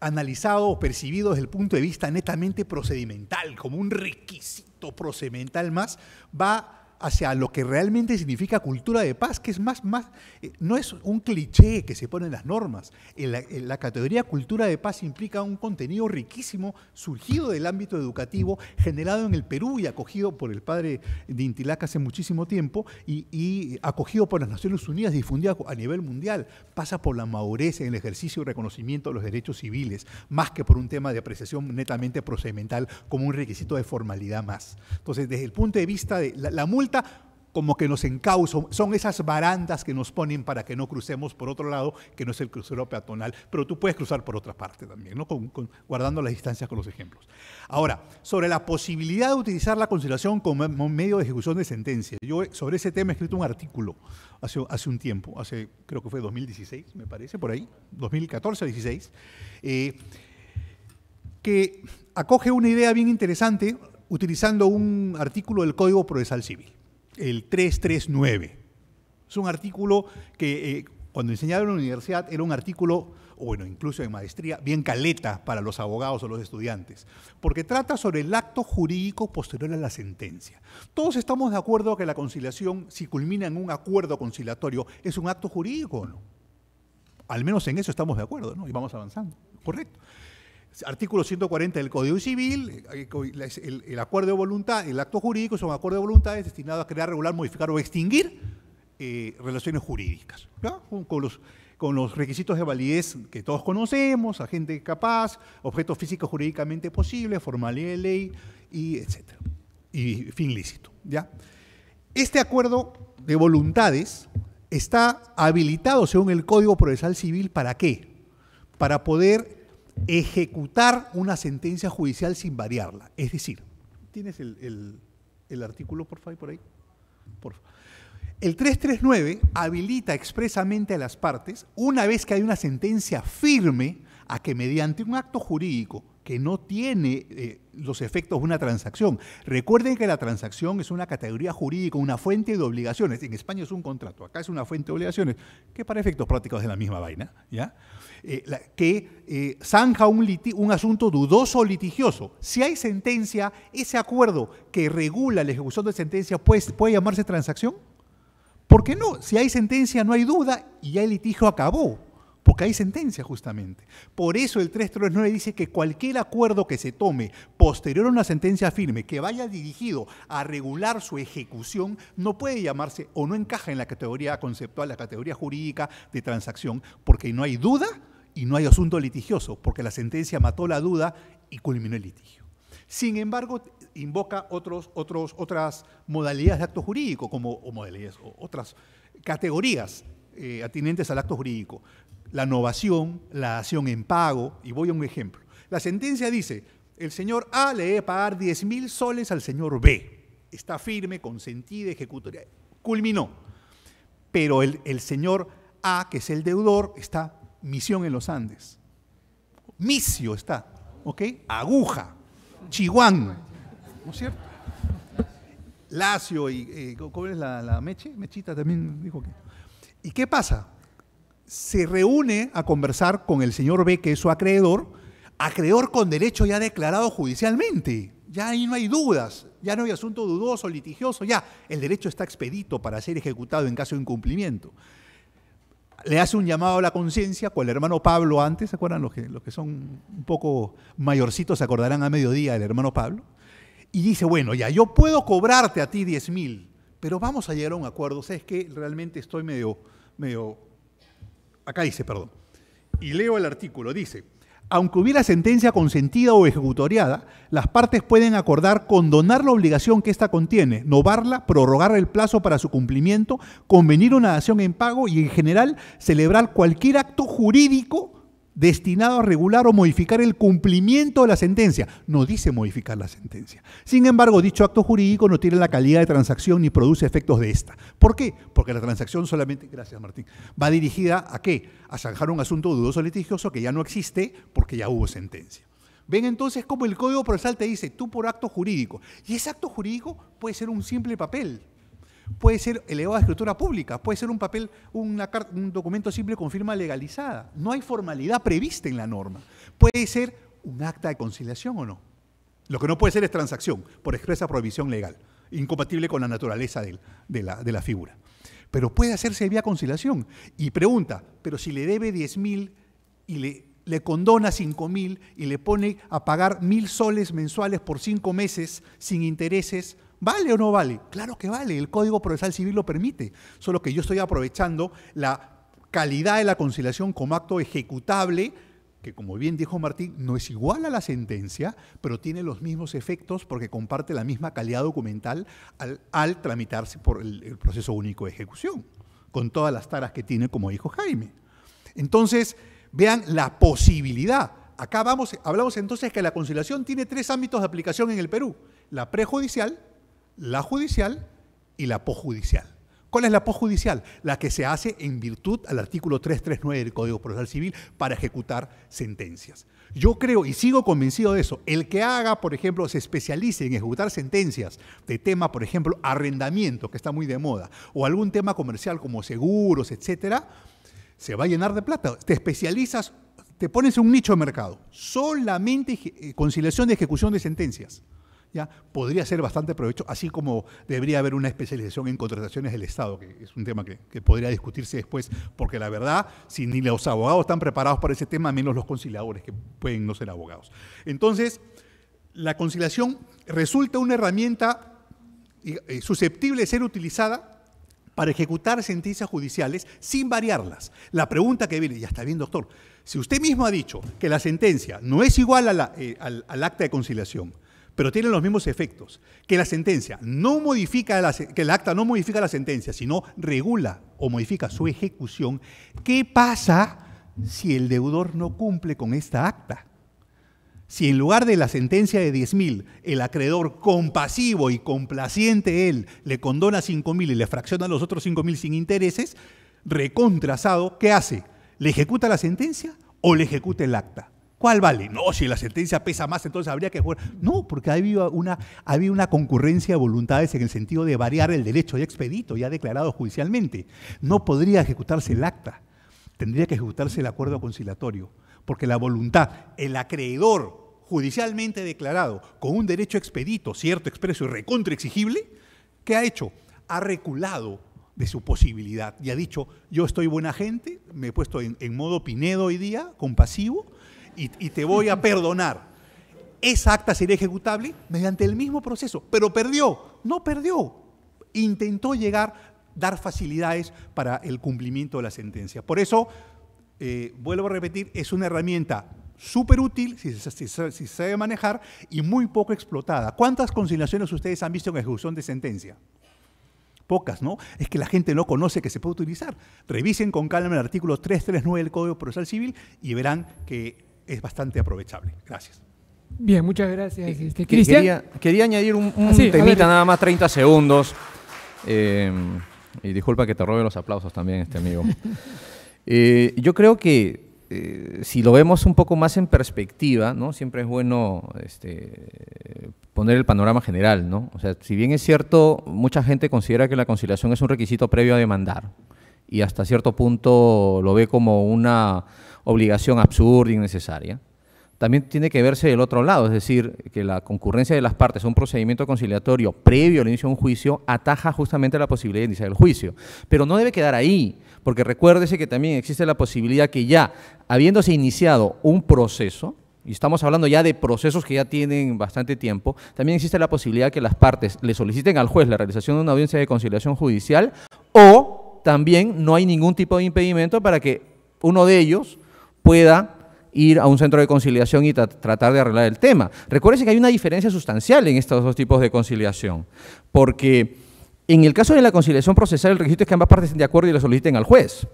analizado o percibido desde el punto de vista netamente procedimental, como un requisito procedimental más, va hacia lo que realmente significa cultura de paz, que es más, más eh, no es un cliché que se pone en las normas. En la, categoría cultura de paz implica un contenido riquísimo surgido del ámbito educativo, generado en el Perú y acogido por el padre de Intilac hace muchísimo tiempo y, acogido por las Naciones Unidas, difundido a nivel mundial. Pasa por la madurez en el ejercicio y reconocimiento de los derechos civiles, más que por un tema de apreciación netamente procedimental como un requisito de formalidad más. Entonces, desde el punto de vista de la, la multa como que nos encauzan, son esas barandas que nos ponen para que no crucemos por otro lado, que no es el crucero peatonal, pero tú puedes cruzar por otra parte también, ¿no? guardando las distancias con los ejemplos. Ahora, sobre la posibilidad de utilizar la conciliación como medio de ejecución de sentencia, yo sobre ese tema he escrito un artículo hace, hace un tiempo, hace creo que fue 2016, me parece, por ahí, 2014 16, eh, que acoge una idea bien interesante utilizando un artículo del Código Procesal Civil el 339. Es un artículo que eh, cuando enseñaba en la universidad era un artículo, bueno, incluso en maestría, bien caleta para los abogados o los estudiantes, porque trata sobre el acto jurídico posterior a la sentencia. Todos estamos de acuerdo que la conciliación, si culmina en un acuerdo conciliatorio, es un acto jurídico o no. Al menos en eso estamos de acuerdo, ¿no? Y vamos avanzando. Correcto. Artículo 140 del Código Civil, eh, el, acuerdo de voluntad, el acto jurídico es un acuerdo de voluntades destinado a crear, regular, modificar o extinguir eh, relaciones jurídicas, con, los, con los requisitos de validez que todos conocemos, agente capaz, objeto físico jurídicamente posible, formalidad de ley, y etcétera. Y fin lícito, ¿ya? Este acuerdo de voluntades está habilitado según el Código Procesal Civil para qué? Para poder ejecutar una sentencia judicial sin variarla. Es decir, ¿tienes el, artículo, por favor, por ahí? El 339 habilita expresamente a las partes, una vez que hay una sentencia firme, a que mediante un acto jurídico que no tiene eh, los efectos de una transacción. Recuerden que la transacción es una categoría jurídica, una fuente de obligaciones. En España es un contrato, acá es una fuente de obligaciones, que para efectos prácticos es la misma vaina, ¿ya? Eh, que eh, zanja un, asunto dudoso o litigioso. Si hay sentencia, ese acuerdo que regula la ejecución de sentencia pues, puede, llamarse transacción. ¿Por qué no? Si hay sentencia no hay duda y ya el litigio acabó, porque hay sentencia justamente. Por eso el 339 dice que cualquier acuerdo que se tome posterior a una sentencia firme que vaya dirigido a regular su ejecución no puede llamarse o no encaja en la categoría conceptual, la categoría jurídica de transacción, porque no hay duda y no hay asunto litigioso, porque la sentencia mató la duda y culminó el litigio. Sin embargo, invoca otros, otros, otras modalidades de acto jurídico, como o modalidades, otras categorías eh, atinentes al acto jurídico. La novación, la acción en pago, y voy a un ejemplo. La sentencia dice, el señor A le debe pagar 10 mil soles al señor B. Está firme, consentida, ejecutoria. Culminó. Pero el, el señor A, que es el deudor, está Misión en los Andes. Misio está, ¿ok? Aguja, Chihuahua, ¿no es cierto? Lacio y, eh, ¿cómo es la, la, Meche? Mechita también dijo que. ¿Y qué pasa? Se reúne a conversar con el señor B, que es su acreedor, acreedor con derecho ya declarado judicialmente. Ya ahí no hay dudas, ya no hay asunto dudoso, litigioso, ya el derecho está expedito para ser ejecutado en caso de incumplimiento le hace un llamado a la conciencia, cual pues el hermano Pablo antes, ¿se acuerdan? Los que, son un poco mayorcitos se acordarán a mediodía del hermano Pablo. Y dice, bueno, ya, yo puedo cobrarte a ti 10 mil, pero vamos a llegar a un acuerdo. O sea, es que realmente estoy medio, medio... Acá dice, perdón. Y leo el artículo, dice, aunque hubiera sentencia consentida o ejecutoriada, las partes pueden acordar condonar la obligación que ésta contiene, novarla, prorrogar el plazo para su cumplimiento, convenir una dación en pago y, en general, celebrar cualquier acto jurídico destinado a regular o modificar el cumplimiento de la sentencia. No dice modificar la sentencia. Sin embargo, dicho acto jurídico no tiene la calidad de transacción ni produce efectos de esta. ¿Por qué? Porque la transacción solamente, gracias Martín, va dirigida a qué? A zanjar un asunto dudoso litigioso que ya no existe porque ya hubo sentencia. Ven entonces cómo el Código Procesal te dice, tú por acto jurídico. Y ese acto jurídico puede ser un simple papel, puede ser elevada a escritura pública, puede ser un papel, un documento simple con firma legalizada. No hay formalidad prevista en la norma. Puede ser un acta de conciliación o no. Lo que no puede ser es transacción, por expresa prohibición legal, incompatible con la naturaleza de, la, figura. Pero puede hacerse vía conciliación. Y pregunta, pero si le debe 10.000 y le le condona 5.000 y le pone a pagar mil soles mensuales por cinco meses sin intereses, ¿Vale o no vale? Claro que vale, el Código Procesal Civil lo permite, solo que yo estoy aprovechando la calidad de la conciliación como acto ejecutable que como bien dijo Martín, no es igual a la sentencia, pero tiene los mismos efectos porque comparte la misma calidad documental al, tramitarse por el, proceso único de ejecución, con todas las taras que tiene, como dijo Jaime. Entonces, vean la posibilidad. Acá vamos, hablamos entonces que la conciliación tiene tres ámbitos de aplicación en el Perú. La prejudicial, la judicial y la posjudicial. ¿Cuál es la posjudicial? La que se hace en virtud al artículo 339 del Código Procesal Civil para ejecutar sentencias. Yo creo y sigo convencido de eso. El que haga, por ejemplo, se especialice en ejecutar sentencias de tema, por ejemplo, arrendamiento, que está muy de moda, o algún tema comercial como seguros, etcétera, se va a llenar de plata. Te especializas, te pones un nicho de mercado. Solamente eh, conciliación de ejecución de sentencias podría ser bastante provecho, así como debería haber una especialización en contrataciones del Estado, que es un tema que, podría discutirse después, porque la verdad, si ni los abogados están preparados para ese tema, menos los conciliadores, que pueden no ser abogados. Entonces, la conciliación resulta una herramienta eh, susceptible de ser utilizada para ejecutar sentencias judiciales sin variarlas. La pregunta que viene, y está bien doctor, si usted mismo ha dicho que la sentencia no es igual eh, al, acta de conciliación, pero tienen los mismos efectos. Que la sentencia no modifica, que el acta no modifica la sentencia, sino regula o modifica su ejecución. ¿Qué pasa si el deudor no cumple con esta acta? Si en lugar de la sentencia de 10.000, el acreedor compasivo y complaciente él le condona 5.000 y le fracciona los otros 5.000 sin intereses, recontrasado, ¿qué hace? ¿Le ejecuta la sentencia o le ejecuta el acta? ¿Cuál vale? No, si la sentencia pesa más, entonces habría que jugar. No, porque ha habido una, una concurrencia de voluntades en el sentido de variar el derecho ya expedito, ya declarado judicialmente. No podría ejecutarse el acta, tendría que ejecutarse el acuerdo conciliatorio, porque la voluntad, el acreedor judicialmente declarado con un derecho expedito, cierto, expreso y recontraexigible, ¿qué ha hecho? Ha reculado de su posibilidad y ha dicho, yo estoy buena gente, me he puesto en, en modo Pinedo hoy día, compasivo, y, te voy a perdonar. Esa acta sería ejecutable mediante el mismo proceso, pero perdió, no perdió. Intentó llegar, dar facilidades para el cumplimiento de la sentencia. Por eso, eh, vuelvo a repetir, es una herramienta súper útil si, se sabe manejar y muy poco explotada. ¿Cuántas conciliaciones ustedes han visto en ejecución de sentencia? Pocas, ¿no? Es que la gente no conoce que se puede utilizar. Revisen con calma el artículo 339 del Código Procesal Civil y verán que es bastante aprovechable. Gracias. Bien, muchas gracias. Eh, este, Cristian. Quería, añadir un, ah, temita nada más, 30 segundos. Eh, y disculpa que te robe los aplausos también, este amigo. Eh, yo creo que si lo vemos un poco más en perspectiva, ¿no? Siempre es bueno este, poner el panorama general, ¿no? O sea, si bien es cierto, mucha gente considera que la conciliación es un requisito previo a demandar y hasta cierto punto lo ve como una obligación absurda, y innecesaria. También tiene que verse del otro lado, es decir, que la concurrencia de las partes a un procedimiento conciliatorio previo al inicio de un juicio ataja justamente la posibilidad de iniciar el juicio. Pero no debe quedar ahí, porque recuérdese que también existe la posibilidad que ya, habiéndose iniciado un proceso, y estamos hablando ya de procesos que ya tienen bastante tiempo, también existe la posibilidad que las partes le soliciten al juez la realización de una audiencia de conciliación judicial o también no hay ningún tipo de impedimento para que uno de ellos pueda ir a un centro de conciliación y tratar de arreglar el tema. Recuérdense que hay una diferencia sustancial en estos dos tipos de conciliación, porque en el caso de la conciliación procesal el requisito es que ambas partes estén de acuerdo y lo soliciten al juez.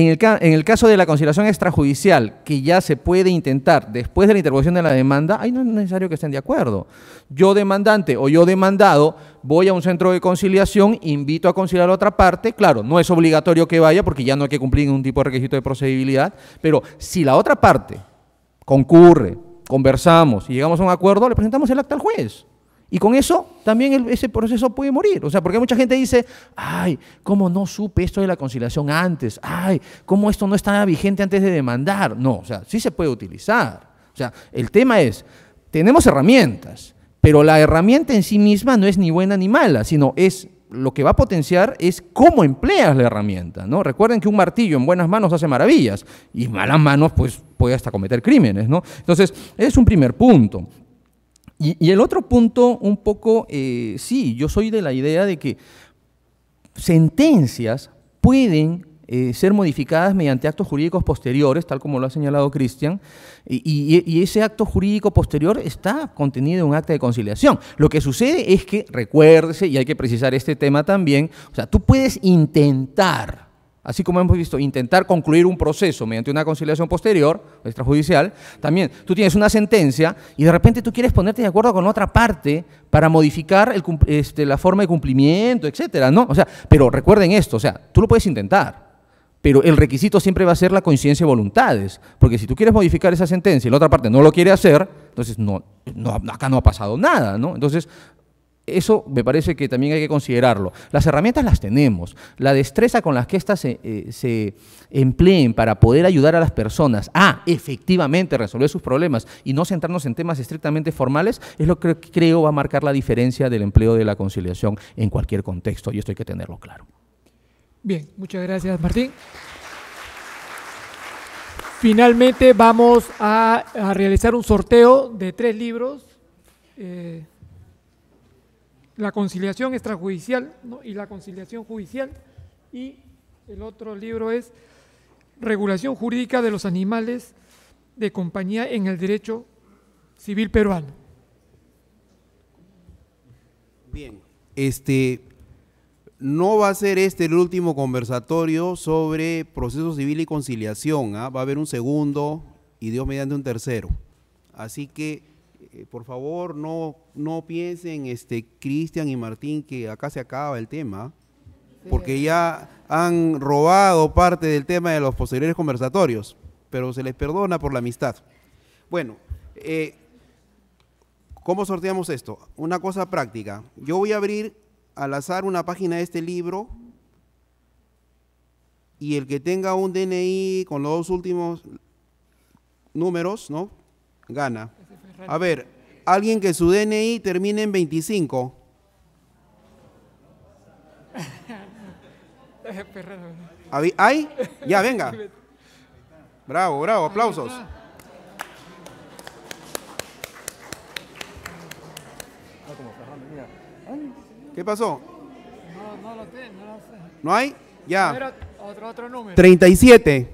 En el, caso de la conciliación extrajudicial, que ya se puede intentar después de la interposición de la demanda, ahí no es necesario que estén de acuerdo. Yo demandante o yo demandado voy a un centro de conciliación, invito a conciliar a otra parte, claro, no es obligatorio que vaya porque ya no hay que cumplir ningún tipo de requisito de procedibilidad, pero si la otra parte concurre, conversamos y llegamos a un acuerdo, le presentamos el acta al juez. Y con eso también ese proceso puede morir. O sea, porque mucha gente dice, ay, ¿cómo no supe esto de la conciliación antes? Ay, ¿cómo esto no estaba vigente antes de demandar? No, o sea, sí se puede utilizar. O sea, el tema es, tenemos herramientas, pero la herramienta en sí misma no es ni buena ni mala, sino es lo que va a potenciar es cómo empleas la herramienta, ¿no? Recuerden que un martillo en buenas manos hace maravillas y malas manos pues puede hasta cometer crímenes, ¿no? Entonces, es un primer punto. Y, el otro punto, un poco, eh, sí, yo soy de la idea de que sentencias pueden eh, ser modificadas mediante actos jurídicos posteriores, tal como lo ha señalado Cristian, y, ese acto jurídico posterior está contenido en un acta de conciliación. Lo que sucede es que, recuérdese, y hay que precisar este tema también, o sea, tú puedes intentar Así como hemos visto, intentar concluir un proceso mediante una conciliación posterior, extrajudicial, también tú tienes una sentencia y de repente tú quieres ponerte de acuerdo con otra parte para modificar este, la forma de cumplimiento, etcétera, ¿no? O sea, pero recuerden esto, o sea, tú lo puedes intentar, pero el requisito siempre va a ser la coincidencia de voluntades, porque si tú quieres modificar esa sentencia y la otra parte no lo quiere hacer, entonces acá no ha pasado nada, ¿no? Entonces eso me parece que también hay que considerarlo. Las herramientas las tenemos. La destreza con las que éstas eh, se, empleen para poder ayudar a las personas a efectivamente resolver sus problemas y no centrarnos en temas estrictamente formales es lo que creo va a marcar la diferencia del empleo de la conciliación en cualquier contexto y esto hay que tenerlo claro. Bien, muchas gracias Martín. Finalmente vamos a, realizar un sorteo de tres libros. Eh, la conciliación extrajudicial y la conciliación judicial. Y el otro libro es Regulación Jurídica de los Animales de Compañía en el Derecho Civil Peruano. Bien, este, no va a ser este el último conversatorio sobre proceso civil y conciliación. ¿ah? Va a haber un segundo y Dios mediante un tercero. Así que eh, por favor, no, no piensen, este, Cristian y Martín, que acá se acaba el tema, porque ya han robado parte del tema de los posteriores conversatorios, pero se les perdona por la amistad. Bueno, eh, ¿cómo sorteamos esto? Una cosa práctica. Yo voy a abrir al azar una página de este libro y el que tenga un DNI con los dos últimos números, ¿no? Gana. A ver, alguien que su DNI termine en 25. ¿Hay? Ya, venga. Bravo, bravo, aplausos. ¿Qué pasó? No, no lo tengo, no lo sé. ¿No hay? Ya. otro, otro número. 37.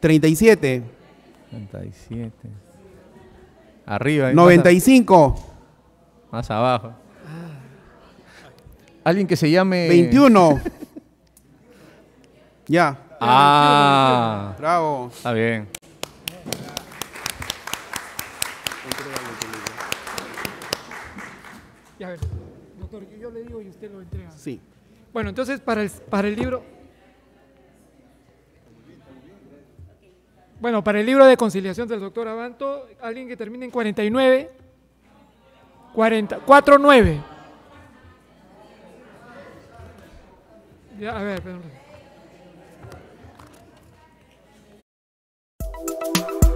37. 97. Arriba. 95. ¿eh? Más, abajo. Alguien que se llame. 21. ya. Ah. Bravo. Está bien. Ya, ver, doctor, yo, le digo y usted lo entrega. Sí. Bueno, entonces para el, para el libro. Bueno, para el libro de conciliación del doctor Abanto, alguien que termine en 49, 40, 49. Ya, a ver, perdón.